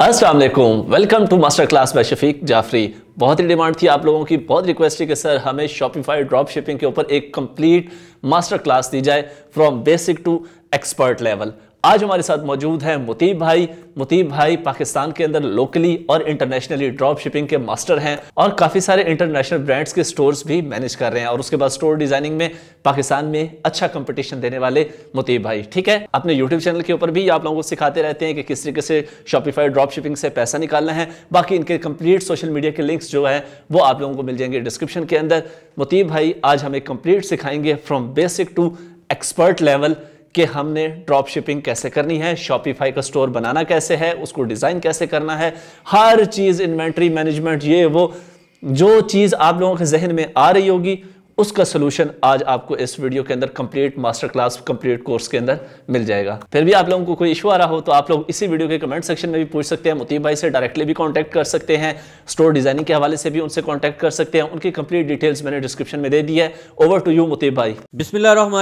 Aslam welcome to master class by Shafiq Jafri बहुत ही demand थी आप लोगों की बहुत रिक्वेस्ट थी कि सर हमें शॉपिफाई ड्रॉप शिपिंग के ऊपर एक कंप्लीट मास्टर क्लास दी जाए from basic to expert level आज हमारे साथ मौजूद हैं मुतीब भाई मुतीब भाई पाकिस्तान के अंदर लोकली और इंटरनेशनली ड्रॉप शिपिंग के मास्टर हैं और काफ़ी सारे इंटरनेशनल ब्रांड्स के स्टोर्स भी मैनेज कर रहे हैं और उसके बाद स्टोर डिज़ाइनिंग में पाकिस्तान में अच्छा कंपटीशन देने वाले मुतीब भाई ठीक है अपने यूट्यूब चैनल के ऊपर भी आप लोगों को सिखाते रहते हैं कि किस तरीके से शॉपिफाई ड्रॉप शिपिंग से पैसा निकालना है बाकी इनके कंप्लीट सोशल मीडिया के लिंक्स जो है वो आप लोगों को मिल जाएंगे डिस्क्रिप्शन के अंदर मुतीब भाई आज हमें कंप्लीट सिखाएंगे from basic to expert level कि हमने ड्रॉप शिपिंग कैसे करनी है शॉपिफाई का स्टोर बनाना कैसे है उसको डिज़ाइन कैसे करना है हर चीज़ इन्वेंट्री मैनेजमेंट ये वो जो चीज़ आप लोगों के जहन में आ रही होगी उसका सोल्यूशन आज आपको इस वीडियो के अंदर complete master class complete course के अंदर मिल जाएगा फिर भी आप लोगों को कोई इशू आ रहा हो तो आप लोग इसी वीडियो के कमेंट सेक्शन में भी पूछ सकते हैं मुतीब भाई से डायरेक्टली भी कॉन्टैक्ट कर सकते हैं स्टोर डिजाइनिंग के हवाले से भी उनसे कॉन्टैक्ट कर सकते हैं उनकी कंप्लीट डिटेल्स मैंने डिस्क्रिप्शन में दे दी है ओवर टू यू मुतीब भाई बिस्मिल्लाम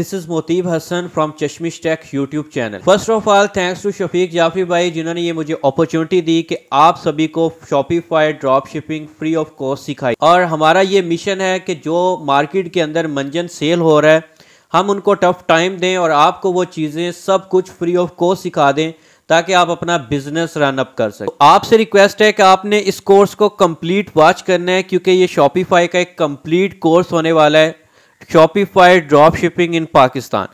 this is Muteeb Hasan from Chashmish tech YouTube channel first of all thanks to Shafiq Jafri भाई जिन्होंने ये मुझे अपॉर्चुनिटी दी कि आप सभी को Shopify drop shipping free of cost सिखाई और हमारा ये मिशन है है कि जो मार्केट के अंदर मंजन सेल हो रहा है हम उनको टफ टाइम दें और आपको वो चीज़ें सब कुछ फ्री ऑफ कॉस्ट सिखा दें ताकि आप अपना बिजनेस रन अप कर सकें तो आपसे रिक्वेस्ट है कि आपने इस कोर्स को कंप्लीट वॉच करना है क्योंकि ये शॉपिफाई का एक कंप्लीट कोर्स होने वाला है Shopify drop shipping in Pakistan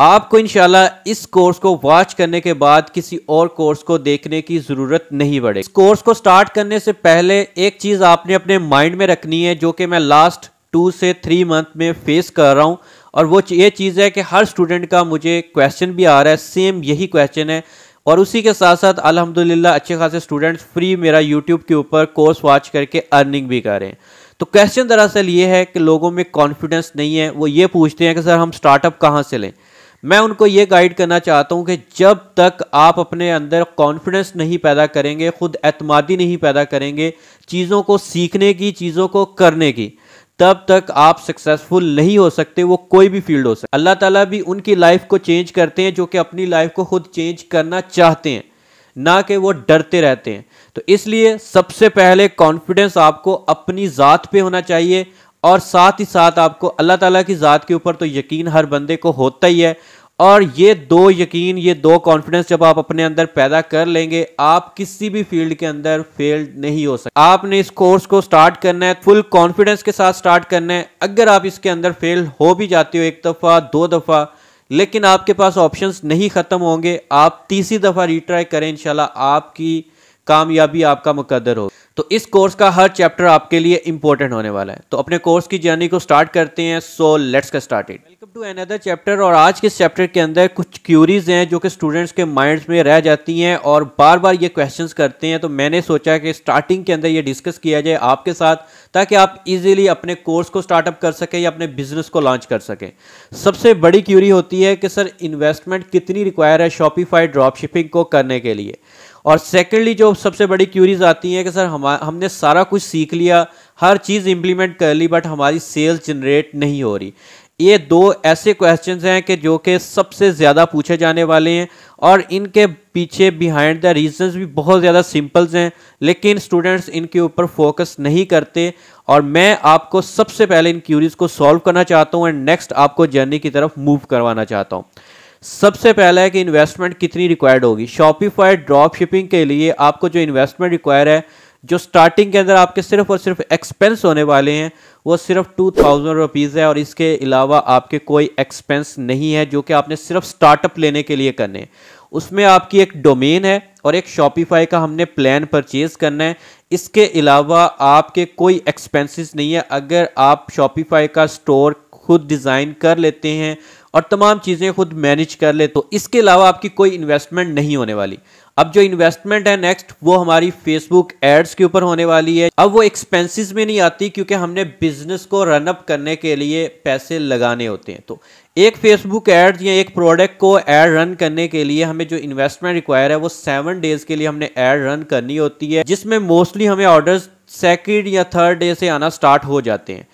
आपको इंशाल्लाह इस कोर्स को वॉच करने के बाद किसी और कोर्स को देखने की ज़रूरत नहीं पड़े इस कोर्स को स्टार्ट करने से पहले एक चीज़ आपने अपने माइंड में रखनी है जो कि मैं लास्ट टू से थ्री मंथ में फेस कर रहा हूँ और वो ये चीज़ है कि हर स्टूडेंट का मुझे क्वेश्चन भी आ रहा है सेम यही क्वेश्चन है और उसी के साथ साथ अल्हम्दुलिल्लाह अच्छे खासे स्टूडेंट्स फ्री मेरा यूट्यूब के ऊपर कोर्स वॉच करके अर्निंग भी कर रहे हैं तो क्वेश्चन दरअसल ये है कि लोगों में कॉन्फिडेंस नहीं है वो ये पूछते हैं कि सर हम स्टार्टअप कहाँ से लें मैं उनको ये गाइड करना चाहता हूँ कि जब तक आप अपने अंदर कॉन्फिडेंस नहीं पैदा करेंगे खुद एतमादी नहीं पैदा करेंगे चीज़ों को सीखने की चीज़ों को करने की तब तक आप सक्सेसफुल नहीं हो सकते वो कोई भी फील्ड हो सकता अल्लाह ताला भी उनकी लाइफ को चेंज करते हैं जो कि अपनी लाइफ को खुद चेंज करना चाहते हैं ना कि वो डरते रहते हैं तो इसलिए सबसे पहले कॉन्फिडेंस आपको अपनी ज़ात पे होना चाहिए और साथ ही साथ आपको अल्लाह ताला की ज़ात के ऊपर तो यकीन हर बंदे को होता ही है और ये दो यकीन ये दो कॉन्फिडेंस जब आप अपने अंदर पैदा कर लेंगे आप किसी भी फील्ड के अंदर फेल नहीं हो सकते आपने इस कोर्स को स्टार्ट करना है फुल कॉन्फिडेंस के साथ स्टार्ट करना है अगर आप इसके अंदर फेल हो भी जाते हो एक दफ़ा दो दफ़ा लेकिन आपके पास ऑप्शंस नहीं ख़त्म होंगे आप तीसरी दफ़ा रिट्राई करें इंशाल्लाह आपकी कामयाबी आपका मुकदर हो तो इस कोर्स का हर चैप्टर आपके लिए इंपॉर्टेंट होने वाला है तो अपने कोर्स की जर्नी को स्टार्ट करते हैं सो लेट्स का start welcome to another chapter और आज के इस चैप्टर के अंदर कुछ क्यूरीज हैं जो कि स्टूडेंट्स के माइंड्स में रह जाती हैं और बार बार ये क्वेश्चंस करते हैं तो मैंने सोचा कि स्टार्टिंग के अंदर ये डिस्कस किया जाए आपके साथ ताकि आप इजिली अपने कोर्स को स्टार्टअप कर सकें या अपने बिजनेस को लॉन्च कर सकें सबसे बड़ी क्यूरी होती है कि सर इन्वेस्टमेंट कितनी रिक्वायर है शॉपिफाई ड्रॉप शिपिंग को करने के लिए और सेकेंडली जो सबसे बड़ी क्यूरीज आती हैं कि सर हम हमने सारा कुछ सीख लिया हर चीज़ इम्प्लीमेंट कर ली बट हमारी सेल्स जनरेट नहीं हो रही ये दो ऐसे क्वेश्चंस हैं कि जो कि सबसे ज़्यादा पूछे जाने वाले हैं और इनके पीछे बिहाइंड द रीजंस भी बहुत ज़्यादा सिंपल्स हैं लेकिन स्टूडेंट्स इनके ऊपर फोकस नहीं करते और मैं आपको सबसे पहले इन क्यूरीज़ को सॉल्व करना चाहता हूँ एंड नेक्स्ट आपको जर्नी की तरफ मूव करवाना चाहता हूँ सबसे पहला है कि इन्वेस्टमेंट कितनी रिक्वायर्ड होगी शॉपिफाई ड्रॉप शिपिंग के लिए आपको जो इन्वेस्टमेंट रिक्वायर है जो स्टार्टिंग के अंदर आपके सिर्फ और सिर्फ एक्सपेंस होने वाले हैं वो सिर्फ टू थाउजेंड रुपीज़ है और इसके अलावा आपके कोई एक्सपेंस नहीं है जो कि आपने सिर्फ स्टार्टअप लेने के लिए करने उसमें आपकी एक डोमेन है और एक शॉपिफाई का हमने प्लान परचेज करना है इसके अलावा आपके कोई एक्सपेंसेस नहीं है अगर आप शॉपिफाई का स्टोर खुद डिज़ाइन कर लेते हैं और तमाम चीज़ें खुद मैनेज कर ले तो इसके अलावा आपकी कोई इन्वेस्टमेंट नहीं होने वाली अब जो इन्वेस्टमेंट है नेक्स्ट वो हमारी फेसबुक एड्स के ऊपर होने वाली है अब वो एक्सपेंसेस में नहीं आती क्योंकि हमने बिजनेस को रनअप करने के लिए पैसे लगाने होते हैं तो एक फेसबुक एड या एक प्रोडक्ट को एड रन करने के लिए हमें जो इन्वेस्टमेंट रिक्वायर है वो सेवन डेज के लिए हमने एड रन करनी होती है जिसमें मोस्टली हमें ऑर्डर सेकेंड या थर्ड डे से आना स्टार्ट हो जाते हैं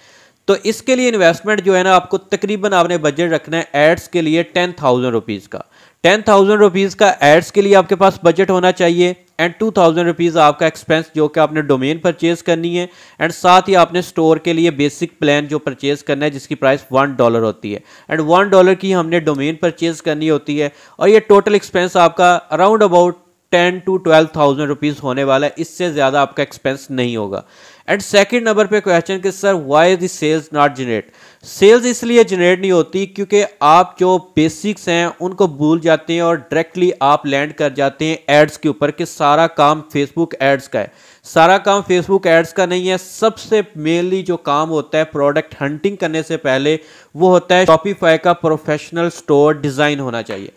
तो इसके लिए इन्वेस्टमेंट जो है ना आपको तकरीबन आपने बजट रखना है एड्स के लिए टेन थाउजेंड रुपीज़ का टेन थाउजेंड रुपीज़ का एड्स के लिए आपके पास बजट होना चाहिए एंड टू थाउजेंड रुपीज़ आपका एक्सपेंस जो कि आपने डोमेन परचेज करनी है एंड साथ ही आपने स्टोर के लिए बेसिक प्लान जो परचेज करना है जिसकी प्राइस वन डॉलर होती है एंड वन डॉलर की हमने डोमेन परचेज करनी होती है और ये टोटल एक्सपेंस आपका around about ten to twelve thousand rupees होने वाला है इससे ज़्यादा आपका एक्सपेंस नहीं होगा एंड सेकंड नंबर पे क्वेश्चन कि sir why the sales not generate sales इसलिए जनरेट नहीं होती क्योंकि आप जो बेसिक्स हैं उनको भूल जाते हैं और डायरेक्टली आप लैंड कर जाते हैं एड्स के ऊपर कि सारा काम फेसबुक एड्स का है सारा काम फेसबुक एड्स का नहीं है सबसे मेनली जो काम होता है प्रोडक्ट हंटिंग करने से पहले वो होता है शॉपिफाई का प्रोफेशनल स्टोर डिज़ाइन होना चाहिए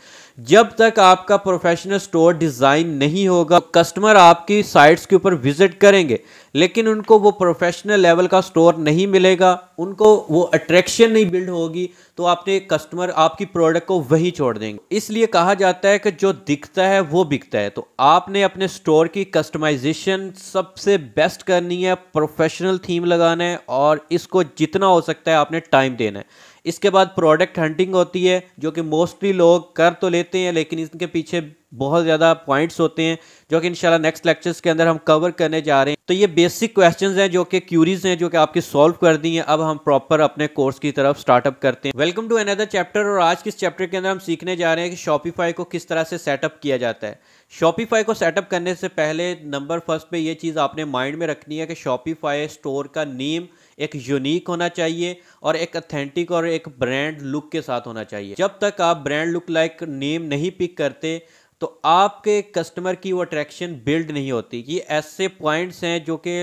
जब तक आपका प्रोफेशनल स्टोर डिज़ाइन नहीं होगा कस्टमर आपकी साइट्स के ऊपर विजिट करेंगे लेकिन उनको वो प्रोफेशनल लेवल का स्टोर नहीं मिलेगा उनको वो अट्रैक्शन नहीं बिल्ड होगी तो आपने कस्टमर आपकी प्रोडक्ट को वहीं छोड़ देंगे इसलिए कहा जाता है कि जो दिखता है वो बिकता है तो आपने अपने स्टोर की कस्टमाइजेशन सबसे बेस्ट करनी है प्रोफेशनल थीम लगाना है और इसको जितना हो सकता है आपने टाइम देना है इसके बाद प्रोडक्ट हंटिंग होती है जो कि मोस्टली लोग कर तो लेते हैं लेकिन इसके पीछे बहुत ज़्यादा पॉइंट्स होते हैं जो कि इंशाल्लाह नेक्स्ट लेक्चर्स के अंदर हम कवर करने जा रहे हैं तो ये बेसिक क्वेश्चंस हैं जो कि क्यूरीज हैं जो कि आपकी सॉल्व कर दी हैं अब हम प्रॉपर अपने कोर्स की तरफ स्टार्टअप करते हैं वेलकम टू अनदर चैप्टर और आज किस चैप्टर के अंदर हम सीखने जा रहे हैं कि शॉपिफाई को किस तरह से सेटअप किया जाता है शॉपिफाई को सेटअप करने से पहले नंबर फर्स्ट पर ये चीज़ आपने माइंड में रखनी है कि शॉपिफाई स्टोर का नेम एक यूनिक होना चाहिए और एक अथेंटिक और एक ब्रांड लुक के साथ होना चाहिए जब तक आप ब्रांड लुक लाइक नेम नहीं पिक करते तो आपके कस्टमर की वो अट्रैक्शन बिल्ड नहीं होती ये ऐसे पॉइंट्स हैं जो कि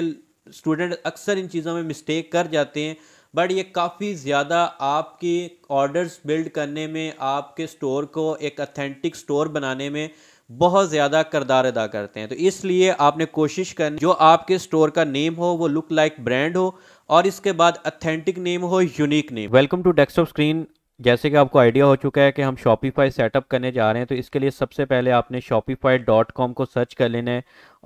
स्टूडेंट अक्सर इन चीज़ों में मिस्टेक कर जाते हैं बट ये काफ़ी ज़्यादा आपकी ऑर्डर्स बिल्ड करने में आपके स्टोर को एक अथेंटिक स्टोर बनाने में बहुत ज़्यादा करदार अदा करते हैं तो इसलिए आपने कोशिश करनी जो आपके स्टोर का नेम हो वो लुक लाइक ब्रांड हो और इसके बाद अथेंटिक नेम हो unique name welcome to desktop screen जैसे कि आपको आइडिया हो चुका है कि हम Shopify सेटअप करने जा रहे हैं तो इसके लिए सबसे पहले आपने Shopify.com डॉट कॉम को सर्च कर लेना है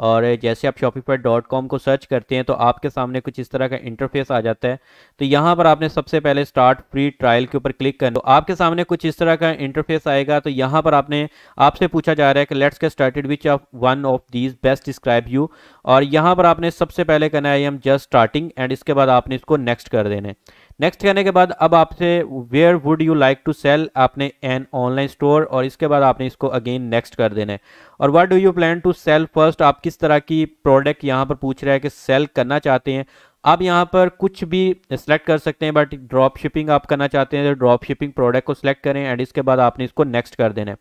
और जैसे आप Shopify.com डॉट कॉम को सर्च करते हैं तो आपके सामने कुछ इस तरह का इंटरफेस आ जाता है तो यहाँ पर आपने सबसे पहले स्टार्ट फ्री ट्रायल के ऊपर क्लिक करना तो आपके सामने कुछ इस तरह का इंटरफेस आएगा तो यहाँ पर आपने आपसे पूछा जा रहा है कि let's get started which of one of these best describe you और यहाँ पर आपने सबसे पहले करना है हम जस्ट स्टार्टिंग एंड इसके बाद आपने इसको नेक्स्ट कर देना है नेक्स्ट कहने के बाद अब आपसे where would you like to sell आपने एन ऑनलाइन स्टोर और इसके बाद आपने इसको अगेन नेक्स्ट कर देना है और what do you plan to sell first आप किस तरह की प्रोडक्ट यहाँ पर पूछ रहे हैं कि सेल करना चाहते हैं आप यहाँ पर कुछ भी सिलेक्ट कर सकते हैं बट ड्रॉप शिपिंग आप करना चाहते हैं तो ड्रॉप शिपिंग प्रोडक्ट को सिलेक्ट करें एंड इसके बाद आपने इसको नेक्स्ट कर देना है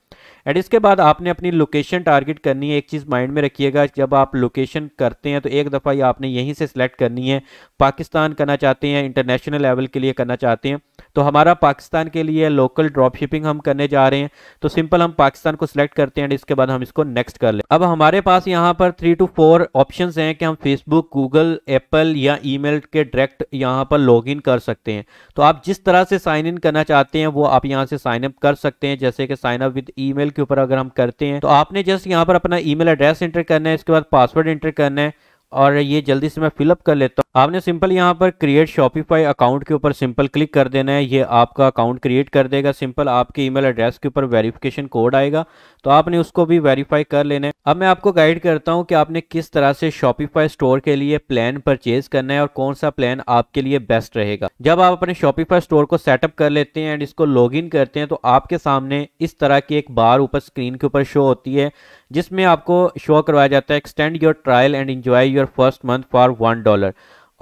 एंड इसके बाद आपने अपनी लोकेशन टारगेट करनी है एक चीज़ माइंड में रखिएगा जब आप लोकेशन करते हैं तो एक दफ़ा ये आपने यहीं से सिलेक्ट करनी है पाकिस्तान करना चाहते हैं इंटरनेशनल लेवल के लिए करना चाहते हैं तो हमारा पाकिस्तान के लिए लोकल ड्रॉप शिपिंग हम करने जा रहे हैं तो सिंपल हम पाकिस्तान को सिलेक्ट करते हैं इसके बाद हम इसको नेक्स्ट कर ले अब हमारे पास यहाँ पर थ्री टू फोर ऑप्शन हैं कि हम फेसबुक गूगल एप्पल या ई के डायरेक्ट यहाँ पर लॉग कर सकते हैं तो आप जिस तरह से साइन इन करना चाहते हैं वो आप यहाँ से साइन अप कर सकते हैं जैसे कि साइन अप विद ई के ऊपर अगर हम करते हैं तो आपने जस्ट यहाँ पर अपना ई एड्रेस एंटर करना है इसके बाद पासवर्ड एंटर करना है और ये जल्दी से मैं फिलअप कर लेता हूँ आपने सिंपल यहाँ पर क्रिएट शॉपिफाई अकाउंट के ऊपर सिंपल क्लिक कर देना है ये आपका अकाउंट क्रिएट कर देगा सिंपल आपके ईमेल एड्रेस के ऊपर वेरिफिकेशन कोड आएगा तो आपने उसको भी वेरीफाई कर लेना है अब मैं आपको गाइड करता हूँ कि आपने किस तरह से शॉपिफाई स्टोर के लिए प्लान परचेज करना है और कौन सा प्लान आपके लिए बेस्ट रहेगा जब आप अपने शॉपिफाई स्टोर को सेटअप कर लेते हैं एंड इसको लॉग करते हैं तो आपके सामने इस तरह की एक बार ऊपर स्क्रीन के ऊपर शो होती है जिसमें आपको शो करवाया जाता है extend your trial and enjoy your first month for one dollar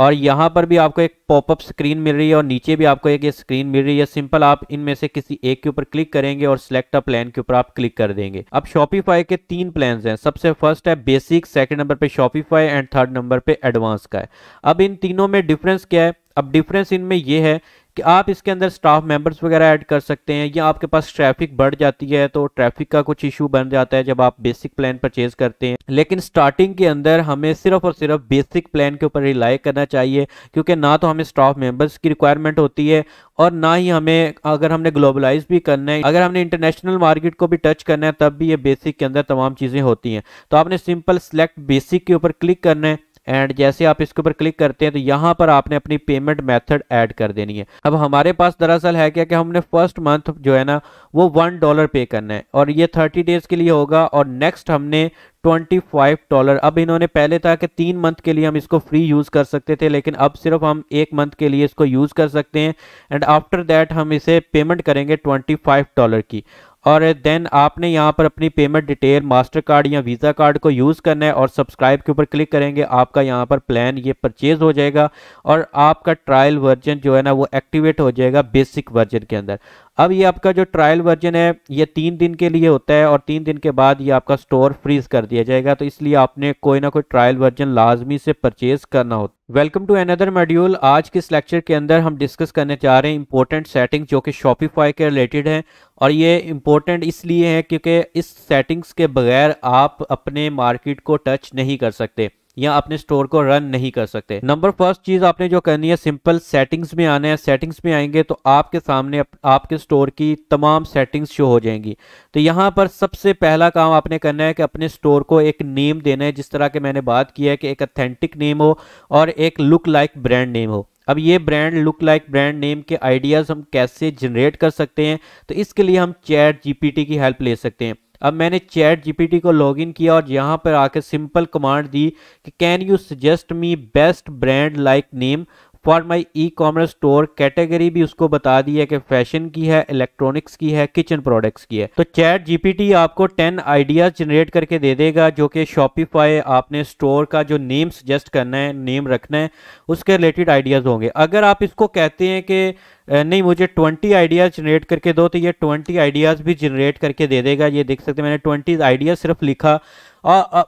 और यहाँ पर भी आपको एक पॉपअप स्क्रीन मिल रही है और नीचे भी आपको एक ये स्क्रीन मिल रही है सिंपल आप इनमें से किसी एक के ऊपर क्लिक करेंगे और सिलेक्ट अ प्लान के ऊपर आप क्लिक कर देंगे अब शॉपिफाई के तीन प्लान हैं सबसे फर्स्ट है बेसिक सेकंड नंबर पे शॉपिफाई एंड थर्ड नंबर पे एडवांस का है अब इन तीनों में डिफरेंस क्या है अब डिफरेंस इनमें यह है कि आप इसके अंदर स्टाफ मेंबर्स वगैरह ऐड कर सकते हैं या आपके पास ट्रैफिक बढ़ जाती है तो ट्रैफिक का कुछ इशू बन जाता है जब आप बेसिक प्लान परचेज करते हैं लेकिन स्टार्टिंग के अंदर हमें सिर्फ और सिर्फ बेसिक प्लान के ऊपर रिलाई करना चाहिए क्योंकि ना तो हमें स्टाफ मेंबर्स की रिक्वायरमेंट होती है और ना ही हमें अगर हमने ग्लोबलाइज भी करना है अगर हमने इंटरनेशनल मार्केट को भी टच करना है तब भी ये बेसिक के अंदर तमाम चीज़ें होती हैं तो आपने सिंपल सेलेक्ट बेसिक के ऊपर क्लिक करना है एंड जैसे आप इसके ऊपर क्लिक करते हैं तो यहाँ पर आपने अपनी पेमेंट मेथड ऐड कर देनी है अब हमारे पास दरअसल है क्या कि हमने फर्स्ट मंथ जो है ना वो वन डॉलर पे करना है और ये थर्टी डेज के लिए होगा और नेक्स्ट हमने ट्वेंटी फाइव डॉलर अब इन्होंने पहले था कि तीन मंथ के लिए हम इसको फ्री यूज़ कर सकते थे लेकिन अब सिर्फ हम एक मंथ के लिए इसको यूज़ कर सकते हैं एंड आफ्टर दैट हम इसे पेमेंट करेंगे ट्वेंटी फाइव डॉलर की और देन आपने यहाँ पर अपनी पेमेंट डिटेल मास्टर कार्ड या वीज़ा कार्ड को यूज़ करना है और सब्सक्राइब के ऊपर क्लिक करेंगे आपका यहाँ पर प्लान ये परचेज हो जाएगा और आपका ट्रायल वर्जन जो है ना वो एक्टिवेट हो जाएगा बेसिक वर्जन के अंदर अब ये आपका जो ट्रायल वर्जन है ये तीन दिन के लिए होता है और तीन दिन के बाद ये आपका स्टोर फ्रीज कर दिया जाएगा तो इसलिए आपने कोई ना कोई ट्रायल वर्जन लाजमी से परचेज करना होता वेलकम टू अनदर मॉड्यूल आज के इस लेक्चर के अंदर हम डिस्कस करने जा रहे हैं इंपॉर्टेंट सेटिंग्स जो कि शॉपिफाई के रिलेटेड हैं और ये इंपॉर्टेंट इसलिए है क्योंकि इस सेटिंग्स के बगैर आप अपने मार्केट को टच नहीं कर सकते या अपने स्टोर को रन नहीं कर सकते नंबर फर्स्ट चीज आपने जो करनी है सिंपल सेटिंग्स में आना है सेटिंग्स में आएंगे तो आपके सामने आपके स्टोर की तमाम सेटिंग्स शो हो जाएंगी तो यहाँ पर सबसे पहला काम आपने करना है कि अपने स्टोर को एक नेम देना है जिस तरह के मैंने बात की है कि एक अथेंटिक नेम हो और एक लुक लाइक ब्रांड नेम हो अब ये brand look like brand name के आइडियाज़ हम कैसे जनरेट कर सकते हैं तो इसके लिए हम चैट जीपीटी की हेल्प ले सकते हैं अब मैंने चैट जीपीटी को लॉगिन किया और यहाँ पर आकर सिंपल कमांड दी कि can you suggest me best brand like name for my e commerce store category भी उसको बता दी है कि फैशन की है इलेक्ट्रॉनिक्स की है किचन प्रोडक्ट्स की है तो चैट जीपीटी आपको टेन आइडियाज जनरेट करके दे देगा जो कि शॉपिफाई आपने स्टोर का जो नेम सजेस्ट करना है नेम रखना है उसके रिलेटेड आइडियाज होंगे अगर आप इसको कहते हैं कि नहीं मुझे 20 आइडियाज जनरेट करके दो तो ये 20 आइडियाज भी जनरेट करके दे देगा ये देख सकते हैं मैंने 20 आइडियाज सिर्फ लिखा और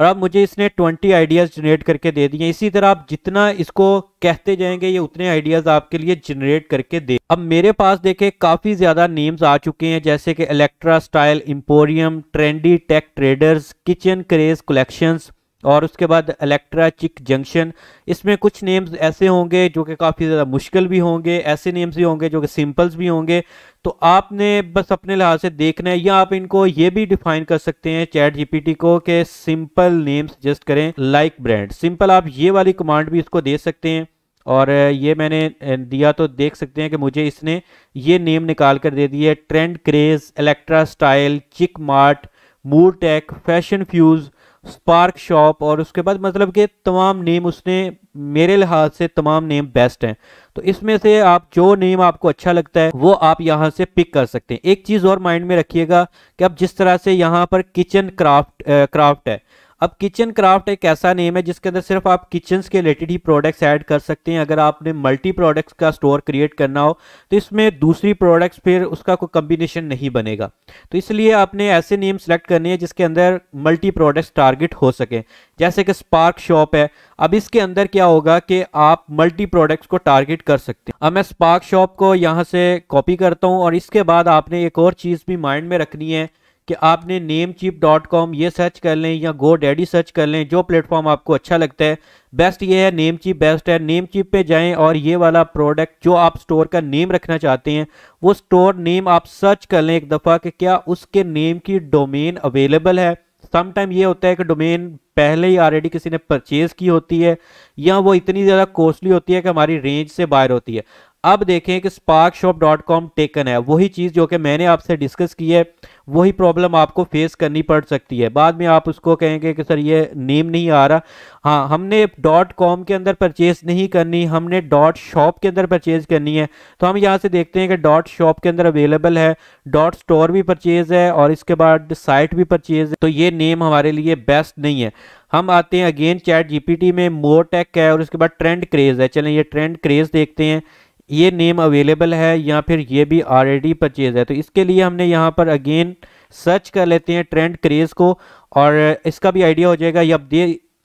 और अब मुझे इसने 20 आइडियाज़ जनरेट करके दे दिए इसी तरह आप जितना इसको कहते जाएंगे ये उतने आइडियाज़ आपके लिए जनरेट करके दे अब मेरे पास देखे काफ़ी ज़्यादा नेम्स आ चुके हैं जैसे कि Electra style emporium trendy tech traders kitchen craze collections और उसके बाद अलेक्ट्रा चिक जंक्शन इसमें कुछ नेम्स ऐसे होंगे जो कि काफ़ी ज़्यादा मुश्किल भी होंगे ऐसे नेम्स भी होंगे जो कि सिंपल्स भी होंगे तो आपने बस अपने लिहाज से देखना है या आप इनको ये भी डिफाइन कर सकते हैं चैट जीपीटी को कि सिंपल नेम्स जस्ट करें लाइक ब्रांड सिंपल आप ये वाली कमांड भी इसको दे सकते हैं और ये मैंने दिया तो देख सकते हैं कि मुझे इसने ये नेम निकाल कर दे दिए trend craze Electra style chic mart moor tech fashion fuse spark shop और उसके बाद मतलब कि तमाम नेम उसने मेरे लिहाज से तमाम नेम बेस्ट हैं तो इसमें से आप जो नेम आपको अच्छा लगता है वो आप यहां से पिक कर सकते हैं एक चीज़ और माइंड में रखिएगा कि आप जिस तरह से यहाँ पर किचन क्राफ्ट आ, क्राफ्ट है अब किचन क्राफ्ट एक ऐसा नेम है जिसके अंदर सिर्फ आप किचन के रिलेटेड ही प्रोडक्ट्स ऐड कर सकते हैं अगर आपने मल्टी प्रोडक्ट्स का स्टोर क्रिएट करना हो तो इसमें दूसरी प्रोडक्ट्स फिर उसका कोई कम्बिनेशन नहीं बनेगा तो इसलिए आपने ऐसे नेम सेलेक्ट करने हैं जिसके अंदर मल्टी प्रोडक्ट्स टारगेट हो सके जैसे कि स्पार्क शॉप है अब इसके अंदर क्या होगा कि आप मल्टी प्रोडक्ट्स को टारगेट कर सकते हैं अब मैं स्पार्क शॉप को यहाँ से कॉपी करता हूँ और इसके बाद आपने एक और चीज़ भी माइंड में रखनी है कि आपने नेम चीप डॉट कॉम ये सर्च कर लें या गो डैडी सर्च कर लें जो प्लेटफॉर्म आपको अच्छा लगता है बेस्ट ये है नेम चीप बेस्ट है नेम चीप पे जाएं और ये वाला प्रोडक्ट जो आप स्टोर का नेम रखना चाहते हैं वो स्टोर नेम आप सर्च कर लें एक दफ़ा कि क्या उसके नेम की डोमेन अवेलेबल है समटाइम ये होता है कि डोमेन पहले ही ऑलरेडी किसी ने परचेज़ की होती है या वो इतनी ज़्यादा कॉस्टली होती है कि हमारी रेंज से बाहर होती है अब देखें कि spark shop dot com taken है वही चीज़ जो कि मैंने आपसे डिस्कस की है वही प्रॉब्लम आपको फेस करनी पड़ सकती है बाद में आप उसको कहेंगे कि सर ये नेम नहीं आ रहा हाँ हमने डॉट कॉम के अंदर परचेज़ नहीं करनी हमने डॉट शॉप के अंदर परचेज़ करनी है तो हम यहाँ से देखते हैं कि डॉट शॉप के अंदर अवेलेबल है डॉट स्टोर भी परचेज़ है और इसके बाद साइट भी परचेज़ है तो ये नेम हमारे लिए बेस्ट नहीं है हम आते हैं अगेन चैट जी में मोर टेक है और उसके बाद ट्रेंड क्रेज़ है चलें ये ट्रेंड क्रेज़ देखते हैं ये नेम अवेलेबल है या फिर ये भी ऑलरेडी परचेज है तो इसके लिए हमने यहाँ पर अगेन सर्च कर लेते हैं ट्रेंड क्रेज़ को और इसका भी आइडिया हो जाएगा ये अब दे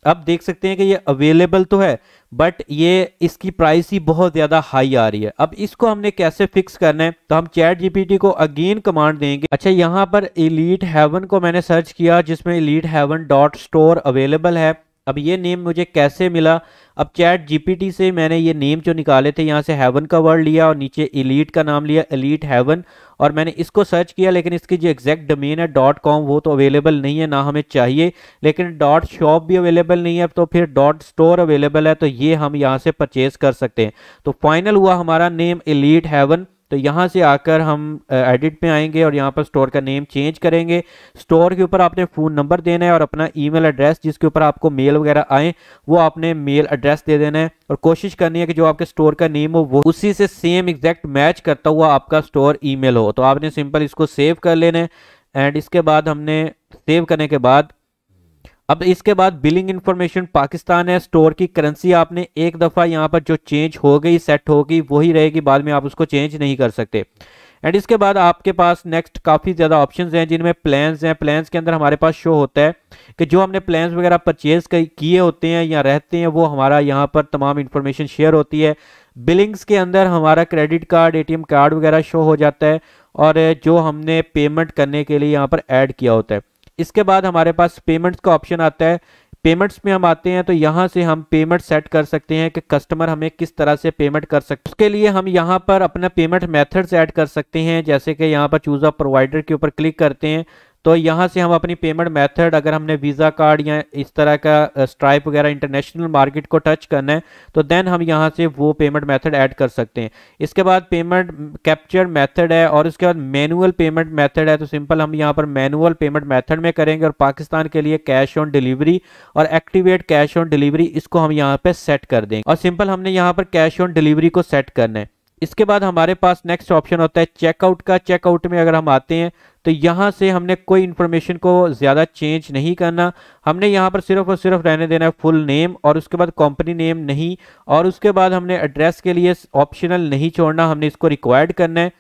अब देख सकते हैं कि ये अवेलेबल तो है बट ये इसकी प्राइस ही बहुत ज़्यादा हाई आ रही है अब इसको हमने कैसे फिक्स करना है तो हम चैट जीपीटी को अगेन कमांड देंगे अच्छा यहाँ पर इलीट हेवन को मैंने सर्च किया जिसमें elite haven dot store available है अब ये नेम मुझे कैसे मिला अब चैट जीपीटी से मैंने ये नेम जो निकाले थे यहाँ से हेवन का वर्ड लिया और नीचे इलीट का नाम लिया इलीट हेवन और मैंने इसको सर्च किया लेकिन इसकी जो एग्जैक्ट डोमेन है डॉट कॉम वो तो अवेलेबल नहीं है ना हमें चाहिए लेकिन डॉट शॉप भी अवेलेबल नहीं है तो फिर डॉट स्टोर अवेलेबल है तो ये हम यहाँ से परचेज कर सकते हैं तो फाइनल हुआ हमारा नेम इलीट हैवन तो यहाँ से आकर हम एडिट पे आएंगे और यहाँ पर स्टोर का नेम चेंज करेंगे स्टोर के ऊपर आपने फ़ोन नंबर देना है और अपना ईमेल एड्रेस जिसके ऊपर आपको मेल वगैरह आए वो आपने मेल एड्रेस दे देना है और कोशिश करनी है कि जो आपके स्टोर का नेम हो वो उसी से सेम एग्जैक्ट मैच करता हुआ आपका स्टोर ई हो तो आपने सिंपल इसको सेव कर लेना है एंड इसके बाद हमने सेव करने के बाद अब इसके बाद बिलिंग इन्फॉर्मेशन पाकिस्तान है स्टोर की करेंसी आपने एक दफ़ा यहाँ पर जो चेंज हो गई सेट होगी वही रहेगी बाद में आप उसको चेंज नहीं कर सकते एंड इसके बाद आपके पास नेक्स्ट काफ़ी ज़्यादा ऑप्शंस हैं जिनमें प्लान्स हैं प्लान्स के अंदर हमारे पास शो होता है कि जो हमने प्लान्स वगैरह परचेज़ किए होते हैं या रहते हैं वो हमारा यहाँ पर तमाम इन्फॉर्मेशन शेयर होती है बिलिंग्स के अंदर हमारा क्रेडिट कार्ड एटीएम कार्ड वगैरह शो हो जाता है और जो हमने पेमेंट करने के लिए यहाँ पर ऐड किया होता है इसके बाद हमारे पास पेमेंट्स का ऑप्शन आता है पेमेंट्स में हम आते हैं तो यहाँ से हम पेमेंट सेट कर सकते हैं कि कस्टमर हमें किस तरह से पेमेंट कर सकते हैं उसके लिए हम यहाँ पर अपना पेमेंट मेथड्स ऐड कर सकते हैं जैसे कि यहाँ पर चूज़ अ प्रोवाइडर के ऊपर क्लिक करते हैं तो यहाँ से हम अपनी पेमेंट मेथड अगर हमने वीज़ा कार्ड या इस तरह का स्ट्राइप वगैरह इंटरनेशनल मार्केट को टच करना है तो देन हम यहाँ से वो पेमेंट मेथड ऐड कर सकते हैं इसके बाद पेमेंट कैप्चर मेथड है और उसके बाद मैनुअल पेमेंट मेथड है तो सिंपल हम यहाँ पर मैनुअल पेमेंट मैथड में करेंगे और पाकिस्तान के लिए कैश ऑन डिलीवरी और एक्टिवेट कैश ऑन डिलीवरी इसको हम यहाँ पर सेट कर देंगे और सिंपल हमने यहाँ पर कैश ऑन डिलीवरी को सेट करना है इसके बाद हमारे पास नेक्स्ट ऑप्शन होता है चेकआउट का चेकआउट में अगर हम आते हैं तो यहाँ से हमने कोई इन्फॉर्मेशन को ज़्यादा चेंज नहीं करना हमने यहाँ पर सिर्फ और सिर्फ रहने देना है फुल नेम और उसके बाद कंपनी नेम नहीं और उसके बाद हमने एड्रेस के लिए ऑप्शनल नहीं छोड़ना हमने इसको रिक्वायर्ड करना है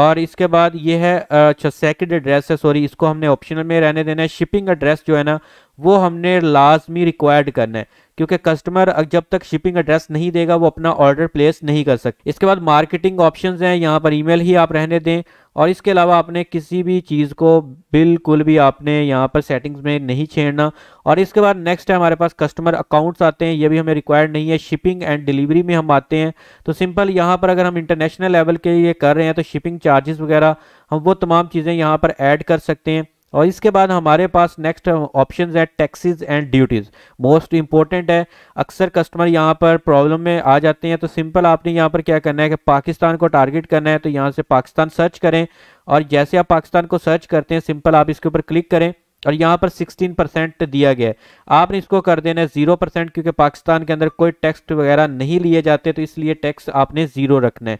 और इसके बाद ये है अच्छा सेकंड एड्रेस है सॉरी इसको हमने ऑप्शनल में रहने देना है शिपिंग एड्रेस जो है ना वो हमने लाजमी रिक्वायर्ड करना है क्योंकि कस्टमर जब तक शिपिंग एड्रेस नहीं देगा वो अपना ऑर्डर प्लेस नहीं कर सकते इसके बाद मार्केटिंग ऑप्शंस हैं यहाँ पर ईमेल ही आप रहने दें और इसके अलावा आपने किसी भी चीज़ को बिल्कुल भी आपने यहाँ पर सेटिंग्स में नहीं छेड़ना और इसके बाद नेक्स्ट है हमारे पास कस्टमर अकाउंट्स आते हैं ये भी हमें रिक्वायर्ड नहीं है शिपिंग एंड डिलीवरी में हम आते हैं तो सिंपल यहाँ पर अगर हम इंटरनेशनल लेवल के लिए कर रहे हैं तो शिपिंग चार्जेस वगैरह हम वो तमाम चीज़ें यहाँ पर ऐड कर सकते हैं और इसके बाद हमारे पास नेक्स्ट ऑप्शन है taxes and duties most important है अक्सर कस्टमर यहाँ पर प्रॉब्लम में आ जाते हैं तो सिंपल आपने यहाँ पर क्या करना है कि पाकिस्तान को टारगेट करना है तो यहाँ से पाकिस्तान सर्च करें और जैसे आप पाकिस्तान को सर्च करते हैं सिंपल आप इसके ऊपर क्लिक करें और यहाँ पर 16 परसेंट दिया गया है आपने इसको कर देना है ज़ीरो परसेंट क्योंकि पाकिस्तान के अंदर कोई टैक्स वगैरह नहीं लिए जाते तो इसलिए टैक्स आपने ज़ीरो रखना है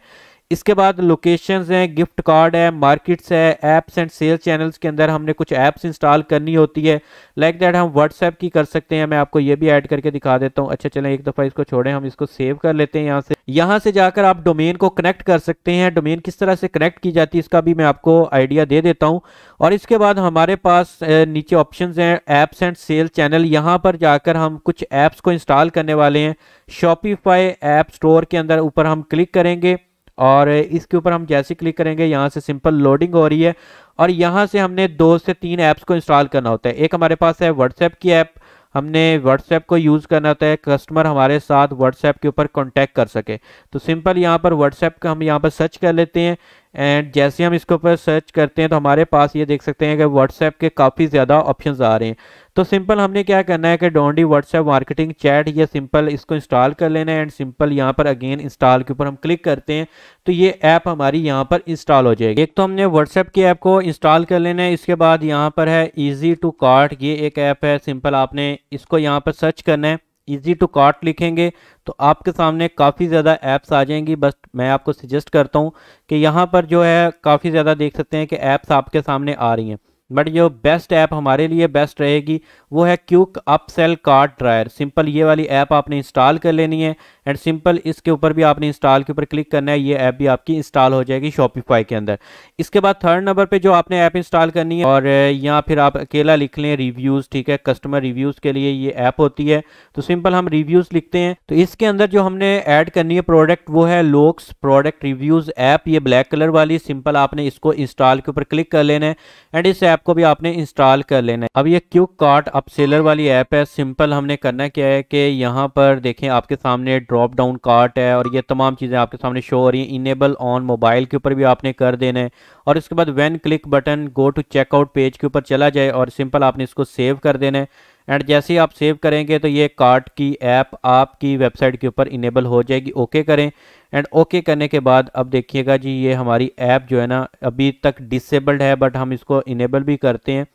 इसके बाद लोकेशंस हैं गिफ्ट कार्ड है मार्केट्स है ऐप्स एंड सेल चैनल्स के अंदर हमने कुछ ऐप्स इंस्टॉल करनी होती है लाइक like दैट हम व्हाट्सएप की कर सकते हैं मैं आपको ये भी ऐड करके दिखा देता हूँ अच्छा चलें एक दफ़ा इसको छोड़ें हम इसको सेव कर लेते हैं यहाँ से यहाँ से जाकर आप डोमेन को कनेक्ट कर सकते हैं डोमेन किस तरह से कनेक्ट की जाती है इसका भी मैं आपको आइडिया दे देता हूँ और इसके बाद हमारे पास नीचे ऑप्शन हैं ऐप्स एंड सेल चैनल यहाँ पर जाकर हम कुछ ऐप्स को इंस्टॉल करने वाले हैं शॉपीफाई ऐप स्टोर के अंदर ऊपर हम क्लिक करेंगे और इसके ऊपर हम जैसे क्लिक करेंगे यहाँ से सिंपल लोडिंग हो रही है और यहाँ से हमने दो से तीन ऐप्स को इंस्टॉल करना होता है एक हमारे पास है व्हाट्सएप की ऐप हमने व्हाट्सएप को यूज़ करना होता है कस्टमर हमारे साथ व्हाट्सएप के ऊपर कॉन्टैक्ट कर सके तो सिंपल यहाँ पर व्हाट्सएप का हम यहाँ पर सर्च कर लेते हैं एंड जैसे हम इसके ऊपर सर्च करते हैं तो हमारे पास ये देख सकते हैं कि व्हाट्सएप के काफ़ी ज़्यादा ऑप्शंस आ रहे हैं तो सिंपल हमने क्या करना है कि डोंडी व्हाट्सएप मार्केटिंग चैट ये सिंपल इसको इंस्टॉल कर लेना है एंड सिंपल यहाँ पर अगेन इंस्टॉल के ऊपर हम क्लिक करते हैं तो ये ऐप हमारी यहाँ पर इंस्टॉल हो जाएगी एक तो हमने व्हाट्सएप की ऐप को इंस्टॉल कर लेना है इसके बाद यहाँ पर है ईजी टू कार्ट ये एक ऐप है सिंपल आपने इसको यहाँ पर सर्च करना है ईजी टू कार्ट लिखेंगे तो आपके सामने काफ़ी ज़्यादा ऐप्स आ जाएंगी बस मैं आपको सजेस्ट करता हूँ कि यहाँ पर जो है काफ़ी ज़्यादा देख सकते हैं कि ऐप्स आपके सामने आ रही हैं बट जो बेस्ट ऐप हमारे लिए बेस्ट रहेगी वो है quick up sell card drawer simple ये वाली ऐप आपने इंस्टॉल कर लेनी है एंड सिंपल इसके ऊपर भी आपने इंस्टॉल के ऊपर क्लिक करना है ये ऐप भी आपकी इंस्टॉल हो जाएगी शॉपिफाई के अंदर इसके बाद थर्ड नंबर पे जो आपने ऐप इंस्टॉल करनी है और यहाँ फिर आप अकेला लिख लें रिव्यूज़ ठीक है कस्टमर रिव्यूज़ के लिए ये ऐप होती है तो सिंपल हम रिव्यूज़ लिखते हैं तो इसके अंदर जो हमने ऐड करनी है प्रोडक्ट वो है लोक्स प्रोडक्ट रिव्यूज़ ऐप ये ब्लैक कलर वाली सिंपल आपने इसको इंस्टॉल के ऊपर क्लिक कर लेना है एंड इस ऐप को भी आपने इंस्टॉल कर लेना है अब ये क्यू कार्ट अप सेलर वाली ऐप है सिंपल हमने करना क्या है कि यहाँ पर देखें आपके सामने ड्रॉप डाउन कार्ट है और ये तमाम चीज़ें आपके सामने शो हो रही हैं इनेबल ऑन मोबाइल के ऊपर भी आपने कर देना है और इसके बाद when click button go to checkout page के ऊपर चला जाए और सिंपल आपने इसको सेव कर देना है एंड जैसे ही आप सेव करेंगे तो ये कार्ट की ऐप आपकी वेबसाइट के ऊपर इनेबल हो जाएगी ओके करें एंड ओके करने के बाद अब देखिएगा जी ये हमारी ऐप जो है ना अभी तक डिसेबल्ड है बट हम इसको इनेबल भी करते हैं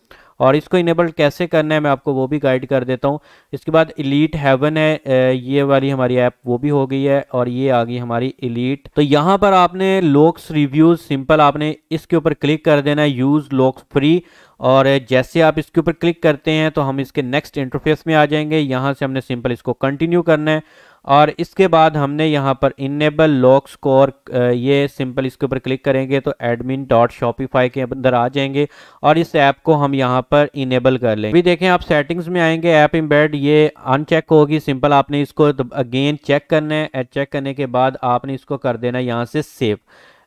और इसको इनेबल कैसे करना है मैं आपको वो भी गाइड कर देता हूँ इसके बाद इलीट हेवन है ये वाली हमारी ऐप वो भी हो गई है और ये आ गई हमारी इलीट तो यहाँ पर आपने लोक्स रिव्यूज सिंपल आपने इसके ऊपर क्लिक कर देना है यूज़ लोक्स फ्री और जैसे आप इसके ऊपर क्लिक करते हैं तो हम इसके नेक्स्ट इंटरफेस में आ जाएंगे यहाँ से हमने सिंपल इसको कंटिन्यू करना है और इसके बाद हमने यहाँ पर इनेबल लॉक स्कोर ये सिंपल इसके ऊपर क्लिक करेंगे तो एडमिन डॉट शॉपीफाई के अंदर आ जाएंगे और इस ऐप को हम यहाँ पर इनेबल कर लें अभी देखें आप सेटिंग्स में आएंगे ऐप इम्बेड ये अनचेक होगी सिंपल आपने इसको अगेन तो चेक करना है चेक करने के बाद आपने इसको कर देना यहाँ से सेव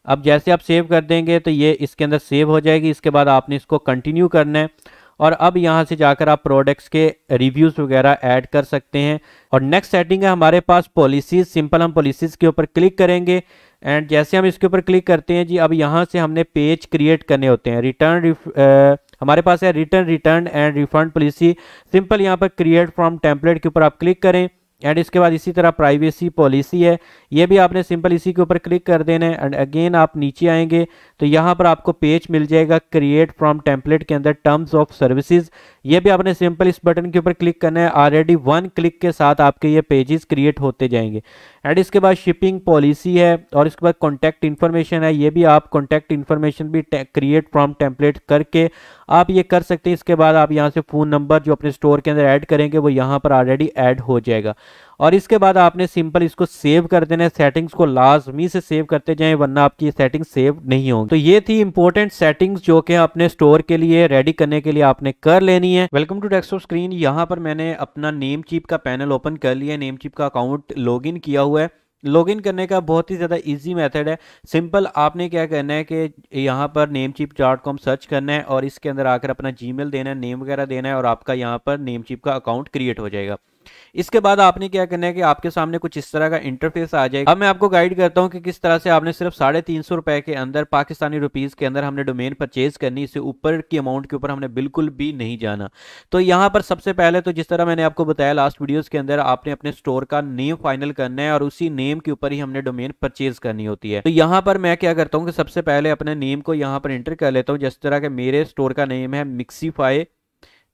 अब जैसे आप सेव कर देंगे तो ये इसके अंदर सेव हो जाएगी इसके बाद आपने इसको कंटिन्यू करना है और अब यहाँ से जाकर आप प्रोडक्ट्स के रिव्यूज़ वगैरह ऐड कर सकते हैं और नेक्स्ट सेटिंग है हमारे पास पॉलिसीज़ सिंपल हम पॉलिसीज़ के ऊपर क्लिक करेंगे एंड जैसे हम इसके ऊपर क्लिक करते हैं जी अब यहाँ से हमने पेज क्रिएट करने होते हैं रिटर्न हमारे पास है return return and refund policy simple यहाँ पर क्रिएट फ्रॉम टेम्पलेट के ऊपर आप क्लिक करें एंड इसके बाद इसी तरह प्राइवेसी पॉलिसी है ये भी आपने सिंपल इसी के ऊपर क्लिक कर देना है एंड अगेन आप नीचे आएंगे तो यहाँ पर आपको पेज मिल जाएगा क्रिएट फ्रॉम टेम्पलेट के अंदर टर्म्स ऑफ सर्विसेज ये भी आपने सिंपल इस बटन के ऊपर क्लिक करना है ऑलरेडी वन क्लिक के साथ आपके ये पेजेस क्रिएट होते जाएंगे एंड इसके बाद शिपिंग पॉलिसी है और इसके बाद कॉन्टैक्ट इन्फॉर्मेशन है ये भी आप कॉन्टैक्ट इन्फॉर्मेशन भी क्रिएट फ्रॉम टेम्पलेट करके आप ये कर सकते हैं इसके बाद आप यहाँ से फ़ोन नंबर जो अपने स्टोर के अंदर ऐड करेंगे वो यहाँ पर ऑलरेडी ऐड हो जाएगा और इसके बाद आपने सिंपल इसको सेव कर देना है सेटिंग्स को लाजमी से सेव करते जाएं वरना आपकी ये सेटिंग सेव नहीं होंगी तो ये थी इंपॉर्टेंट सेटिंग्स जो कि अपने स्टोर के लिए रेडी करने के लिए आपने कर लेनी है वेलकम टू डेस्कटॉप स्क्रीन यहाँ पर मैंने अपना नेम चिप का पैनल ओपन कर लिया नेम चिप का अकाउंट लॉग किया हुआ है लॉगिन करने का बहुत ही ज़्यादा इजी मेथड है सिंपल आपने क्या करना है कि यहाँ पर Namecheap dot com search करना है और इसके अंदर आकर अपना जीमेल देना है नेम वगैरह देना है और आपका यहाँ पर नेम चिप का अकाउंट क्रिएट हो जाएगा इसके बाद आपने क्या करना है कि आपके सामने कुछ इस तरह का इंटरफेस आ जाएगा अब मैं आपको गाइड करता हूँ कि किस तरह से आपने सिर्फ साढ़े तीन सौ रुपए के अंदर पाकिस्तानी रुपीज के अंदर हमने डोमेन परचेज करनी इससे ऊपर की अमाउंट के ऊपर हमने बिल्कुल भी नहीं जाना तो यहाँ पर सबसे पहले तो जिस तरह मैंने आपको बताया लास्ट वीडियोज के अंदर आपने अपने स्टोर का नेम फाइनल करना है और उसी नेम के ऊपर ही हमने डोमेन परचेज करनी होती है तो यहाँ पर मैं क्या करता हूँ कि सबसे पहले अपने नेम को यहाँ पर एंटर कर लेता हूँ जिस तरह के मेरे स्टोर का नेम है मिक्सीफाई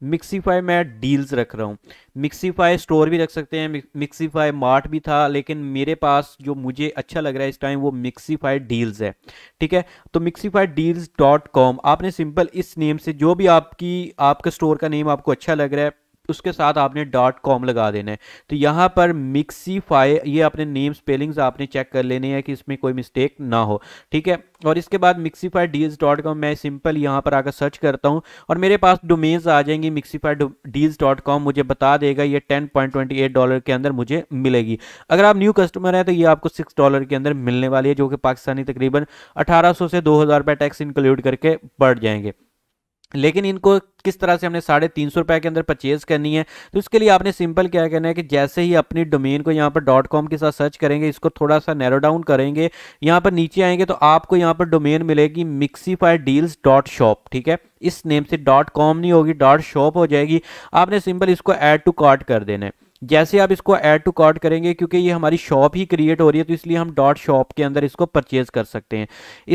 मिक्सीफाई मैं डील्स रख रहा हूँ मिक्सीफाई स्टोर भी रख सकते हैं मिक्सीफाई मार्ट भी था लेकिन मेरे पास जो मुझे अच्छा लग रहा है इस टाइम वो मिक्सीफाई डील्स है ठीक है तो मिक्सीफाई डील्स डॉट कॉम आपने सिंपल इस नेम से जो भी आपकी आपका स्टोर का नेम आपको अच्छा लग रहा है उसके साथ आपने डॉट कॉम लगा देना है तो यहाँ पर मिक्सीफाई ये अपने नेम स्पेलिंग्स आपने चेक कर लेने हैं कि इसमें कोई मिस्टेक ना हो ठीक है और इसके बाद मिक्सीफाई डीज डॉट कॉम मैं सिंपल यहाँ पर आकर सर्च करता हूँ और मेरे पास डोमेन्स आ जाएंगी मिक्सीफाई डीज डॉट कॉम मुझे बता देगा ये ten point twenty eight dollar के अंदर मुझे मिलेगी अगर आप न्यू कस्टमर हैं तो ये आपको सिक्स डॉलर के अंदर मिलने वाली है जो कि पाकिस्तानी तकरीबन अठारह से दो हज़ार टैक्स इंक्लूड करके बढ़ जाएंगे लेकिन इनको किस तरह से हमने साढ़े तीन सौ रुपए के अंदर परचेज करनी है तो इसके लिए आपने सिंपल क्या करना है कि जैसे ही अपनी डोमेन को यहाँ पर डॉट कॉम के साथ सर्च करेंगे इसको थोड़ा सा नैरो डाउन करेंगे यहाँ पर नीचे आएंगे तो आपको यहाँ पर डोमेन मिलेगी मिक्सीफाई डील्स डॉट शॉप ठीक है इस नेम से डॉट कॉम नहीं होगी डॉट शॉप हो जाएगी आपने सिंपल इसको एड टू कार्ट कर देना है जैसे आप इसको ऐड टू कार्ट करेंगे क्योंकि ये हमारी शॉप ही क्रिएट हो रही है तो इसलिए हम डॉट शॉप के अंदर इसको परचेज कर सकते हैं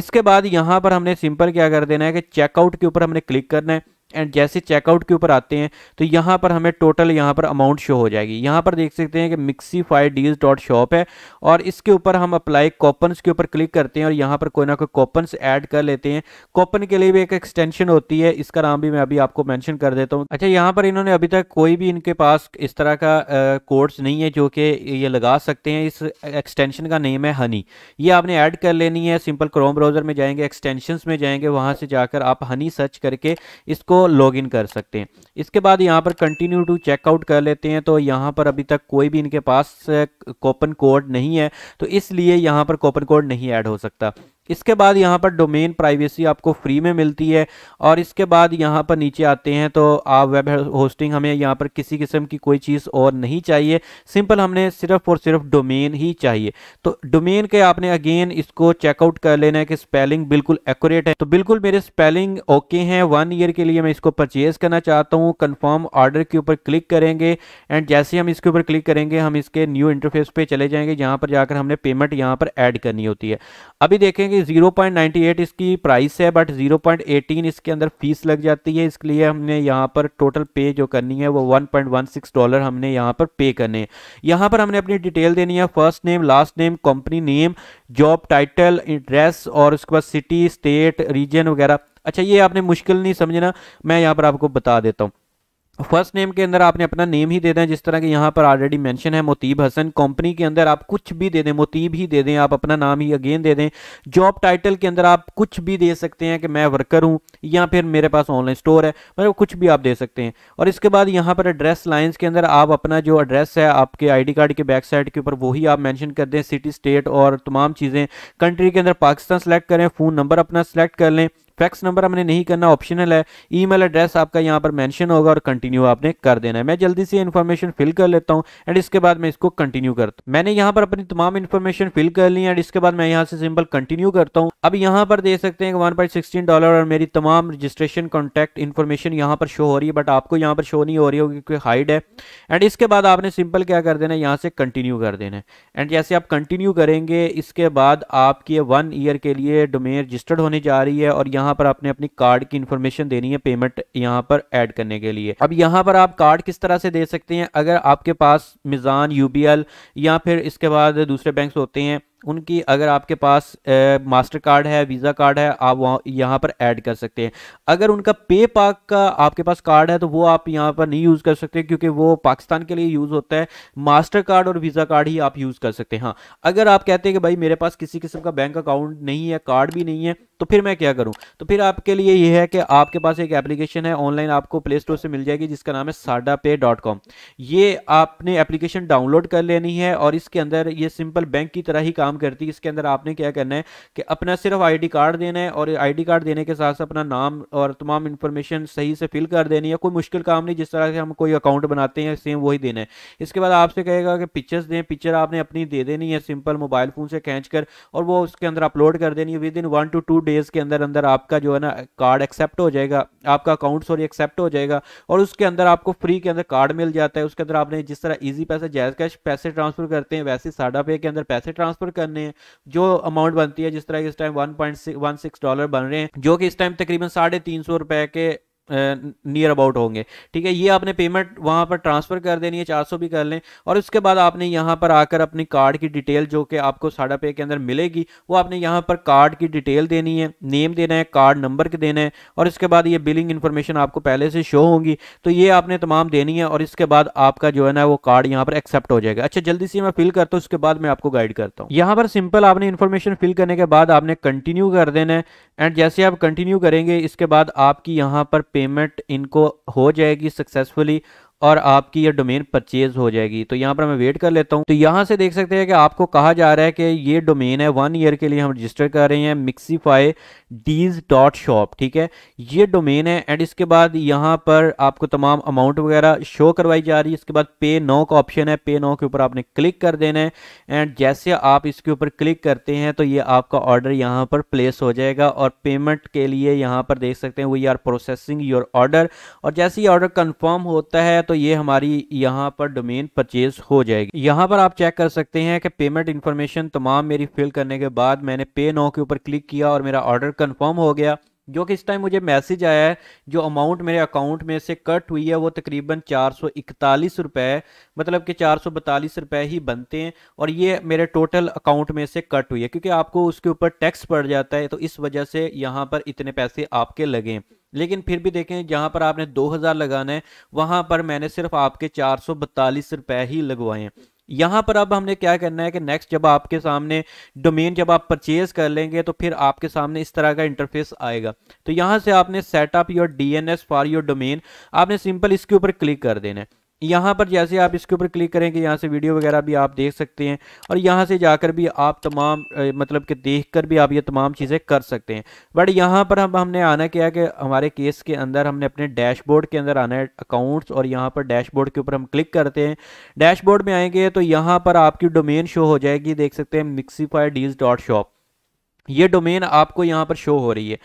इसके बाद यहाँ पर हमने सिंपल क्या कर देना है कि चेकआउट के ऊपर हमने क्लिक करना है एंड जैसे चेकआउट के ऊपर आते हैं तो यहाँ पर हमें टोटल यहाँ पर अमाउंट शो हो जाएगी यहाँ पर देख सकते हैं कि Mixify deals dot shop है और इसके ऊपर हम अप्लाई कॉपन्स के ऊपर क्लिक करते हैं और यहाँ पर कोई ना कोई कॉपन्स ऐड कर लेते हैं कॉपन के लिए भी एक एक्सटेंशन होती है इसका नाम भी मैं अभी आपको मैंशन कर देता हूँ अच्छा यहाँ पर इन्होंने अभी तक कोई भी इनके पास इस तरह का कोड्स नहीं है जो कि ये लगा सकते हैं इस एक्सटेंशन का नेम है हनी ये आपने ऐड कर लेनी है सिंपल क्रोम ब्राउज़र में जाएंगे एक्सटेंशन में जाएंगे वहाँ से जाकर आप हनी सर्च करके इसको लॉग इन कर सकते हैं इसके बाद यहाँ पर कंटिन्यू टू चेकआउट कर लेते हैं तो यहाँ पर अभी तक कोई भी इनके पास कोपन कोड नहीं है तो इसलिए यहाँ पर कोपन कोड नहीं ऐड हो सकता इसके बाद यहाँ पर डोमेन प्राइवेसी आपको फ्री में मिलती है और इसके बाद यहाँ पर नीचे आते हैं तो आप वेब होस्टिंग हमें यहाँ पर किसी किस्म की कोई चीज़ और नहीं चाहिए सिंपल हमने सिर्फ और सिर्फ डोमेन ही चाहिए तो डोमेन के आपने अगेन इसको चेकआउट कर लेना है कि स्पेलिंग बिल्कुल एक्यूरेट है तो बिल्कुल मेरे स्पेलिंग ओके हैं वन ईयर के लिए मैं इसको परचेज करना चाहता हूँ कन्फर्म ऑर्डर के ऊपर क्लिक करेंगे एंड जैसे हम इसके ऊपर क्लिक करेंगे हम इसके न्यू इंटरफेस पर चले जाएंगे यहाँ पर जाकर हमने पेमेंट यहाँ पर एड करनी होती है अभी देखेंगे कि 0.98 इसकी प्राइस है बट 0.18 इसके अंदर फीस लग जाती है इसलिए हमने यहाँ पर टोटल पे जो करनी है वो 1.16 डॉलर हमने यहाँ पर पे करने हैं यहाँ पर हमने अपनी डिटेल देनी है first name last name company name job title address और उसके बाद सिटी स्टेट रीजन वगैरह अच्छा ये आपने मुश्किल नहीं समझना मैं यहाँ पर आपको बता देता हूँ फर्स्ट नेम के अंदर आपने अपना नेम ही दे दें जिस तरह के यहाँ पर ऑलरेडी मेंशन है मोतीब हसन कंपनी के अंदर आप कुछ भी दे दें मोतीब ही दे दें आप अपना नाम ही अगेन दे दें जॉब टाइटल के अंदर आप कुछ भी दे सकते हैं कि मैं वर्कर हूँ या फिर मेरे पास ऑनलाइन स्टोर है मतलब कुछ भी आप दे सकते हैं और इसके बाद यहाँ पर एड्रेस लाइन्स के अंदर आप अपना जो एड्रेस है आपके आई कार्ड के बैक साइड के ऊपर वही आप मैंशन कर दें सिटी स्टेट और तमाम चीज़ें कंट्री के अंदर पाकिस्तान सेलेक्ट करें फ़ोन नंबर अपना सेलेक्ट कर लें फैक्स नंबर हमने नहीं करना ऑप्शनल है ईमेल एड्रेस आपका यहाँ पर मेंशन होगा और कंटिन्यू आपने कर देना है मैं जल्दी से इन्फॉर्मेशन फिल कर लेता हूँ एंड इसके बाद मैं इसको कंटिन्यू करता हूँ मैंने यहाँ पर अपनी तमाम इन्फॉर्मेशन फिल कर ली एंड इसके बाद मैं यहाँ से सिंपल कंटिन्यू करता हूँ अब यहाँ पर दे सकते हैं वन डॉलर और मेरी तमाम रजिस्ट्रेशन कॉन्टैक्ट इन्फॉर्मेशन यहाँ पर शो हो रही है बट आपको यहाँ पर शो नहीं हो रही होगी क्योंकि हाइड है एंड इसके बाद आपने सिंपल क्या कर देना है यहाँ से कंटिन्यू कर देना है एंड जैसे आप कंटिन्यू करेंगे इसके बाद आपकी वन ईयर के लिए डोमेन रजिस्टर्ड होने जा रही है और यहाँ यहाँ पर आपने अपनी कार्ड की इन्फॉर्मेशन देनी है पेमेंट यहाँ पर ऐड करने के लिए अब यहाँ पर आप कार्ड किस तरह से दे सकते हैं अगर आपके पास मिज़ान यू या फिर इसके बाद दूसरे बैंक होते हैं उनकी अगर आपके पास ए, मास्टर कार्ड है वीज़ा कार्ड है आप वहाँ यहाँ पर ऐड कर सकते हैं अगर उनका पे पाक का आपके पास कार्ड है तो वो आप यहाँ पर नहीं यूज़ कर सकते क्योंकि वो पाकिस्तान के लिए यूज़ होता है मास्टर कार्ड और वीज़ा कार्ड ही आप यूज़ कर सकते हैं हाँ अगर आप कहते हैं कि भाई मेरे पास किसी किस्म का बैंक अकाउंट नहीं है कार्ड भी नहीं है तो फिर मैं क्या करूँ तो फिर आपके लिए ये है कि आपके पास एक एप्लीकेशन है ऑनलाइन आपको प्ले स्टोर से मिल जाएगी जिसका नाम है साडा पे डॉट कॉम ये आपने एप्लीकेशन डाउनलोड कर लेनी है और इसके अंदर ये सिंपल बैंक की तरह ही काम करती है इसके अंदर आपने क्या करना है कि अपना सिर्फ आईडी कार्ड देना है और आईडी कार्ड देने के साथ साथ अपना नाम और तमाम इन्फॉर्मेशन सही से फिल कर देनी है कोई मुश्किल काम नहीं जिस तरह से हम कोई अकाउंट बनाते हैं सेम वही देना है इसके बाद आपसे कहेगा कि पिक्चर्स दें पिक्चर आपने अपनी दे देनी है सिंपल मोबाइल फ़ोन से खींच और वो उसके अंदर अपलोड कर देनी है within one to two day days के अंदर अंदर आपका जो है ना कार्ड एक्सेप्ट हो जाएगा आपका अकाउंट सॉरी एक्सेप्ट हो जाएगा और उसके अंदर आपको फ्री के अंदर कार्ड मिल जाता है उसके अंदर आपने जिस तरह ईजी पैसे जैज कैश पैसे ट्रांसफर करते हैं वैसे साडा पे के अंदर पैसे ट्रांसफर करने हैं जो अमाउंट बनती है जिस तरह इस टाइम वन डॉलर बन रहे हैं जो कि इस टाइम तकरीबन साढ़े रुपए के नियर अबाउट होंगे ठीक है ये आपने पेमेंट वहाँ पर ट्रांसफ़र कर देनी है 400 भी कर लें और उसके बाद आपने यहाँ पर आकर अपनी कार्ड की डिटेल जो कि आपको साढ़ा पे के अंदर मिलेगी वो आपने यहाँ पर कार्ड की डिटेल देनी है नेम देना है कार्ड नंबर के देना है और इसके बाद ये बिलिंग इन्फॉर्मेशन आपको पहले से शो होंगी तो ये आपने तमाम देनी है और इसके बाद आपका जो है ना वो कार्ड यहाँ पर एक्सेप्ट हो जाएगा अच्छा जल्दी से मैं फिल करता हूँ उसके बाद मैं आपको गाइड करता हूँ यहाँ पर सिंपल आपने इन्फॉर्मेशन फिल करने के बाद आपने कंटिन्यू कर देना है एंड जैसे आप कंटिन्यू करेंगे इसके बाद आपकी यहाँ पर पेमेंट इनको हो जाएगी सक्सेसफुली और आपकी ये डोमेन परचेज हो जाएगी तो यहाँ पर मैं वेट कर लेता हूँ तो यहाँ से देख सकते हैं कि आपको कहा जा रहा है कि ये डोमेन है वन ईयर के लिए हम रजिस्टर कर रहे हैं मिक्सीफाई डीज डॉट शॉप ठीक है ये डोमेन है एंड इसके बाद यहाँ पर आपको तमाम अमाउंट वगैरह शो करवाई जा रही है इसके बाद पे नो का ऑप्शन है पे नो के ऊपर आपने क्लिक कर देना है एंड जैसे आप इसके ऊपर क्लिक करते हैं तो ये आपका ऑर्डर यहाँ पर प्लेस हो जाएगा और पेमेंट के लिए यहाँ पर देख सकते हैं we are processing your order और जैसे ही ऑर्डर कन्फर्म होता है तो तो ये हमारी यहाँ पर डोमेन परचेज हो जाएगी यहाँ पर आप चेक कर सकते हैं कि पेमेंट इन्फॉर्मेशन तमाम मेरी फिल करने के बाद मैंने पे नो के ऊपर क्लिक किया और मेरा ऑर्डर कन्फर्म हो गया जो कि इस टाइम मुझे मैसेज आया है जो अमाउंट मेरे अकाउंट में से कट हुई है वो तकरीबन चार सौ इकतालीस रुपये मतलब कि चार सौ बतालीस रुपए ही बनते हैं और ये मेरे टोटल अकाउंट में से कट हुई है क्योंकि आपको उसके ऊपर टैक्स पड़ जाता है तो इस वजह से यहाँ पर इतने पैसे आपके लगे लेकिन फिर भी देखें जहाँ पर आपने 2000 लगाना है वहाँ पर मैंने सिर्फ आपके चार सौ बतालीस रुपए ही लगवाए हैं यहां पर अब हमने क्या करना है कि नेक्स्ट जब आपके सामने डोमेन जब आप परचेज कर लेंगे तो फिर आपके सामने इस तरह का इंटरफेस आएगा तो यहां से आपने setup your DNS for your domain आपने सिंपल इसके ऊपर क्लिक कर देना है यहाँ पर जैसे आप इसके ऊपर क्लिक करेंगे यहाँ से वीडियो वगैरह भी आप देख सकते हैं और यहाँ से जाकर भी आप तमाम मतलब कि देख कर भी आप ये तमाम चीज़ें कर सकते हैं बट यहाँ पर हम हमने आना क्या है कि हमारे केस के अंदर हमने अपने डैशबोर्ड के अंदर आना है अकाउंट्स और यहाँ पर डैशबोर्ड के ऊपर हम क्लिक करते हैं डैशबोर्ड में आएंगे तो यहाँ पर आपकी डोमेन शो हो जाएगी देख सकते हैं मिक्सीफाई डीज डॉट शॉप ये डोमेन आपको यहाँ पर शो हो रही है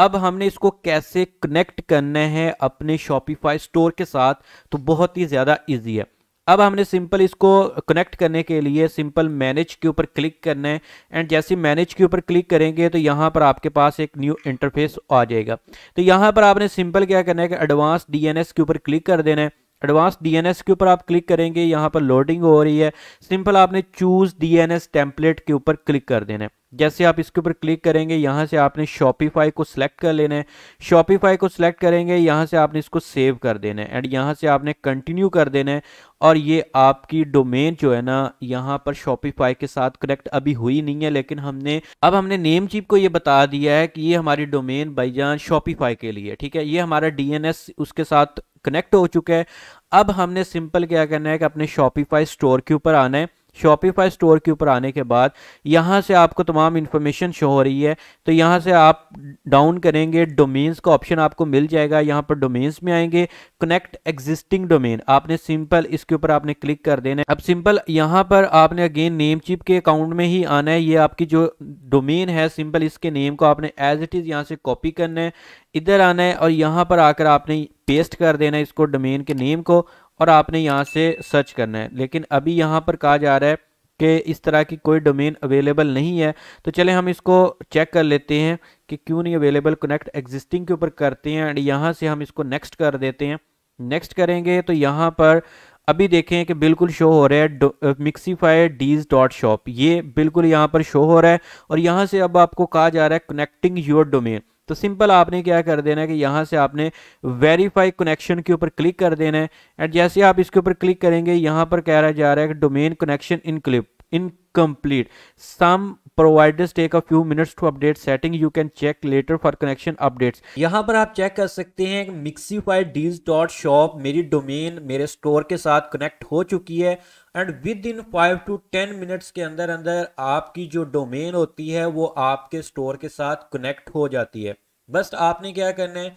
अब हमने इसको कैसे कनेक्ट करना है अपने शॉपिफाई स्टोर के साथ तो बहुत ही ज़्यादा इजी है अब हमने सिंपल इसको कनेक्ट करने के लिए सिंपल मैनेज के ऊपर क्लिक करना है एंड जैसे मैनेज के ऊपर क्लिक करेंगे तो यहाँ पर आपके पास एक न्यू इंटरफेस आ जाएगा तो यहाँ पर आपने सिंपल क्या करना है कि एडवांस डी के ऊपर क्लिक कर देना है एडवांस डीएनएस के ऊपर आप क्लिक करेंगे यहाँ पर लोडिंग हो रही है सिंपल आपने चूज़ डीएनएस टेम्पलेट के ऊपर क्लिक कर देना है जैसे आप इसके ऊपर क्लिक करेंगे यहाँ से आपने शॉपिफाई को सिलेक्ट कर लेना है शॉपिफाई को सिलेक्ट करेंगे यहाँ से आपने इसको सेव कर देना है एंड यहाँ से आपने कंटिन्यू कर देना है और ये आपकी डोमेन जो है ना यहाँ पर शॉपिफाई के साथ कनेक्ट अभी हुई नहीं है लेकिन हमने अब हमने नेम चीप को ये बता दिया है कि ये हमारी डोमेन जान शॉपिफाई के लिए ठीक है ये हमारा डी उसके साथ कनेक्ट हो चुका है अब हमने सिंपल क्या करना है कि अपने शॉपिफाई स्टोर के ऊपर आना है शॉपिफाई स्टोर के ऊपर आने के बाद यहाँ से आपको तमाम इन्फॉर्मेशन शो हो रही है तो यहाँ से आप डाउन करेंगे डोमेन्स का ऑप्शन आपको मिल जाएगा यहाँ पर डोमेन्स में आएंगे कनेक्ट एग्जिस्टिंग डोमेन आपने सिंपल इसके ऊपर आपने क्लिक कर देना है अब सिंपल यहाँ पर आपने अगेन नेम चिप के अकाउंट में ही आना है ये आपकी जो डोमेन है सिंपल इसके नेम को आपने एज इट इज़ यहाँ से कॉपी करना है इधर आना है और यहाँ पर आकर आपने पेस्ट कर देना है इसको डोमेन के नेम को और आपने यहाँ से सर्च करना है लेकिन अभी यहाँ पर कहा जा रहा है कि इस तरह की कोई डोमेन अवेलेबल नहीं है तो चले हम इसको चेक कर लेते हैं कि क्यों नहीं अवेलेबल कनेक्ट एग्जिस्टिंग के ऊपर करते हैं एंड यहाँ से हम इसको नेक्स्ट कर देते हैं नेक्स्ट करेंगे तो यहाँ पर अभी देखें कि बिल्कुल शो हो रहा है मिक्सीफाई डीज डॉट शॉप ये बिल्कुल यहाँ पर शो हो रहा है और यहाँ से अब आपको कहा जा रहा है कनेक्टिंग योर डोमेन तो सिंपल आपने क्या कर देना है कि यहाँ से आपने वेरीफाई कनेक्शन के ऊपर क्लिक कर देना है एंड जैसे आप इसके ऊपर क्लिक करेंगे यहाँ पर कह रहा जा रहा है कि डोमेन कनेक्शन इनक्लिप incomplete some providers take a few minutes to update setting you can check later for connection updates यहाँ पर आप चेक कर सकते हैं मिक्सीफाइड डील्स डॉट शॉप मेरी डोमेन मेरे स्टोर के साथ कनेक्ट हो चुकी है and within five to ten minutes के अंदर अंदर आपकी जो डोमेन होती है वो आपके स्टोर के साथ कनेक्ट हो जाती है बस आपने क्या करना है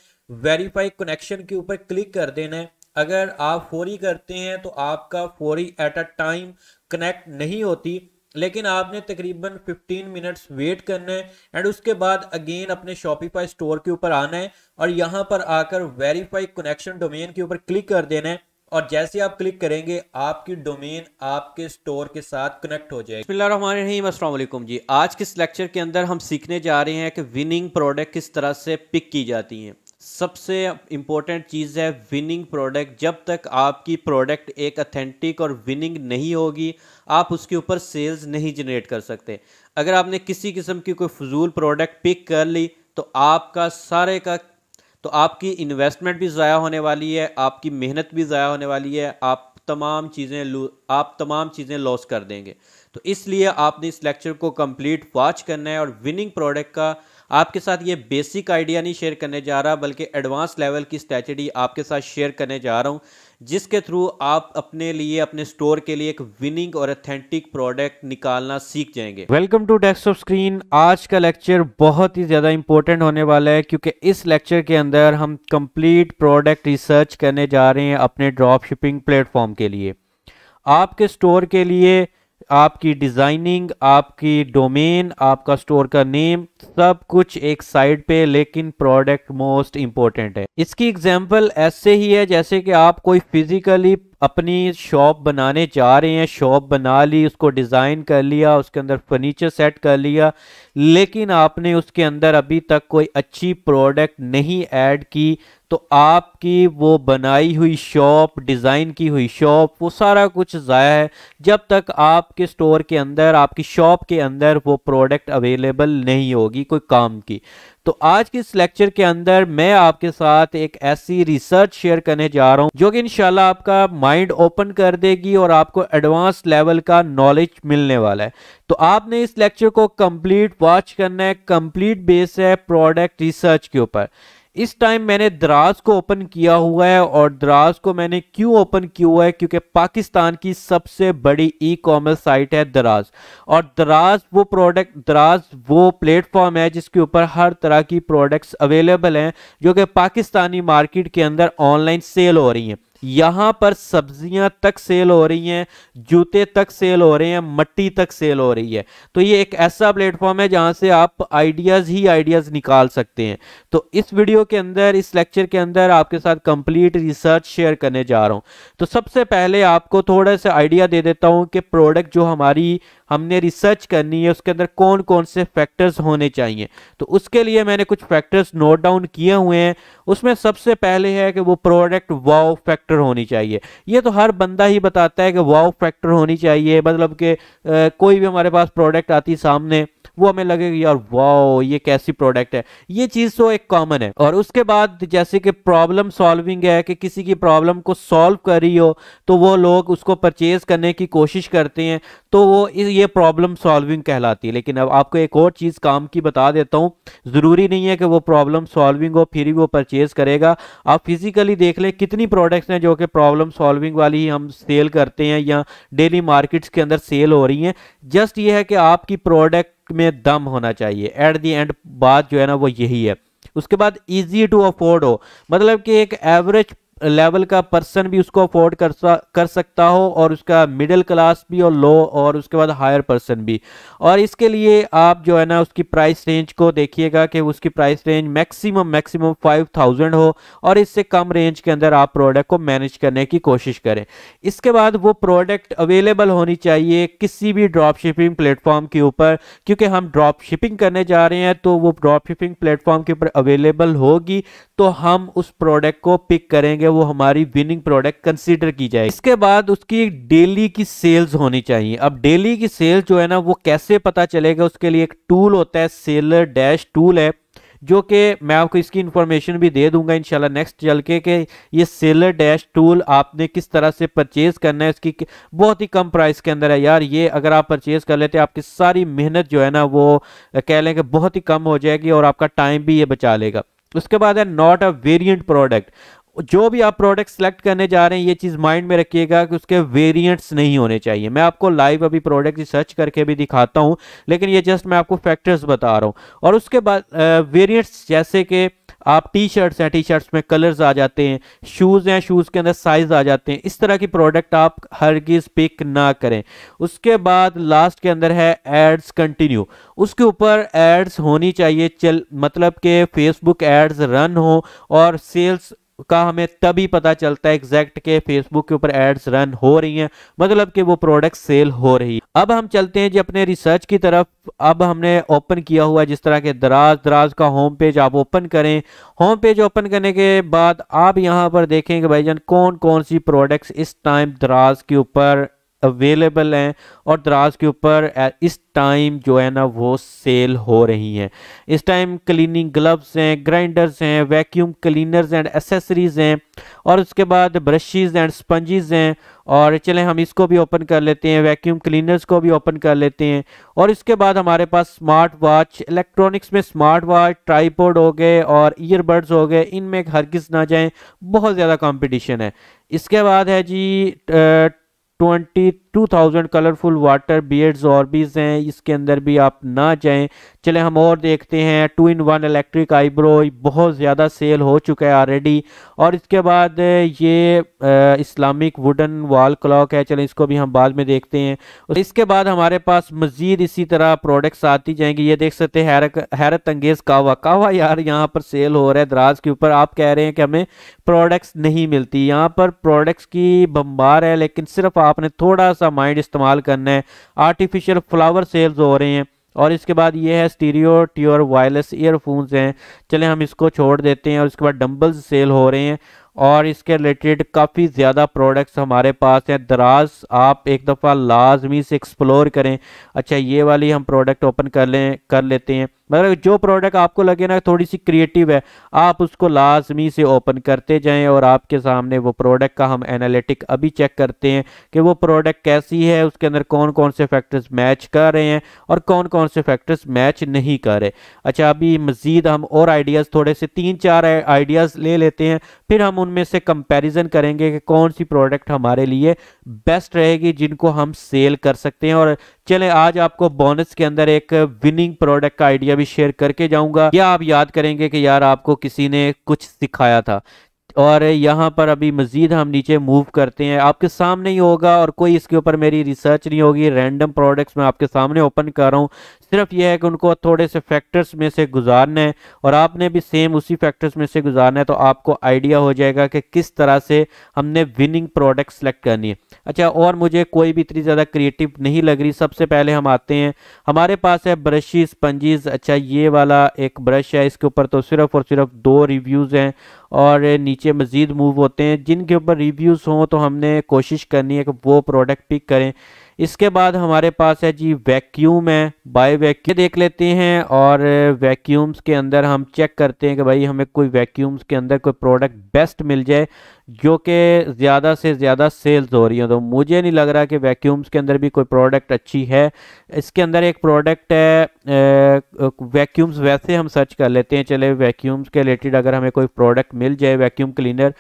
वेरीफाई कनेक्शन के ऊपर क्लिक कर देना है अगर आप फोरी करते हैं तो आपका फोरी एट अ टाइम कनेक्ट नहीं होती लेकिन आपने तकरीबन 15 मिनट्स वेट करना है एंड उसके बाद अगेन अपने शॉपिफाई स्टोर के ऊपर आना है और यहाँ पर आकर वेरीफाई कनेक्शन डोमेन के ऊपर क्लिक कर देना है और जैसे आप क्लिक करेंगे आपकी डोमेन आपके स्टोर के साथ कनेक्ट हो जाएगी रहीम अस्सलाम जी आज के इस लेक्चर के अंदर हम सीखने जा रहे हैं कि विनिंग प्रोडक्ट किस तरह से पिक की जाती हैं सबसे इम्पोर्टेंट चीज़ है विनिंग प्रोडक्ट जब तक आपकी प्रोडक्ट एक अथेंटिक और विनिंग नहीं होगी आप उसके ऊपर सेल्स नहीं जनरेट कर सकते अगर आपने किसी किस्म की कोई फजूल प्रोडक्ट पिक कर ली तो आपका सारे का तो आपकी इन्वेस्टमेंट भी ज़ाया होने वाली है आपकी मेहनत भी ज़ाया होने वाली है आप तमाम चीज़ें आप तमाम चीज़ें लॉस कर देंगे तो इसलिए आपने इस लेक्चर को कंप्लीट वॉच करना है और विनिंग प्रोडक्ट का आपके साथ ये बेसिक आइडिया नहीं शेयर करने जा रहा बल्कि एडवांस लेवल की स्ट्रैटेजी आपके साथ शेयर करने जा रहा हूँ जिसके थ्रू आप अपने लिए अपने स्टोर के लिए एक विनिंग और अथेंटिक प्रोडक्ट निकालना सीख जाएंगे वेलकम टू डेस्कटॉप स्क्रीन आज का लेक्चर बहुत ही ज़्यादा इंपॉर्टेंट होने वाला है क्योंकि इस लेक्चर के अंदर हम कंप्लीट प्रोडक्ट रिसर्च करने जा रहे हैं अपने ड्रॉप शिपिंग प्लेटफॉर्म के लिए आपके स्टोर के लिए आपकी डिज़ाइनिंग आपकी डोमेन आपका स्टोर का नेम सब कुछ एक साइड पे लेकिन प्रोडक्ट मोस्ट इंपॉर्टेंट है इसकी एग्जांपल ऐसे ही है जैसे कि आप कोई फिजिकली अपनी शॉप बनाने जा रहे हैं शॉप बना ली उसको डिज़ाइन कर लिया उसके अंदर फर्नीचर सेट कर लिया लेकिन आपने उसके अंदर अभी तक कोई अच्छी प्रोडक्ट नहीं ऐड की तो आपकी वो बनाई हुई शॉप डिज़ाइन की हुई शॉप वो सारा कुछ ज़ाया है जब तक आपके स्टोर के अंदर आपकी शॉप के अंदर वो प्रोडक्ट अवेलेबल नहीं होगी कोई काम की तो आज के इस लेक्चर के अंदर मैं आपके साथ एक ऐसी रिसर्च शेयर करने जा रहा हूं जो कि इंशाल्लाह आपका माइंड ओपन कर देगी और आपको एडवांस लेवल का नॉलेज मिलने वाला है तो आपने इस लेक्चर को कंप्लीट वॉच करना है कंप्लीट बेस है प्रोडक्ट रिसर्च के ऊपर इस टाइम मैंने द्रास को ओपन किया हुआ है और द्रास को मैंने क्यों ओपन किया हुआ है क्योंकि पाकिस्तान की सबसे बड़ी ई कॉमर्स साइट है द्रास और द्रास वो प्रोडक्ट द्रास वो प्लेटफॉर्म है जिसके ऊपर हर तरह की प्रोडक्ट्स अवेलेबल हैं जो कि पाकिस्तानी मार्केट के अंदर ऑनलाइन सेल हो रही हैं यहां पर सब्जियां तक सेल हो रही हैं जूते तक सेल हो रहे हैं मट्टी तक सेल हो रही है तो ये एक ऐसा प्लेटफॉर्म है जहां से आप आइडियाज़ ही आइडियाज़ निकाल सकते हैं तो इस वीडियो के अंदर इस लेक्चर के अंदर आपके साथ कंप्लीट रिसर्च शेयर करने जा रहा हूं तो सबसे पहले आपको थोड़ा सा आइडिया दे देता हूं कि प्रोडक्ट जो हमारी हमने रिसर्च करनी है उसके अंदर कौन कौन से फैक्टर्स होने चाहिए तो उसके लिए मैंने कुछ फैक्टर्स नोट डाउन किए हुए हैं उसमें सबसे पहले है कि वो प्रोडक्ट वाओ फैक्टर फैक्टर होनी चाहिए ये तो हर बंदा ही बताता है कि वाव फैक्टर होनी चाहिए मतलब कि कोई भी हमारे पास प्रोडक्ट आती सामने वो हमें लगेगा यार वाओ ये कैसी प्रोडक्ट है ये चीज़ तो एक कॉमन है और उसके बाद जैसे कि प्रॉब्लम सॉल्विंग है कि किसी की प्रॉब्लम को सॉल्व कर रही हो तो वो लोग उसको परचेज करने की कोशिश करते हैं तो वो ये प्रॉब्लम सॉल्विंग कहलाती है लेकिन अब आपको एक और चीज़ काम की बता देता हूँ ज़रूरी नहीं है कि वो प्रॉब्लम सॉल्विंग हो फिर ही वो परचेज करेगा आप फिजिकली देख लें कितनी प्रोडक्ट्स हैं जो कि प्रॉब्लम सॉल्विंग वाली हम सेल करते हैं या डेली मार्केट्स के अंदर सेल हो रही हैं जस्ट ये है कि आपकी प्रोडक्ट में दम होना चाहिए एट दी एंड बात जो है ना वो यही है उसके बाद इजी टू अफोर्ड हो मतलब कि एक एवरेज लेवल का पर्सन भी उसको अफोर्ड कर कर सकता हो और उसका मिडिल क्लास भी और लो और उसके बाद हायर पर्सन भी और इसके लिए आप जो है ना उसकी प्राइस रेंज को देखिएगा कि उसकी प्राइस रेंज मैक्सिमम मैक्सिमम 5000 हो और इससे कम रेंज के अंदर आप प्रोडक्ट को मैनेज करने की कोशिश करें इसके बाद वो प्रोडक्ट अवेलेबल होनी चाहिए किसी भी ड्रॉप शिपिंग प्लेटफॉर्म के ऊपर क्योंकि हम ड्रॉप शिपिंग करने जा रहे हैं तो वो ड्रॉप शिपिंग प्लेटफॉर्म के ऊपर अवेलेबल होगी तो हम उस प्रोडक्ट को पिक करेंगे है वो हमारी विनिंग प्रोडक्ट कंसीडर की जाए इसके बाद उसकी डेली की सेल्स होनी चाहिए अब डेली की सेल्स जो है ना वो कैसे पता चलेगा उसके लिए एक टूल होता है सेलर डैश टूल है जो कि मैं आपको इसकी इन्फॉर्मेशन भी दे दूंगा इंशाल्लाह नेक्स्ट चल के कि ये सेलर डैश टूल आपने किस तरह से परचेज़ करना है इसकी बहुत ही कम प्राइस के अंदर है यार ये अगर आप परचेज़ कर लेते आपकी सारी मेहनत जो है ना वो कह लें कि बहुत ही कम हो जाएगी और आपका टाइम भी ये बचा लेगा उसके बाद है नॉट अ वेरिएंट प्रोडक्ट जो भी आप प्रोडक्ट सेलेक्ट करने जा रहे हैं ये चीज़ माइंड में रखिएगा कि उसके वेरिएंट्स नहीं होने चाहिए मैं आपको लाइव अभी प्रोडक्ट सर्च करके भी दिखाता हूँ लेकिन ये जस्ट मैं आपको फैक्टर्स बता रहा हूँ और उसके बाद वेरिएंट्स जैसे कि आप टी शर्ट्स हैं टी शर्ट्स में कलर्स आ जाते हैं शूज़ हैं शूज़ के अंदर साइज़ आ जाते हैं इस तरह की प्रोडक्ट आप हरगिज़ पिक ना करें उसके बाद लास्ट के अंदर है एड्स कंटिन्यू उसके ऊपर एड्स होनी चाहिए चल मतलब के फेसबुक एड्स रन हो और सेल्स का हमें तभी पता चलता है एग्जैक्ट के फेसबुक के ऊपर एड्स रन हो रही हैं मतलब कि वो प्रोडक्ट सेल हो रही है अब हम चलते हैं जी अपने रिसर्च की तरफ अब हमने ओपन किया हुआ जिस तरह के दराज दराज का होम पेज आप ओपन करें होम पेज ओपन करने के बाद आप यहां पर देखेंगे भाई जान कौन कौन सी प्रोडक्ट्स इस टाइम दराज के ऊपर अवेलेबल हैं और दराज के ऊपर इस टाइम जो है ना वो सेल हो रही हैं इस टाइम क्लीनिंग ग्लव्स हैं ग्राइंडर्स हैं वैक्यूम क्लीनर्स एंड एसेसरीज हैं और उसके बाद ब्रशेज एंड स्पंजेस हैं और चलें हम इसको भी ओपन कर लेते हैं वैक्यूम क्लीनर्स को भी ओपन कर लेते हैं और इसके बाद हमारे पास स्मार्ट वॉच इलेक्ट्रॉनिक्स में स्मार्ट वॉच ट्राईपोड हो गए और ईयरबड्स हो गए इनमें हर किस ना जाए बहुत ज़्यादा कॉम्पिटिशन है इसके बाद है जी 20 2000 कलरफुल वाटर बियड्स और भी हैं इसके अंदर भी आप ना जाएं चले हम और देखते हैं two in one electric eyebrow बहुत ज़्यादा सेल हो चुका है ऑलरेडी और इसके बाद ये इस्लामिक वुडन वॉल क्लॉक है चले इसको भी हम बाद में देखते हैं इसके बाद हमारे पास मज़ीद इसी तरह प्रोडक्ट्स आती जाएंगे ये देख सकते हैं हैरत अंगेज़ कावा कावा यार यहाँ पर सेल हो रहा है दराज के ऊपर आप कह रहे हैं कि हमें प्रोडक्ट्स नहीं मिलती यहाँ पर प्रोडक्ट्स की बम्बार है लेकिन सिर्फ आपने थोड़ा सा सा माइंड इस्तेमाल करना है आर्टिफिशियल फ्लावर सेल्स हो रहे हैं और इसके बाद ये है स्टीरियो ट्योर वायरलेस ईयरफोन्स हैं चले हम इसको छोड़ देते हैं और इसके बाद डम्बल्स सेल हो रहे हैं और इसके रिलेटेड काफ़ी ज़्यादा प्रोडक्ट्स हमारे पास हैं दराज आप एक दफ़ा लाजमी से एक्सप्लोर करें अच्छा ये वाली हम प्रोडक्ट ओपन कर लें कर लेते हैं मगर जो प्रोडक्ट आपको लगे ना थोड़ी सी क्रिएटिव है आप उसको लाजमी से ओपन करते जाएं और आपके सामने वो प्रोडक्ट का हम एनालिटिक अभी चेक करते हैं कि वो प्रोडक्ट कैसी है उसके अंदर कौन कौन से फैक्टर्स मैच कर रहे हैं और कौन कौन से फैक्टर्स मैच नहीं कर रहे अच्छा अभी मज़ीद हम और आइडियाज़ थोड़े से तीन चार आइडियाज़ ले लेते हैं फिर हम उनमें से कंपेरिजन करेंगे कि कौन सी प्रोडक्ट हमारे लिए बेस्ट रहेगी जिनको हम सेल कर सकते हैं और चले आज आपको बोनस के अंदर एक विनिंग प्रोडक्ट का आइडिया भी शेयर करके जाऊंगा या आप याद करेंगे कि यार आपको किसी ने कुछ सिखाया था और यहाँ पर अभी मज़ीद हम नीचे मूव करते हैं आपके सामने ही होगा और कोई इसके ऊपर मेरी रिसर्च नहीं होगी रैंडम प्रोडक्ट्स मैं आपके सामने ओपन कर रहा हूँ सिर्फ यह है कि उनको थोड़े से फैक्टर्स में से गुजारना है और आपने भी सेम उसी फैक्टर्स में से गुजारना है तो आपको आइडिया हो जाएगा कि किस तरह से हमने विनिंग प्रोडक्ट सेलेक्ट करनी है अच्छा और मुझे कोई भी इतनी ज़्यादा क्रिएटिव नहीं लग रही सबसे पहले हम आते हैं हमारे पास है ब्रशिज पंजीज अच्छा ये वाला एक ब्रश है इसके ऊपर तो सिर्फ और सिर्फ दो रिव्यूज़ हैं और नीचे मज़ीद मूव होते हैं जिनके ऊपर रिव्यूज़ हों तो हमने कोशिश करनी है कि वो प्रोडक्ट पिक करें इसके बाद हमारे पास है जी वैक्यूम है बाय वैक्यूम देख लेते हैं और वैक्यूम्स के अंदर हम चेक करते हैं कि भाई हमें कोई वैक्यूम्स के अंदर कोई प्रोडक्ट बेस्ट मिल जाए जो कि ज़्यादा से ज़्यादा सेल्स हो रही हो तो मुझे नहीं लग रहा कि वैक्यूम्स के अंदर भी कोई प्रोडक्ट अच्छी है इसके अंदर एक प्रोडक्ट है वैक्यूम्स वैसे हम सर्च कर लेते हैं चले वैक्यूम्स के रिलेटेड अगर हमें कोई प्रोडक्ट मिल जाए वैक्यूम क्लीनर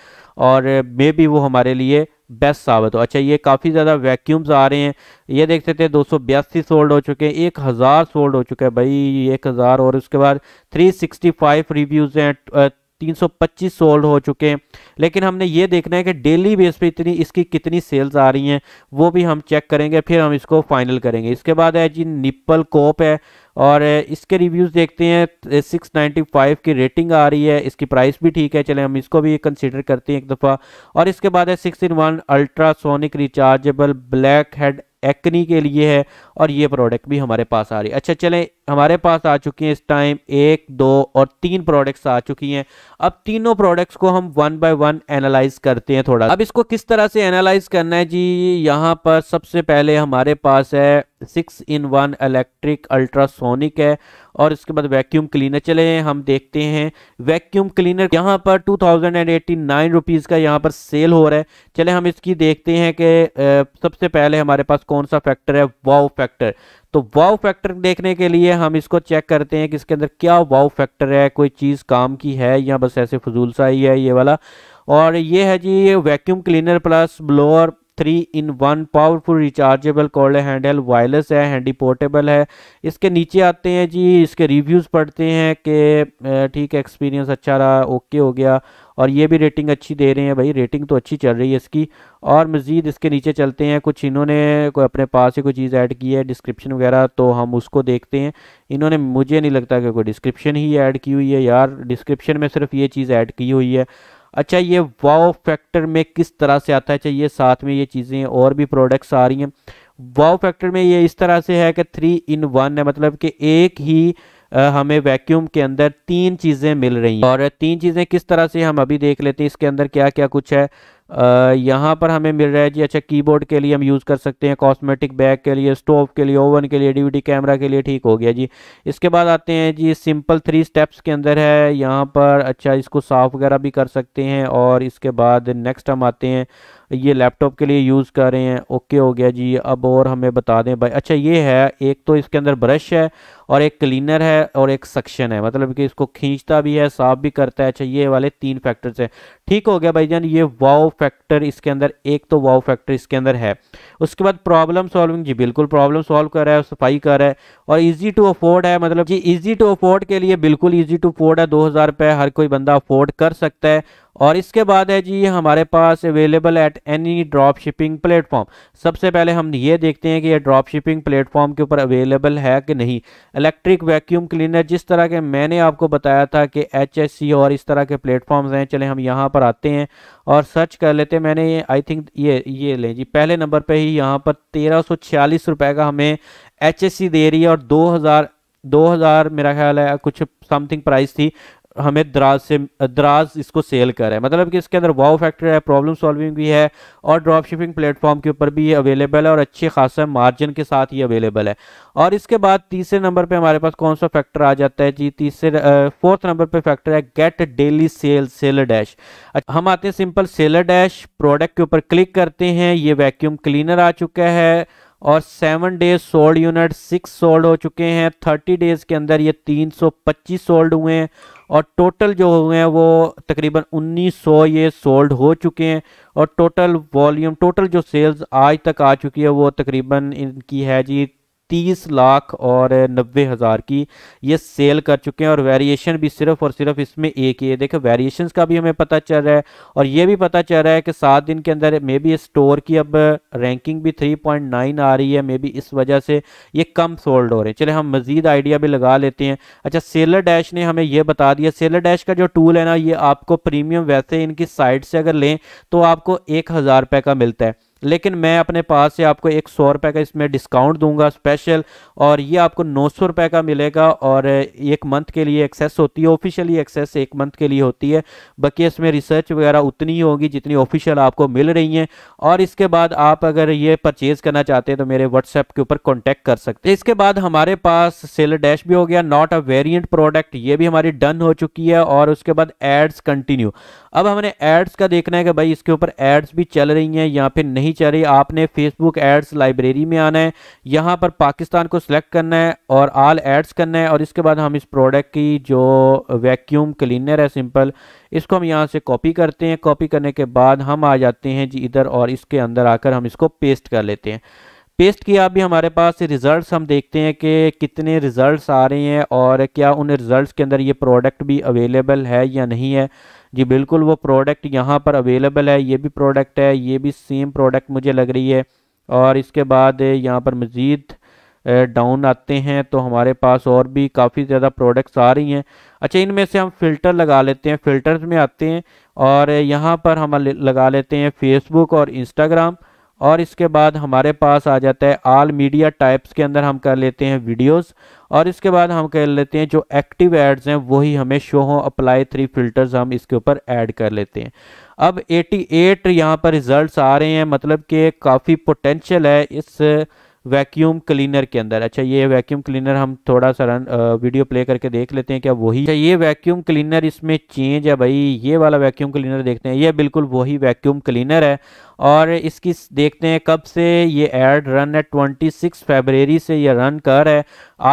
और मे भी वो हमारे लिए बेस्ट साबित हो अच्छा ये काफ़ी ज़्यादा वैक्यूम्स आ रहे हैं ये देख सकते हैं दो सौ बयासी सोल्ड हो चुके हैं एक हज़ार सोल्ड हो चुका है भाई एक हज़ार और उसके बाद थ्री सिक्सटी फाइव रिव्यूज़ हैं 325 सोल्ड हो चुके हैं लेकिन हमने ये देखना है कि डेली बेस पे इतनी इसकी कितनी सेल्स आ रही हैं वो भी हम चेक करेंगे फिर हम इसको फाइनल करेंगे इसके बाद है जी निप्पल कोप है और इसके रिव्यूज़ देखते हैं 695 की रेटिंग आ रही है इसकी प्राइस भी ठीक है चले हम इसको भी कंसिडर करते हैं एक दफ़ा और इसके बाद है six in one ultrasonic rechargeable blackhead acne के लिए है और ये प्रोडक्ट भी हमारे पास आ रही है अच्छा चलें हमारे पास आ चुकी हैं इस टाइम एक दो और तीन प्रोडक्ट्स आ चुकी हैं अब तीनों प्रोडक्ट्स को हम वन बाय वन एनालाइज करते हैं थोड़ा अब इसको किस तरह से एनालाइज करना है जी यहाँ पर सबसे पहले हमारे पास है six in one electric ultrasonic है और इसके बाद वैक्यूम क्लीनर चले हम देखते हैं वैक्यूम क्लीनर यहाँ पर two thousand and eighty nine rupees का यहाँ पर सेल हो रहा है चले हम इसकी देखते हैं कि सबसे पहले हमारे पास कौन सा फैक्टर है वाव फैक्टर तो वाव फैक्टर देखने के लिए हम इसको चेक करते हैं कि इसके अंदर क्या वाव फैक्टर है कोई चीज़ काम की है या बस ऐसे फजूल सा ही है ये वाला और ये है जी vacuum cleaner plus blower three in one powerful rechargeable call handle wireless है हैंडी पोर्टेबल है इसके नीचे आते हैं जी इसके रिव्यूज़ पढ़ते हैं कि ठीक है एक्सपीरियंस अच्छा रहा ओके हो गया और ये भी रेटिंग अच्छी दे रहे हैं भाई रेटिंग तो अच्छी चल रही है इसकी और मज़ीद इसके नीचे चलते हैं कुछ इन्होंने कोई अपने पास ही कोई चीज़ ऐड की है डिस्क्रिप्शन वगैरह तो हम उसको देखते हैं इन्होंने मुझे नहीं लगता कि कोई डिस्क्रिप्शन ही ऐड की हुई है यार डिस्क्रिप्शन में सिर्फ ये चीज़ ऐड की हुई है अच्छा ये वाओ फैक्टर में किस तरह से आता है अच्छा ये साथ में ये चीज़ें और भी प्रोडक्ट्स आ रही हैं वाओ फैक्टर में ये इस तरह से है कि थ्री इन वन है मतलब कि एक ही हमें वैक्यूम के अंदर तीन चीज़ें मिल रही हैं और तीन चीज़ें किस तरह से हम अभी देख लेते हैं इसके अंदर क्या क्या कुछ है यहाँ पर हमें मिल रहा है जी अच्छा कीबोर्ड के लिए हम यूज़ कर सकते हैं कॉस्मेटिक बैग के लिए स्टोव के लिए ओवन के लिए डीवीडी कैमरा के लिए ठीक हो गया जी इसके बाद आते हैं जी सिंपल थ्री स्टेप्स के अंदर है यहाँ पर अच्छा इसको साफ़ वगैरह भी कर सकते हैं और इसके बाद नेक्स्ट हम आते हैं ये लैपटॉप के लिए यूज़ कर रहे हैं ओके हो गया जी अब और हमें बता दें भाई अच्छा ये है एक तो इसके अंदर ब्रश है और एक क्लीनर है और एक सक्शन है मतलब कि इसको खींचता भी है साफ भी करता है अच्छा ये वाले तीन फैक्टर्स हैं ठीक हो गया भाई जान ये वाव फैक्टर इसके अंदर एक तो वाव फैक्टर इसके अंदर है उसके बाद प्रॉब्लम सॉल्विंग जी बिल्कुल प्रॉब्लम सॉल्व कर रहा है सफाई कर रहा है और ईजी टू अफोर्ड है मतलब जी ईजी टू अफोर्ड के लिए बिल्कुल ईजी टू अफोर्ड है दो हज़ार रुपये हर कोई बंदा अफोर्ड कर सकता है और इसके बाद है जी हमारे पास available at any drop shipping platform सबसे पहले हम ये देखते हैं कि ये ड्रॉप शिपिंग प्लेटफॉर्म के ऊपर अवेलेबल है कि नहीं इलेक्ट्रिक वैक्यूम क्लीनर जिस तरह के मैंने आपको बताया था कि एच और इस तरह के प्लेटफॉर्म्स हैं चले हम यहाँ पर आते हैं और सर्च कर लेते हैं मैंने ये आई थिंक ये ये लें जी पहले नंबर पर ही यहाँ पर तेरह रुपए का हमें एच दे रही है और दो 2000 मेरा ख्याल है कुछ समथिंग प्राइस थी हमें द्राज से द्राज इसको सेल करें मतलब कि इसके अंदर वाव फैक्टर है प्रॉब्लम सॉल्विंग भी है और ड्रॉप शिपिंग प्लेटफॉर्म के ऊपर भी ये अवेलेबल है और अच्छे खासा मार्जिन के साथ ही अवेलेबल है और इसके बाद तीसरे नंबर पे हमारे पास कौन सा फैक्टर आ जाता है जी तीसरे फोर्थ नंबर पे फैक्टर है get daily sale seller dash हम आते हैं सिंपल सेलर डैश प्रोडक्ट के ऊपर क्लिक करते हैं ये वैक्यूम क्लीनर आ चुका है और seven days sold unit six sold हो चुके हैं थर्टी डेज के अंदर ये तीन सौ पच्चीस सोल्ड हुए हैं और टोटल जो हुए हैं वो तकरीबन 1900 ये सोल्ड हो चुके हैं और टोटल वॉल्यूम टोटल जो सेल्स आज तक आ चुकी है वो तकरीबन इनकी है जी तीस लाख और नब्बे हज़ार की ये सेल कर चुके हैं और वेरिएशन भी सिर्फ और सिर्फ इसमें एक ही है देखो वेरिएशंस का भी हमें पता चल रहा है और ये भी पता चल रहा है कि सात दिन के अंदर मे बी स्टोर की अब रैंकिंग भी थ्री पॉइंट नाइन आ रही है मे बी इस वजह से ये कम सोल्ड हो रहे हैं चले हम मज़ीद आइडिया भी लगा लेते हैं अच्छा सेलर डैश ने हमें यह बता दिया सेलर डैश का जो टूल है ना ये आपको प्रीमियम वैसे इनकी साइट से अगर लें तो आपको एक हज़ार रुपये का मिलता है लेकिन मैं अपने पास से आपको एक सौ रुपये का इसमें डिस्काउंट दूंगा स्पेशल और ये आपको नौ सौ रुपये का मिलेगा और एक मंथ के लिए एक्सेस होती है ऑफिशियली एक्सेस एक मंथ के लिए होती है बाकी इसमें रिसर्च वगैरह उतनी ही होगी जितनी ऑफिशियल आपको मिल रही हैं और इसके बाद आप अगर ये परचेज़ करना चाहते हैं तो मेरे व्हाट्सएप के ऊपर कॉन्टैक्ट कर सकते हैं इसके बाद हमारे पास सेल डैश भी हो गया नॉट अ वेरियंट प्रोडक्ट ये भी हमारी डन हो चुकी है और उसके बाद एड्स कंटिन्यू अब हमने एड्स का देखना है कि भाई इसके ऊपर एड्स भी चल रही हैं या फिर नहीं चले आपने फेसबुक एड्स लाइब्रेरी में आना है यहाँ पर पाकिस्तान को सिलेक्ट करना है और आल एड्स करना है और इसके बाद हम इस प्रोडक्ट की जो वैक्यूम क्लीनर है सिंपल इसको हम यहाँ से कॉपी करते हैं कॉपी करने के बाद हम आ जाते हैं जी इधर और इसके अंदर आकर हम इसको पेस्ट कर लेते हैं पेस्ट किया भी हमारे पास रिजल्ट्स हम देखते हैं कि कितने रिजल्ट्स आ रहे हैं और क्या उन रिजल्ट्स के अंदर ये प्रोडक्ट भी अवेलेबल है या नहीं है जी बिल्कुल वो प्रोडक्ट यहाँ पर अवेलेबल है ये भी प्रोडक्ट है ये भी सेम प्रोडक्ट मुझे लग रही है और इसके बाद यहाँ पर मज़ीद डाउन आते हैं तो हमारे पास और भी काफ़ी ज़्यादा प्रोडक्ट्स आ रही हैं अच्छा इनमें से हम फ़िल्टर लगा लेते हैं फ़िल्टर्स में आते हैं और यहाँ पर हम लगा लेते हैं फेसबुक और इंस्टाग्राम और इसके बाद हमारे पास आ जाता है आल मीडिया टाइप्स के अंदर हम कर लेते हैं वीडियोस और इसके बाद हम कर लेते हैं जो एक्टिव एड्स हैं वही हमें शो हो अप्लाई थ्री फिल्टर्स हम इसके ऊपर ऐड कर लेते हैं अब 88 एट यहाँ पर रिजल्ट्स आ रहे हैं मतलब कि काफ़ी पोटेंशियल है इस वैक्यूम क्लीनर के अंदर अच्छा ये वैक्यूम क्लीनर हम थोड़ा सा रन वीडियो प्ले करके देख लेते हैं क्या वही अच्छा ये वैक्यूम क्लीनर इसमें चेंज है भाई ये वाला वैक्यूम क्लीनर देखते हैं ये बिल्कुल वही वैक्यूम क्लीनर है और इसकी देखते हैं कब से ये एड रन है ट्वेंटी सिक्स फेबरेरी से ये रन कर रहा है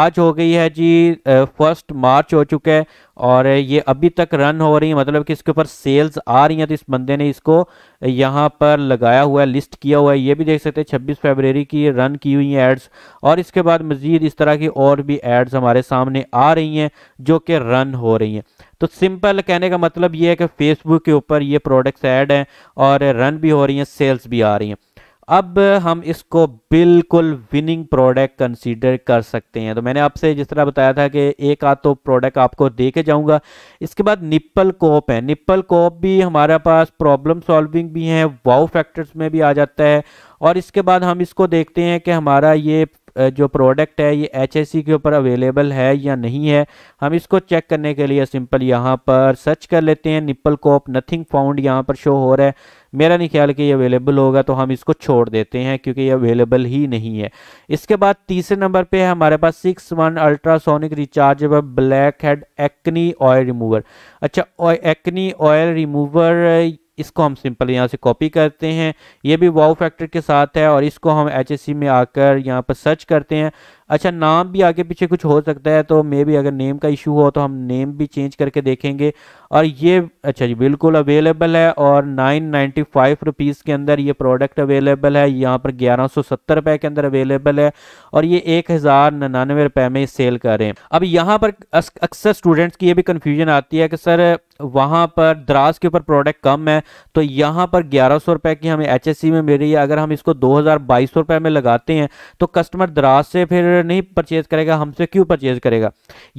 आज हो गई है जी फर्स्ट मार्च हो चुका है और ये अभी तक रन हो रही है मतलब कि इसके ऊपर सेल्स आ रही हैं तो इस बंदे ने इसको यहाँ पर लगाया हुआ है लिस्ट किया हुआ है ये भी देख सकते हैं छब्बीस फरवरी की रन की हुई हैं एड्स और इसके बाद मज़ीद इस तरह की और भी एड्स हमारे सामने आ रही हैं जो कि रन हो रही हैं तो सिंपल कहने का मतलब ये है कि फेसबुक के ऊपर ये प्रोडक्ट्स ऐड हैं और रन भी हो रही हैं सेल्स भी आ रही हैं अब हम इसको बिल्कुल विनिंग प्रोडक्ट कंसीडर कर सकते हैं तो मैंने आपसे जिस तरह बताया था कि एक आध तो प्रोडक्ट आपको दे के जाऊँगा इसके बाद निप्पल कोप है निप्पल कोप भी हमारे पास प्रॉब्लम सॉल्विंग भी है वाओ फैक्टर्स में भी आ जाता है और इसके बाद हम इसको देखते हैं कि हमारा ये जो प्रोडक्ट है ये एच के ऊपर अवेलेबल है या नहीं है हम इसको चेक करने के लिए सिंपल यहाँ पर सर्च कर लेते हैं निप्पल कोप नथिंग फाउंड यहाँ पर शो हो रहा है मेरा नहीं ख्याल कि ये अवेलेबल होगा तो हम इसको छोड़ देते हैं क्योंकि ये अवेलेबल ही नहीं है इसके बाद तीसरे नंबर पे है हमारे पास six one ultrasonic rechargeable blackhead acne oil remover अच्छा एक्नी ऑयल रिमूवर इसको हम सिंपल यहाँ से कॉपी करते हैं ये भी वाव फैक्टर के साथ है और इसको हम एच में आकर यहाँ पर सर्च करते हैं अच्छा नाम भी आगे पीछे कुछ हो सकता है तो मे भी अगर नेम का इशू हो तो हम नेम भी चेंज करके देखेंगे और ये अच्छा जी बिल्कुल अवेलेबल है और नाइन नाइन्टी फाइव रुपीज़ के अंदर ये प्रोडक्ट अवेलेबल है यहाँ पर ग्यारह सौ सत्तर रुपये के अंदर अवेलेबल है और ये एक हज़ार नन्यानवे रुपये में सेल कर रहे हैं अब यहाँ पर अक्सर स्टूडेंट्स की ये भी कन्फ्यूजन आती है कि सर वहाँ पर द्रास के ऊपर प्रोडक्ट कम है तो यहाँ पर ग्यारह सौ रुपये की हमें एच में मिल रही है अगर हम इसको दो हज़ार बाईस रुपये में लगाते हैं तो कस्टमर द्रास से फिर नहीं परचेज़ करेगा हमसे क्यों परचेज़ करेगा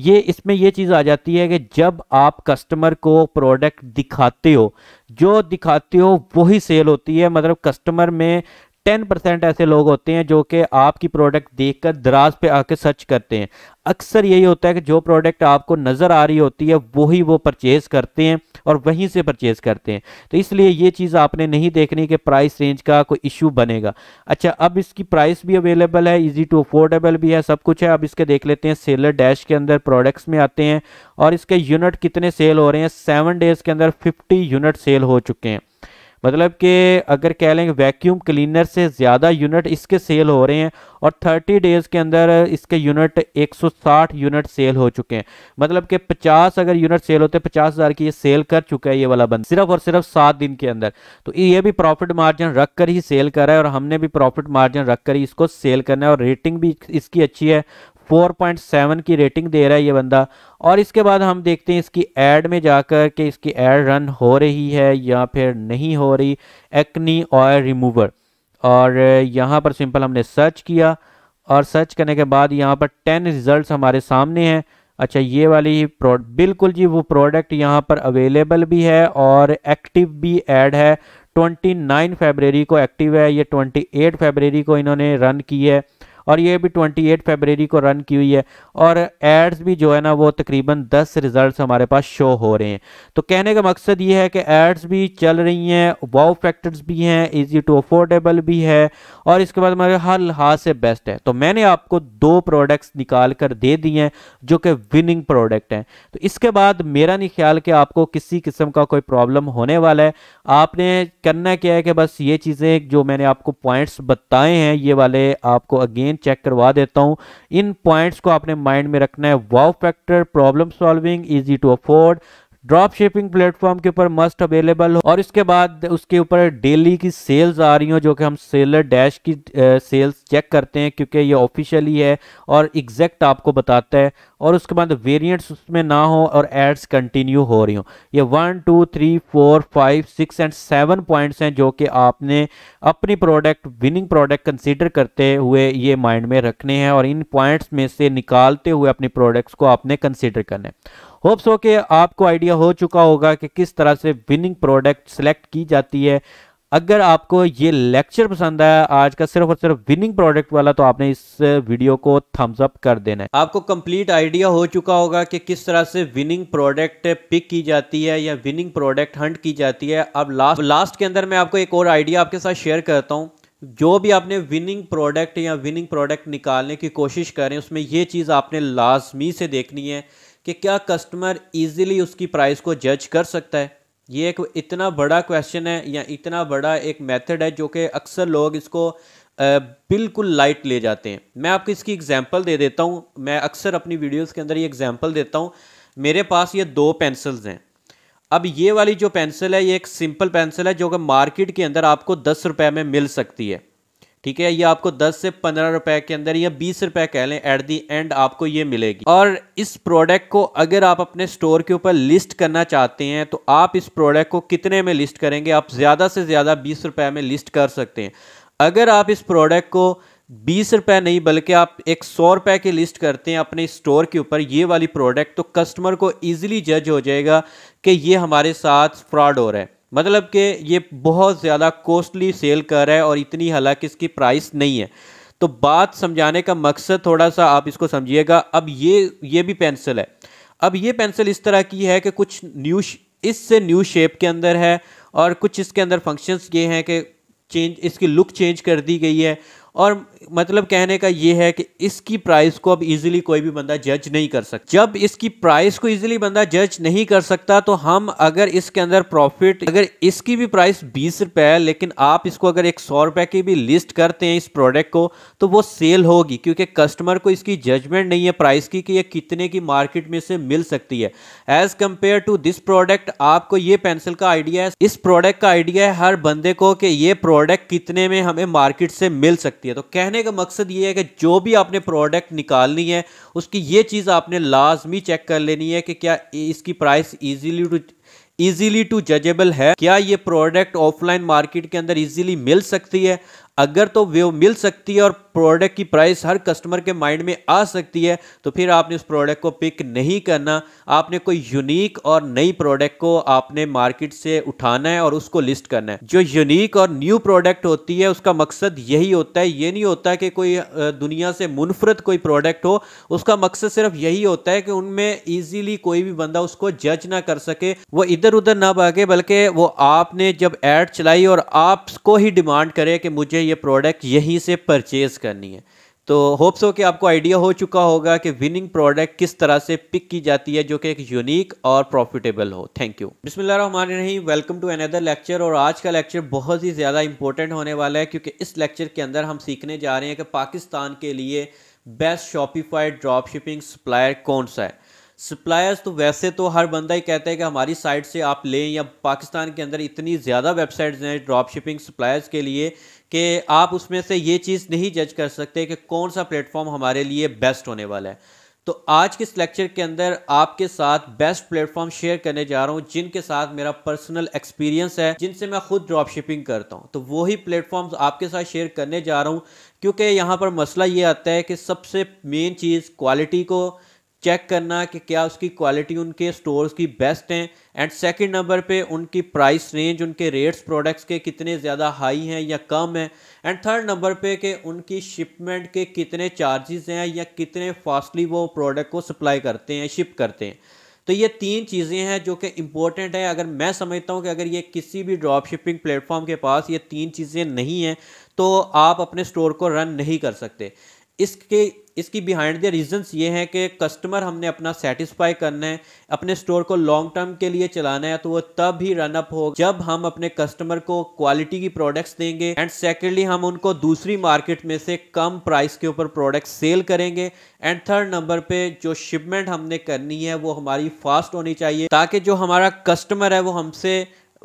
ये इसमें ये चीज़ आ जाती है कि जब आप कस्टमर को प्रोडक्ट दिखाते हो जो दिखाते हो वही सेल होती है मतलब कस्टमर में टेन परसेंट ऐसे लोग होते हैं जो कि आपकी प्रोडक्ट देखकर दराज पे आके सर्च करते हैं अक्सर यही होता है कि जो प्रोडक्ट आपको नज़र आ रही होती है वही वो परचेज़ करते हैं और वहीं से परचेज़ करते हैं तो इसलिए ये चीज़ आपने नहीं देखनी कि प्राइस रेंज का कोई इशू बनेगा अच्छा अब इसकी प्राइस भी अवेलेबल है इजी टू अफोर्डेबल भी है सब कुछ है अब इसके देख लेते हैं सेलर डैश के अंदर प्रोडक्ट्स में आते हैं और इसके यूनिट कितने सेल हो रहे हैं सेवन डेज़ के अंदर फिफ्टी यूनिट सेल हो चुके हैं मतलब कि अगर कह लेंगे वैक्यूम क्लीनर से ज़्यादा यूनिट इसके सेल हो रहे हैं और 30 डेज़ के अंदर इसके यूनिट 160 यूनिट सेल हो चुके हैं मतलब कि 50 अगर यूनिट सेल होते हैं पचास हज़ार की ये सेल कर चुका है ये वाला बंद सिर्फ और सिर्फ सात दिन के अंदर तो ये भी प्रॉफिट मार्जिन रख कर ही सेल करा है और हमने भी प्रॉफिट मार्जिन रख कर ही इसको सेल करना है और रेटिंग भी इसकी अच्छी है 4.7 की रेटिंग दे रहा है ये बंदा और इसके बाद हम देखते हैं इसकी एड में जाकर के इसकी एड रन हो रही है या फिर नहीं हो रही एक्नी ऑयल रिमूवर और यहाँ पर सिंपल हमने सर्च किया और सर्च करने के बाद यहाँ पर 10 रिजल्ट्स हमारे सामने हैं अच्छा ये वाली प्रोड बिल्कुल जी वो प्रोडक्ट यहाँ पर अवेलेबल भी है और एक्टिव भी एड है 29 नाइन को एक्टिव है ये 28 एट को इन्होंने रन की है और ये भी 28 फरवरी को रन की हुई है और एड्स भी जो है ना वो तकरीबन 10 रिजल्ट्स हमारे पास शो हो रहे हैं तो कहने का मकसद ये है कि एड्स भी चल रही हैं वाव फैक्टर्स भी हैं इजी टू अफोर्डेबल भी है और इसके बाद हमारे हर लिहाज से बेस्ट है तो मैंने आपको दो प्रोडक्ट्स निकाल कर दे दिए हैं जो कि विनिंग प्रोडक्ट हैं तो इसके बाद मेरा नहीं ख्याल कि आपको किसी किस्म का कोई प्रॉब्लम होने वाला है आपने करना क्या है कि बस ये चीज़ें जो मैंने आपको पॉइंट्स बताए हैं ये वाले आपको अगेन अगेन चेक करवा देता हूं इन पॉइंट्स को आपने माइंड में रखना है wow factor problem solving easy to afford drop shipping platform के ऊपर मस्ट अवेलेबल हो और इसके बाद उसके ऊपर डेली की सेल्स आ रही हो जो कि हम सेलर डैश की सेल्स चेक करते हैं क्योंकि ये ऑफिशियली है और एग्जैक्ट आपको बताता है और उसके बाद वेरिएंट्स उसमें ना हो और एड्स कंटिन्यू हो रही हो ये one two three four five six and seven points हैं जो कि आपने अपनी प्रोडक्ट विनिंग प्रोडक्ट कंसिडर करते हुए ये माइंड में रखने हैं और इन पॉइंट्स में से निकालते हुए अपनी प्रोडक्ट्स को आपने कंसिडर करना है होप्स हो कि आपको आइडिया हो चुका होगा कि किस तरह से विनिंग प्रोडक्ट सेलेक्ट की जाती है अगर आपको ये लेक्चर पसंद आया आज का सिर्फ और सिर्फ विनिंग प्रोडक्ट वाला तो आपने इस वीडियो को थम्स अप कर देना है आपको कंप्लीट आइडिया हो चुका होगा कि किस तरह से विनिंग प्रोडक्ट पिक की जाती है या विनिंग प्रोडक्ट हंट की जाती है अब लास्ट लास्ट के अंदर मैं आपको एक और आइडिया आपके साथ शेयर करता हूँ जो भी आपने विनिंग प्रोडक्ट या विनिंग प्रोडक्ट निकालने की कोशिश करें उसमें ये चीज़ आपने लाजमी से देखनी है कि क्या कस्टमर इजीली उसकी प्राइस को जज कर सकता है ये एक इतना बड़ा क्वेश्चन है या इतना बड़ा एक मेथड है जो कि अक्सर लोग इसको बिल्कुल लाइट ले जाते हैं मैं आपको इसकी एग्जांपल दे देता हूँ मैं अक्सर अपनी वीडियोस के अंदर ये एग्जांपल देता हूँ मेरे पास ये दो पेंसिल्स हैं अब ये वाली जो पेंसिल है ये एक सिंपल पेंसिल है जो कि मार्केट के अंदर आपको दस रुपये में मिल सकती है ठीक है ये आपको 10 से 15 रुपए के अंदर या 20 रुपए कह लें एट दी एंड आपको ये मिलेगी और इस प्रोडक्ट को अगर आप अपने स्टोर के ऊपर लिस्ट करना चाहते हैं तो आप इस प्रोडक्ट को कितने में लिस्ट करेंगे आप ज़्यादा से ज़्यादा बीस रुपए में लिस्ट कर सकते हैं अगर आप इस प्रोडक्ट को बीस रुपए नहीं बल्कि आप एक सौ रुपए की लिस्ट करते हैं अपने स्टोर के ऊपर ये वाली प्रोडक्ट तो कस्टमर को ईजिली जज हो जाएगा कि ये हमारे साथ फ्रॉड हो रहा है मतलब कि ये बहुत ज़्यादा कॉस्टली सेल कर रहा है और इतनी हालांकि इसकी प्राइस नहीं है तो बात समझाने का मकसद थोड़ा सा आप इसको समझिएगा अब ये ये भी पेंसिल है अब ये पेंसिल इस तरह की है कि कुछ न्यू इससे न्यू शेप के अंदर है और कुछ इसके अंदर फंक्शंस ये हैं कि चेंज इसकी लुक चेंज कर दी गई है और मतलब कहने का ये है कि इसकी प्राइस को अब इजीली कोई भी बंदा जज नहीं कर सकता जब इसकी प्राइस को इजीली बंदा जज नहीं कर सकता तो हम अगर इसके अंदर प्रॉफिट अगर इसकी भी प्राइस बीस रुपए है लेकिन आप इसको अगर एक सौ रुपए की भी लिस्ट करते हैं इस प्रोडक्ट को तो वो सेल होगी क्योंकि कस्टमर को इसकी जजमेंट नहीं है प्राइस की कि ये कितने की मार्केट में से मिल सकती है as compare to this product आपको ये पेंसिल का आइडिया है इस प्रोडक्ट का आइडिया है हर बंदे को कि ये प्रोडक्ट कितने में हमें मार्केट से मिल सकती है तो कहने कहने का मकसद ये है कि जो भी आपने प्रोडक्ट निकालनी है उसकी ये चीज़ आपने लाजमी चेक कर लेनी है कि क्या इसकी price easily to easily to judgeable है क्या ये प्रोडक्ट ऑफलाइन मार्केट के अंदर ईजीली मिल सकती है अगर तो वे मिल सकती है और प्रोडक्ट की प्राइस हर कस्टमर के माइंड में आ सकती है तो फिर आपने उस प्रोडक्ट को पिक नहीं करना आपने कोई यूनिक और नई प्रोडक्ट को आपने मार्केट से उठाना है और उसको लिस्ट करना है जो यूनिक और न्यू प्रोडक्ट होती है उसका मकसद यही होता है ये नहीं होता कि कोई दुनिया से मुनफरद कोई प्रोडक्ट हो उसका मकसद सिर्फ यही होता है कि उनमें ईजिली कोई भी बंदा उसको जज ना कर सके वो इधर उधर ना भागे बल्कि वो आपने जब एड चलाई और आपको ही डिमांड करे कि मुझे ये प्रोडक्ट यहीं से परचेज़ करनी है तो होप्स हो कि आपको आइडिया हो चुका होगा कि विनिंग प्रोडक्ट किस तरह से पिक की जाती है जो कि एक यूनिक और प्रॉफिटेबल हो थैंक यू बिस्मिल्लाहिर्रहमानिर्रहीम वेलकम टू अनदर लेक्चर और आज का लेक्चर बहुत ही ज़्यादा इंपॉर्टेंट होने वाला है क्योंकि इस लेक्चर के अंदर हम सीखने जा रहे हैं कि पाकिस्तान के लिए best Shopified drop shipping supplier कौन सा है सप्लायर्स तो वैसे तो हर बंदा ही कहता है कि हमारी साइट से आप लें या पाकिस्तान के अंदर इतनी ज़्यादा वेबसाइट्स हैं ड्रॉप शिपिंग सप्लायर्स के लिए कि आप उसमें से ये चीज़ नहीं जज कर सकते कि कौन सा प्लेटफॉर्म हमारे लिए बेस्ट होने वाला है तो आज के इस लेक्चर के अंदर आपके साथ बेस्ट प्लेटफॉर्म शेयर करने जा रहा हूँ जिनके साथ मेरा पर्सनल एक्सपीरियंस है जिनसे मैं खुद ड्रॉप शिपिंग करता हूँ तो वही प्लेटफॉर्म्स आपके साथ शेयर करने जा रहा हूँ क्योंकि यहाँ पर मसला ये आता है कि सबसे मेन चीज़ क्वालिटी को चेक करना कि क्या उसकी क्वालिटी उनके स्टोर्स की बेस्ट हैं एंड सेकंड नंबर पे उनकी प्राइस रेंज उनके रेट्स प्रोडक्ट्स के कितने ज़्यादा हाई हैं या कम हैं एंड थर्ड नंबर पे कि उनकी शिपमेंट के कितने चार्जेस हैं या कितने फास्टली वो प्रोडक्ट को सप्लाई करते हैं शिप करते हैं तो ये तीन चीज़ें हैं जो कि इम्पोर्टेंट है अगर मैं समझता हूँ कि अगर ये किसी भी ड्रॉप शिपिंग प्लेटफॉर्म के पास ये तीन चीज़ें नहीं हैं तो आप अपने स्टोर को रन नहीं कर सकते इसके इसकी बिहाइंड द रीजंस ये हैं कि कस्टमर हमने अपना सेटिस्फाई करना है अपने स्टोर को लॉन्ग टर्म के लिए चलाना है तो वो तब ही रनअप हो जब हम अपने कस्टमर को क्वालिटी की प्रोडक्ट्स देंगे एंड सेकेंडली हम उनको दूसरी मार्केट में से कम प्राइस के ऊपर प्रोडक्ट सेल करेंगे एंड थर्ड नंबर पे जो शिपमेंट हमने करनी है वो हमारी फास्ट होनी चाहिए ताकि जो हमारा कस्टमर है वो हमसे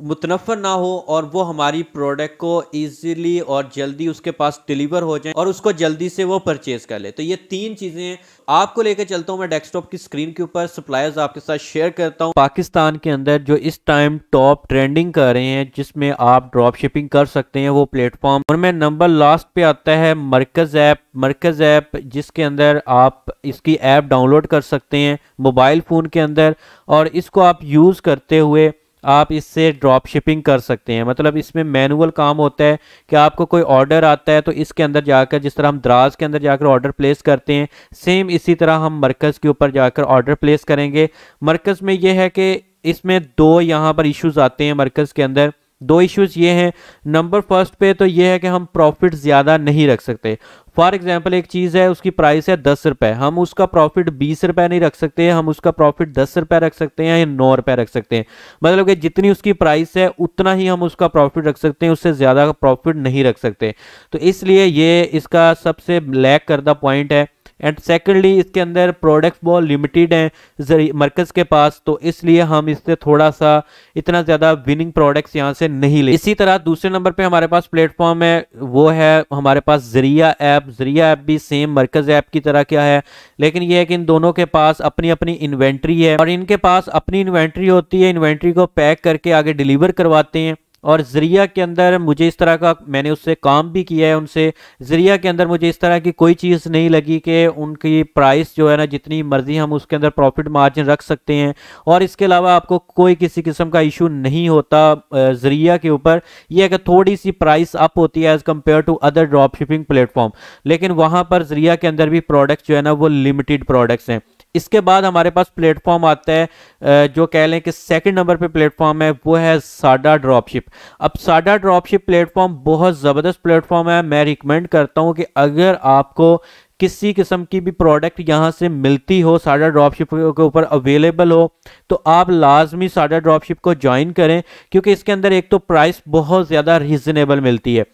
मुतनफ़र ना हो और वो हमारी प्रोडक्ट को ईजिली और जल्दी उसके पास डिलीवर हो जाए और उसको जल्दी से वो परचेज़ कर ले तो ये तीन चीज़ें आपको लेकर चलता हूँ मैं डेस्कटॉप की स्क्रीन के ऊपर सप्लायर्स आपके साथ शेयर करता हूँ पाकिस्तान के अंदर जो इस टाइम टॉप ट्रेंडिंग कर रहे हैं जिसमें आप ड्रॉप शिपिंग कर सकते हैं वो प्लेटफॉर्म उनमें नंबर लास्ट पे आता है मरकज़ ऐप मरकज़ ऐप जिसके अंदर आप इसकी ऐप डाउनलोड कर सकते हैं मोबाइल फ़ोन के अंदर और इसको आप यूज़ करते हुए आप इससे ड्रॉप शिपिंग कर सकते हैं मतलब इसमें मैनुअल काम होता है कि आपको कोई ऑर्डर आता है तो इसके अंदर जाकर जिस तरह हम द्रास के अंदर जाकर ऑर्डर प्लेस करते हैं सेम इसी तरह हम मरकज़ के ऊपर जाकर ऑर्डर प्लेस करेंगे मरकज़ में यह है कि इसमें दो यहाँ पर इश्यूज़ आते हैं मरकज़ के अंदर दो इश्यूज ये हैं नंबर फर्स्ट पे तो ये है कि हम प्रॉफिट ज़्यादा नहीं रख सकते फॉर एग्जाम्पल एक चीज़ है उसकी प्राइस है दस रुपए हम उसका प्रॉफिट बीस रुपए नहीं रख सकते हम उसका प्रॉफिट दस रुपये रख सकते हैं या नौ रुपए रख सकते हैं मतलब कि जितनी उसकी प्राइस है उतना ही हम उसका प्रॉफिट रख सकते हैं उससे ज़्यादा प्रॉफिट नहीं रख सकते तो इसलिए ये इसका सबसे लैक करदा पॉइंट है एंड सेकेंडली इसके अंदर प्रोडक्ट्स बहुत लिमिटेड हैं मरकज़ के पास तो इसलिए हम इससे थोड़ा सा इतना ज़्यादा विनिंग प्रोडक्ट्स यहाँ से नहीं ले इसी तरह दूसरे नंबर पर हमारे पास प्लेटफॉर्म है वो है हमारे पास जरिया ऐप जरिया ऐप भी सेम मरकज़ ऐप की तरह क्या है लेकिन यह है कि इन दोनों के पास अपनी अपनी इन्वेंट्री है और इनके पास अपनी इन्वेंट्री होती है इन्वेंट्री को पैक करके आगे डिलीवर करवाते हैं और ज़रिया के अंदर मुझे इस तरह का मैंने उससे काम भी किया है उनसे ज़रिया के अंदर मुझे इस तरह की कोई चीज़ नहीं लगी कि उनकी प्राइस जो है ना जितनी मर्ज़ी हम उसके अंदर प्रॉफिट मार्जिन रख सकते हैं और इसके अलावा आपको कोई किसी किस्म का इशू नहीं होता ज़रिया के ऊपर यह कि थोड़ी सी प्राइस अप होती है as compare to other drop shipping platform लेकिन वहाँ पर ज़रिया के अंदर भी प्रोडक्ट्स जो है ना वो लिमिटेड प्रोडक्ट्स हैं इसके बाद हमारे पास प्लेटफॉर्म आता है जो कह लें कि सेकंड नंबर पे प्लेटफॉर्म है वो है साडा ड्रॉपशिप अब साडा ड्रॉपशिप प्लेटफॉर्म बहुत ज़बरदस्त प्लेटफॉर्म है मैं रिकमेंड करता हूँ कि अगर आपको किसी किस्म की भी प्रोडक्ट यहाँ से मिलती हो साडा ड्रॉपशिप के ऊपर अवेलेबल हो तो आप लाजमी साडा ड्रॉपशिप को ज्वाइन करें क्योंकि इसके अंदर एक तो प्राइस बहुत ज़्यादा रिजनेबल मिलती है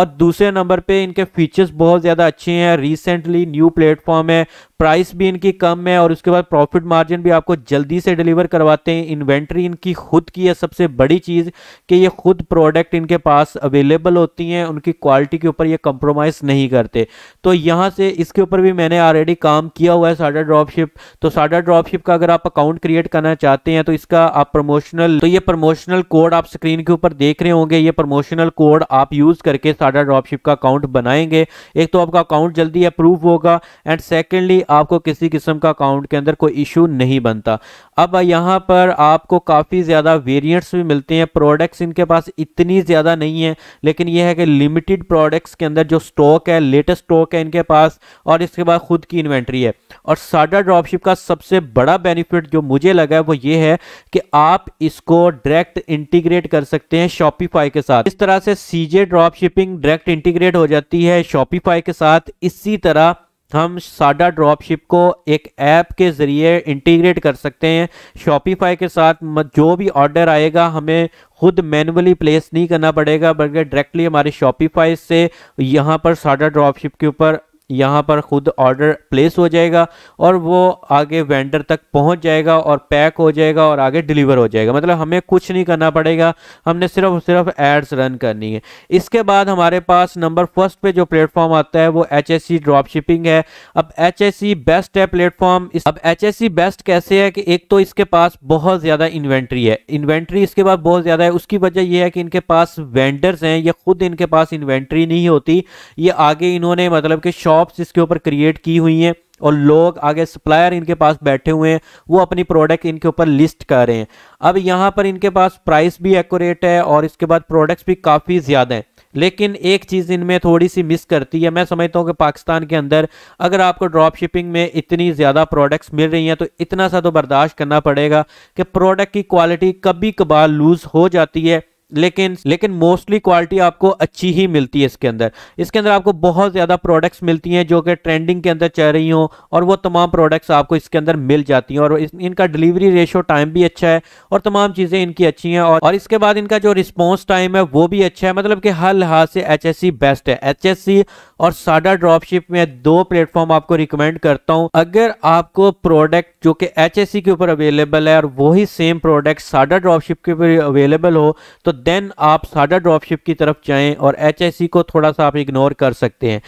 और दूसरे नंबर पे इनके फीचर्स बहुत ज़्यादा अच्छे हैं रिसेंटली न्यू प्लेटफॉर्म है प्राइस भी इनकी कम है और उसके बाद प्रॉफिट मार्जिन भी आपको जल्दी से डिलीवर करवाते हैं इन्वेंट्री इनकी खुद की है सबसे बड़ी चीज़ कि ये खुद प्रोडक्ट इनके पास अवेलेबल होती हैं उनकी क्वालिटी के ऊपर ये कंप्रोमाइज़ नहीं करते तो यहाँ से इसके ऊपर भी मैंने ऑलरेडी काम किया हुआ है साडा ड्रॉपशिप तो साडा ड्रॉपशिप का अगर आप अकाउंट क्रिएट करना चाहते हैं तो इसका आप प्रमोशनल तो ये प्रमोशनल कोड आप स्क्रीन के ऊपर देख रहे होंगे ये प्रमोशनल कोड आप यूज़ करके साडा ड्रॉपशिप का अकाउंट बनाएंगे एक तो आपका अकाउंट जल्दी अप्रूव होगा एंड सेकेंडली आपको किसी किस्म का अकाउंट के अंदर कोई इशू नहीं बनता अब यहाँ पर आपको काफ़ी ज़्यादा वेरिएंट्स भी मिलते हैं प्रोडक्ट्स इनके पास इतनी ज़्यादा नहीं है लेकिन यह है कि लिमिटेड प्रोडक्ट्स के अंदर जो स्टॉक है लेटेस्ट स्टॉक है इनके पास और इसके बाद ख़ुद की इन्वेंट्री है और साडा ड्रॉपशिप का सबसे बड़ा बेनिफिट जो मुझे लगा है वो ये है कि आप इसको डायरेक्ट इंटीग्रेट कर सकते हैं शॉपिफाई के साथ इस तरह से CJ drop shipping direct integrate हो जाती है शॉपिफाई के साथ इसी तरह हम साडा ड्रॉपशिप को एक ऐप के ज़रिए इंटीग्रेट कर सकते हैं शॉपिफाई के साथ जो भी ऑर्डर आएगा हमें खुद मैनुअली प्लेस नहीं करना पड़ेगा बल्कि डायरेक्टली हमारे शॉपिफाई से यहाँ पर साडा ड्रॉपशिप के ऊपर यहाँ पर खुद ऑर्डर प्लेस हो जाएगा और वो आगे वेंडर तक पहुँच जाएगा और पैक हो जाएगा और आगे डिलीवर हो जाएगा मतलब हमें कुछ नहीं करना पड़ेगा हमने सिर्फ सिर्फ एड्स रन करनी है इसके बाद हमारे पास नंबर फर्स्ट पे जो प्लेटफॉर्म आता है वो H S C drop shipping है अब एच एस सी बेस्ट है प्लेटफॉर्म अब एच एस सी बेस्ट कैसे है कि एक तो इसके पास बहुत ज़्यादा इन्वेंट्री है इन्वेंट्री इसके पास बहुत ज़्यादा है उसकी वजह यह है कि इनके पास वेंडर्स हैं ये खुद इनके पास इन्वेंट्री नहीं होती ये आगे इन्होंने मतलब कि शॉप शॉप्स इसके ऊपर क्रिएट की हुई हैं और लोग आगे सप्लायर इनके पास बैठे हुए हैं वो अपनी प्रोडक्ट इनके ऊपर लिस्ट कर रहे हैं अब यहाँ पर इनके पास प्राइस भी एकट है और इसके बाद प्रोडक्ट्स भी काफ़ी ज़्यादा हैं लेकिन एक चीज़ इनमें थोड़ी सी मिस करती है मैं समझता हूँ कि पाकिस्तान के अंदर अगर आपको ड्रॉप शिपिंग में इतनी ज़्यादा प्रोडक्ट्स मिल रही हैं तो इतना सा तो बर्दाश्त करना पड़ेगा कि प्रोडक्ट की क्वालिटी कभी कभार लूज़ हो जाती है लेकिन लेकिन मोस्टली क्वालिटी आपको अच्छी ही मिलती है इसके अंदर इसके अंदर आपको बहुत ज़्यादा प्रोडक्ट्स मिलती हैं जो कि ट्रेंडिंग के अंदर चल रही हों और वो तमाम प्रोडक्ट्स आपको इसके अंदर मिल जाती हैं और इनका डिलीवरी रेशो टाइम भी अच्छा है और तमाम चीज़ें इनकी अच्छी हैं और, और इसके बाद इनका जो रिस्पॉन्स टाइम है वो भी अच्छा है मतलब कि हर लिहाज से एच बेस्ट है एच और साडा ड्रॉपशिप में दो प्लेटफॉर्म आपको रिकमेंड करता हूँ अगर आपको प्रोडक्ट जो कि एच के ऊपर अवेलेबल है और वही सेम प्रोडक्ट साडा ड्रॉपशिप के ऊपर अवेलेबल हो तो देन आप साडा ड्रॉपशिप की तरफ जाएं और एच को थोड़ा सा आप इग्नोर कर सकते हैं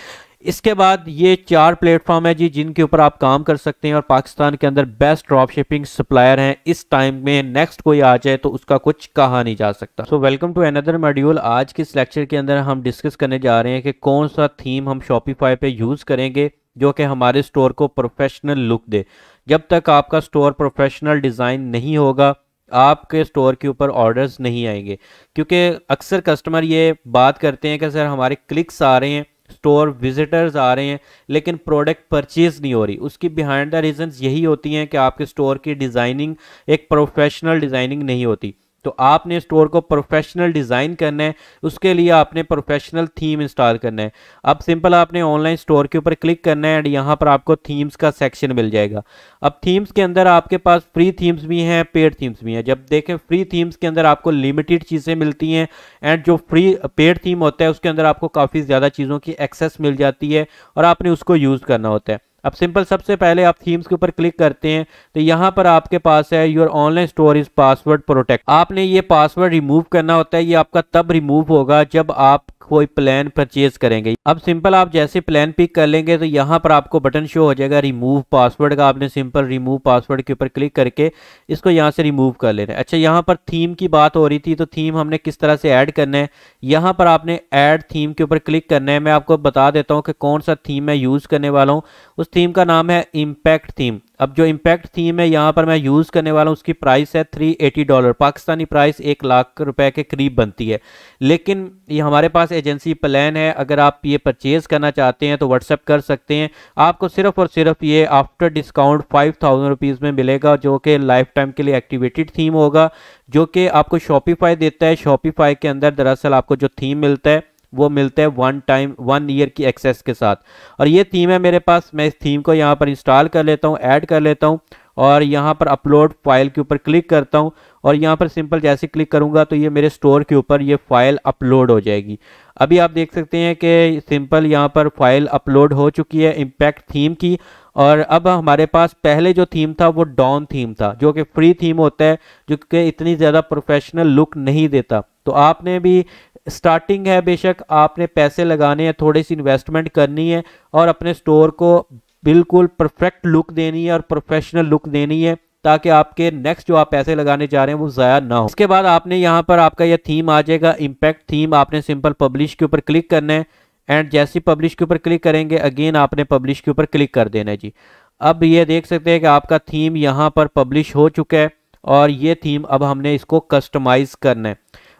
इसके बाद ये चार प्लेटफॉर्म है जी जिनके ऊपर आप काम कर सकते हैं और पाकिस्तान के अंदर बेस्ट ड्रॉप शिपिंग सप्लायर हैं इस टाइम में नेक्स्ट कोई आ जाए तो उसका कुछ कहा नहीं जा सकता so welcome to another module आज के इस लेक्चर के अंदर हम डिस्कस करने जा रहे हैं कि कौन सा थीम हम शॉपिफाई पे यूज़ करेंगे जो कि हमारे स्टोर को प्रोफेशनल लुक दे जब तक आपका स्टोर प्रोफेशनल डिज़ाइन नहीं होगा आपके स्टोर के ऊपर ऑर्डर्स नहीं आएंगे क्योंकि अक्सर कस्टमर ये बात करते हैं कि सर हमारे क्लिक्स आ रहे हैं स्टोर विजिटर्स आ रहे हैं लेकिन प्रोडक्ट परचेज नहीं हो रही उसकी बिहाइंड द रीजंस यही होती हैं कि आपके स्टोर की डिज़ाइनिंग एक प्रोफेशनल डिज़ाइनिंग नहीं होती तो आपने स्टोर को प्रोफेशनल डिज़ाइन करना है उसके लिए आपने प्रोफेशनल थीम इंस्टॉल करना है अब सिंपल आपने ऑनलाइन स्टोर के ऊपर क्लिक करना है एंड यहाँ पर आपको थीम्स का सेक्शन मिल जाएगा अब थीम्स के अंदर आपके पास फ्री थीम्स भी हैं पेड थीम्स भी हैं जब देखें फ्री थीम्स के अंदर आपको लिमिटेड चीज़ें मिलती हैं एंड जो फ्री पेड थीम होता है उसके अंदर आपको काफ़ी ज़्यादा चीज़ों की एक्सेस मिल जाती है और आपने उसको यूज़ करना होता है अब सिंपल सबसे पहले आप थीम्स के ऊपर क्लिक करते हैं तो यहाँ पर आपके पास है your online store is password protect आपने ये पासवर्ड रिमूव करना होता है ये आपका तब रिमूव होगा जब आप कोई प्लान परचेज करेंगे अब सिंपल आप जैसे प्लान पिक कर लेंगे तो यहाँ पर आपको बटन शो हो जाएगा रिमूव पासवर्ड का आपने सिंपल रिमूव पासवर्ड के ऊपर क्लिक करके इसको यहाँ से रिमूव कर लेना है अच्छा यहाँ पर थीम की बात हो रही थी तो थीम हमने किस तरह से ऐड करना है यहाँ पर आपने ऐड थीम के ऊपर क्लिक करना है मैं आपको बता देता हूँ कि कौन सा थीम मैं यूज़ करने वाला हूँ उस थीम का नाम है इम्पैक्ट थीम अब जो इम्पैक्ट थीम है यहाँ पर मैं यूज़ करने वाला हूँ उसकी प्राइस है three eighty dollar Pakistani price एक लाख रुपए के करीब बनती है लेकिन ये हमारे पास एजेंसी प्लान है अगर आप ये परचेज़ करना चाहते हैं तो व्हाट्सअप कर सकते हैं आपको सिर्फ और सिर्फ ये after discount five thousand rupees में मिलेगा जो कि लाइफ टाइम के लिए एक्टिवेटेड थीम होगा जो कि आपको शॉपीफाई देता है शॉपीफाई के अंदर दरअसल आपको जो थीम मिलता है वो मिलते हैं वन टाइम वन ईयर की एक्सेस के साथ और ये थीम है मेरे पास मैं इस थीम को यहाँ पर इंस्टॉल कर लेता हूँ ऐड कर लेता हूँ और यहाँ पर अपलोड फाइल के ऊपर क्लिक करता हूँ और यहाँ पर सिंपल जैसे क्लिक करूँगा तो ये मेरे स्टोर के ऊपर ये फाइल अपलोड हो जाएगी अभी आप देख सकते हैं कि सिंपल यहाँ पर फाइल अपलोड हो चुकी है इम्पैक्ट थीम की और अब हमारे पास पहले जो थीम था वो डॉन थीम था जो कि फ्री थीम होता है जो कि इतनी ज़्यादा प्रोफेशनल लुक नहीं देता तो आपने भी स्टार्टिंग है बेशक आपने पैसे लगाने हैं थोड़ी सी इन्वेस्टमेंट करनी है और अपने स्टोर को बिल्कुल परफेक्ट लुक देनी है और प्रोफेशनल लुक देनी है ताकि आपके नेक्स्ट जो आप पैसे लगाने जा रहे हैं वो ज़ाया ना हो उसके बाद आपने यहाँ पर आपका यह थीम आ जाएगा इम्पैक्ट थीम आपने सिंपल पब्लिश के ऊपर क्लिक करना है एंड जैसे पब्लिश के ऊपर क्लिक करेंगे अगेन आपने पब्लिश के ऊपर क्लिक कर देना है जी अब ये देख सकते हैं कि आपका थीम यहाँ पर पब्लिश हो चुका है और ये थीम अब हमने इसको कस्टमाइज़ करना है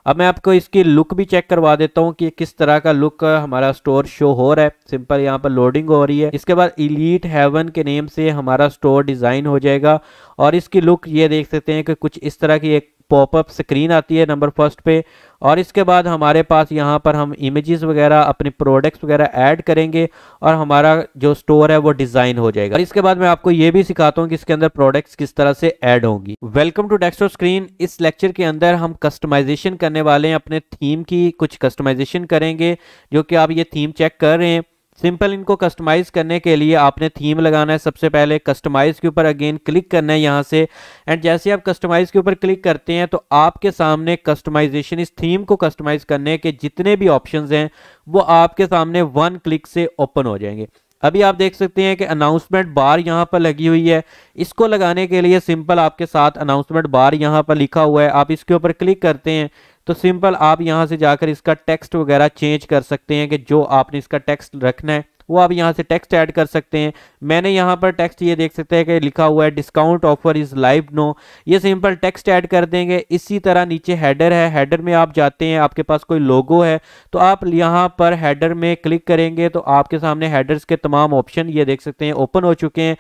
अब मैं आपको इसकी लुक भी चेक करवा देता हूँ कि किस तरह का लुक हमारा स्टोर शो हो रहा है सिंपल यहाँ पर लोडिंग हो रही है इसके बाद इलीट हेवन के नेम से हमारा स्टोर डिज़ाइन हो जाएगा और इसकी लुक ये देख सकते हैं कि कुछ इस तरह की एक पॉपअप स्क्रीन आती है नंबर फर्स्ट पे और इसके बाद हमारे पास यहाँ पर हम इमेजेस वगैरह अपने प्रोडक्ट्स वगैरह ऐड करेंगे और हमारा जो स्टोर है वो डिज़ाइन हो जाएगा और इसके बाद मैं आपको ये भी सिखाता हूँ कि इसके अंदर प्रोडक्ट्स किस तरह से ऐड होंगी वेलकम टू डेस्कटॉप स्क्रीन इस लेक्चर के अंदर हम कस्टमाइजेशन करने वाले हैं अपने थीम की कुछ कस्टमाइजेशन करेंगे जो कि आप ये थीम चेक कर रहे हैं सिंपल इनको कस्टमाइज करने के लिए आपने थीम लगाना है सबसे पहले कस्टमाइज के ऊपर अगेन क्लिक करना है यहाँ से एंड जैसे आप कस्टमाइज के ऊपर क्लिक करते हैं तो आपके सामने कस्टमाइजेशन इस थीम को कस्टमाइज करने के जितने भी ऑप्शंस हैं वो आपके सामने वन क्लिक से ओपन हो जाएंगे अभी आप देख सकते हैं कि अनाउंसमेंट बार यहाँ पर लगी हुई है इसको लगाने के लिए सिंपल आपके साथ अनाउंसमेंट बार यहाँ पर लिखा हुआ है आप इसके ऊपर क्लिक करते हैं तो सिंपल आप यहां से जाकर इसका टेक्स्ट वगैरह चेंज कर सकते हैं कि जो आपने इसका टेक्स्ट रखना है वो आप यहाँ से टेक्स्ट ऐड कर सकते हैं मैंने यहाँ पर टेक्स्ट ये देख सकते हैं कि लिखा हुआ है discount offer is live now ये सिंपल टेक्स्ट ऐड कर देंगे इसी तरह नीचे हैडर है हेडर में आप जाते हैं आपके पास कोई लोगो है तो आप यहाँ पर हैडर में क्लिक करेंगे तो आपके सामने हैडर्स के तमाम ऑप्शन ये देख सकते हैं ओपन हो चुके हैं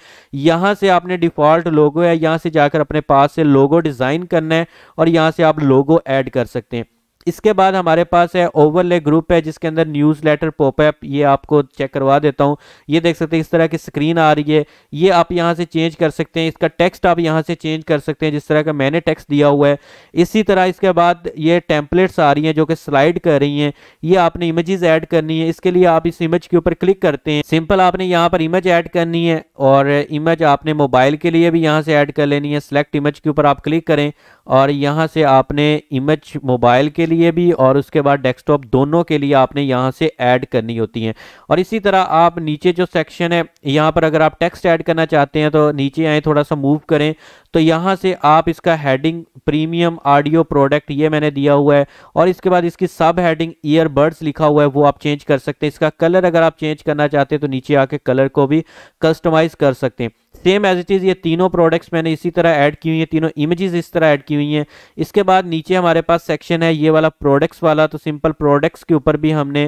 यहाँ से आपने डिफ़ॉल्ट लोगो है यहाँ से जाकर अपने पास से लोगो डिज़ाइन करना है और यहाँ से आप लोगो ऐड कर सकते हैं इसके बाद हमारे पास है ओवरले ग्रुप है जिसके अंदर न्यूज़ लेटर पोपैप ये आपको चेक करवा देता हूँ ये देख सकते हैं इस तरह की स्क्रीन आ रही है ये आप यहाँ से चेंज कर सकते हैं इसका टेक्स्ट आप यहाँ से चेंज कर सकते हैं जिस तरह का मैंने टेक्स्ट दिया हुआ है इसी तरह इसके बाद ये टेम्पलेट्स आ रही हैं जो कि स्लाइड कर रही हैं ये आपने इमेजेस ऐड करनी है इसके लिए आप इस इमेज के ऊपर क्लिक करते हैं सिंपल आपने यहाँ पर इमेज ऐड करनी है और इमेज आपने मोबाइल के लिए भी यहाँ से ऐड कर लेनी है सेलेक्ट इमेज के ऊपर आप क्लिक करें और यहाँ से आपने इमेज मोबाइल के लिए लिए भी और उसके बाद डेस्कटॉप दोनों के लिए आपने यहाँ से ऐड करनी होती हैं और इसी तरह आप नीचे जो सेक्शन है यहाँ पर अगर आप टेक्स्ट ऐड करना चाहते हैं तो नीचे आए थोड़ा सा मूव करें तो यहाँ से आप इसका हेडिंग प्रीमियम ऑडियो प्रोडक्ट ये मैंने दिया हुआ है और इसके बाद इसकी सब हेडिंग ईयरबड्स लिखा हुआ है वो आप चेंज कर सकते हैं इसका कलर अगर आप चेंज करना चाहते हैं तो नीचे आके कलर को भी कस्टमाइज कर सकते हैं सेम एज इट इज़ ये तीनों प्रोडक्ट्स मैंने इसी तरह ऐड की हुई है तीनों इमेजेस इस तरह ऐड की हुई हैं इसके बाद नीचे हमारे पास सेक्शन है ये वाला प्रोडक्ट्स वाला तो सिंपल प्रोडक्ट्स के ऊपर भी हमने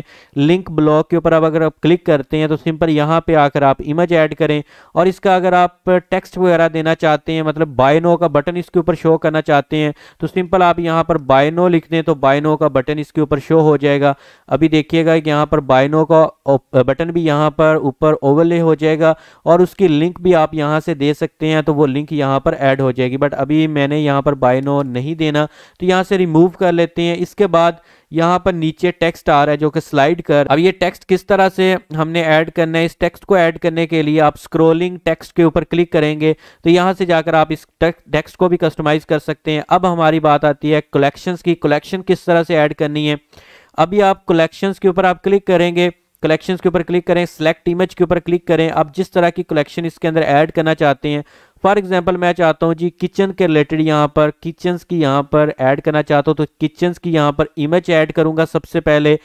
लिंक ब्लॉक के ऊपर अब अगर आप क्लिक करते हैं तो सिंपल यहाँ पे आकर आप इमेज ऐड करें और इसका अगर आप टेक्स्ट वगैरह देना चाहते हैं मतलब बायनो का बटन इसके ऊपर शो करना चाहते हैं तो सिंपल आप यहाँ पर बायनो लिख दें तो बायनो का बटन इसके ऊपर शो हो जाएगा अभी देखिएगा कि यहाँ पर बायनो का बटन भी यहाँ पर ऊपर ओवरले हो जाएगा और उसकी लिंक भी आप यहाँ यहाँ से दे सकते हैं तो वो लिंक यहाँ पर ऐड हो जाएगी बट अभी मैंने यहाँ पर बाय नो नहीं देना तो यहाँ से रिमूव कर लेते हैं इसके बाद यहाँ पर नीचे टेक्स्ट आ रहा है जो कि स्लाइड कर अब ये टेक्स्ट किस तरह से हमने ऐड करना है इस टेक्स्ट को ऐड करने के लिए आप स्क्रोलिंग टेक्स्ट के ऊपर क्लिक करेंगे तो यहाँ से जाकर आप इस टेक्स्ट को भी कस्टमाइज कर सकते हैं अब हमारी बात आती है कलेक्शन की कलेक्शन किस तरह से ऐड करनी है अभी आप कलेक्शंस के ऊपर आप क्लिक करेंगे कलेक्शंस के ऊपर क्लिक करें सेलेक्ट इमेज के ऊपर क्लिक करें आप जिस तरह की कलेक्शन इसके अंदर ऐड करना चाहते हैं फॉर एग्जांपल मैं चाहता हूं जी किचन के रिलेटेड यहां पर किचन्स की यहां पर ऐड करना चाहता हूं तो किचन्स की यहां पर इमेज ऐड करूंगा सबसे पहले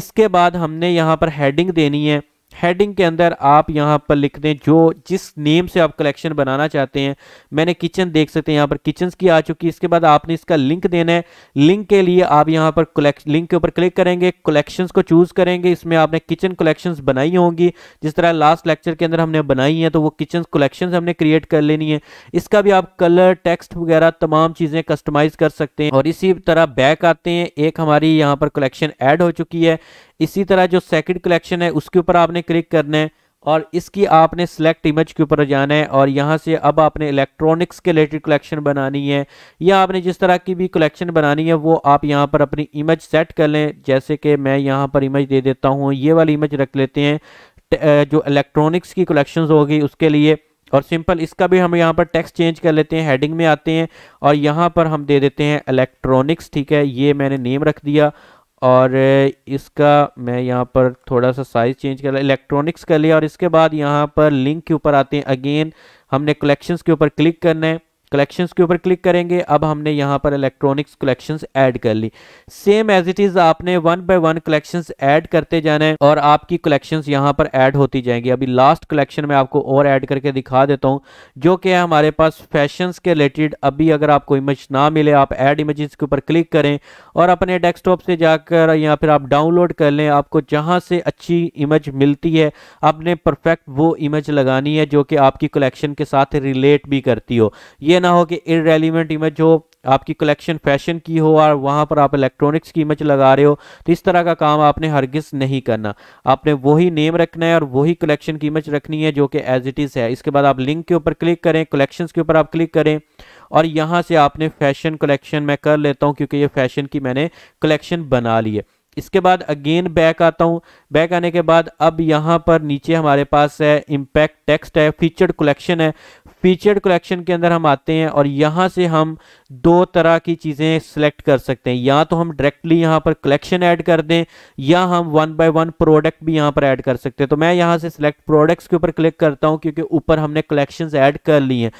इसके बाद हमने यहां पर हेडिंग देनी है हेडिंग के अंदर आप यहाँ पर लिख दें जो जिस नेम से आप कलेक्शन बनाना चाहते हैं मैंने किचन देख सकते हैं यहाँ पर किचन की आ चुकी है इसके बाद आपने इसका लिंक देना है लिंक के लिए आप यहाँ पर कलेक्शन लिंक के ऊपर क्लिक करेंगे कलेक्शंस को चूज़ करेंगे इसमें आपने किचन कलेक्शंस बनाई होंगी जिस तरह लास्ट लेक्चर के अंदर हमने बनाई है तो वो किचन कलेक्शन हमने क्रिएट कर लेनी है इसका भी आप कलर टेक्स्ट वगैरह तमाम चीज़ें कस्टमाइज़ कर सकते हैं और इसी तरह बैक आते हैं एक हमारी यहाँ पर कलेक्शन एड हो चुकी है इसी तरह जो सेकंड कलेक्शन है उसके ऊपर आपने क्लिक करना है और इसकी आपने सेलेक्ट इमेज के ऊपर जाना है और यहाँ से अब आपने इलेक्ट्रॉनिक्स के रिलेटेड कलेक्शन बनानी है या आपने जिस तरह की भी कलेक्शन बनानी है वो आप यहाँ पर अपनी इमेज सेट कर लें जैसे कि मैं यहाँ पर इमेज दे देता हूँ ये वाली इमेज रख लेते हैं जो इलेक्ट्रॉनिक्स की कलेक्शन होगी उसके लिए और सिंपल इसका भी हम यहाँ पर टेक्स्ट चेंज कर लेते हैं हेडिंग में आते हैं और यहाँ पर हम दे देते हैं इलेक्ट्रॉनिक्स ठीक है ये मैंने नेम रख दिया और इसका मैं यहाँ पर थोड़ा सा साइज़ चेंज कर लिया इलेक्ट्रॉनिक्स कर लिया और इसके बाद यहाँ पर लिंक के ऊपर आते हैं अगेन हमने कलेक्शंस के ऊपर क्लिक करना है कलेक्शंस के ऊपर क्लिक करेंगे अब हमने यहाँ पर इलेक्ट्रॉनिक्स कलेक्शंस ऐड कर ली सेम एज इट इज आपने one by one collections add करते जाना है और आपकी कलेक्शंस यहाँ पर ऐड होती जाएंगी अभी लास्ट कलेक्शन में आपको और ऐड करके दिखा देता हूँ जो कि हमारे पास फैशन के रिलेटेड अभी अगर आपको इमेज ना मिले आप एड इमेजेस के ऊपर क्लिक करें और अपने डेस्कटॉप से जाकर या फिर आप डाउनलोड कर लें आपको जहाँ से अच्छी इमेज मिलती है आपने परफेक्ट वो इमेज लगानी है जो कि आपकी कलेक्शन के साथ रिलेट भी करती हो ये ना हो कि इरेलीवेंट इमेज हो आपकी कलेक्शन फैशन की हो और वहाँ पर आप इलेक्ट्रॉनिक्स की इमेज लगा रहे हो तो इस तरह का काम आपने हरगिज नहीं करना आपने वही नेम रखना है और वही कलेक्शन की इमेज रखनी है जो कि एज इट इज़ है इसके बाद आप लिंक के ऊपर क्लिक करें कलेक्शन के ऊपर आप क्लिक करें और यहाँ से आपने फैशन कलेक्शन मैं कर लेता हूँ क्योंकि ये फैशन की मैंने कलेक्शन बना ली है इसके बाद अगेन बैक आता हूँ बैक आने के बाद अब यहाँ पर नीचे हमारे पास है इम्पैक्ट टेक्स्ट है फीचर्ड कलेक्शन है फीचर्ड कलेक्शन के अंदर हम आते हैं और यहाँ से हम दो तरह की चीज़ें सेलेक्ट कर सकते हैं या तो हम डायरेक्टली यहाँ पर कलेक्शन ऐड कर दें या हम वन बाय वन प्रोडक्ट भी यहाँ पर ऐड कर सकते हैं तो मैं यहाँ से सिलेक्ट प्रोडक्ट्स के ऊपर क्लिक करता हूँ क्योंकि ऊपर हमने कलेक्शन ऐड कर ली हैं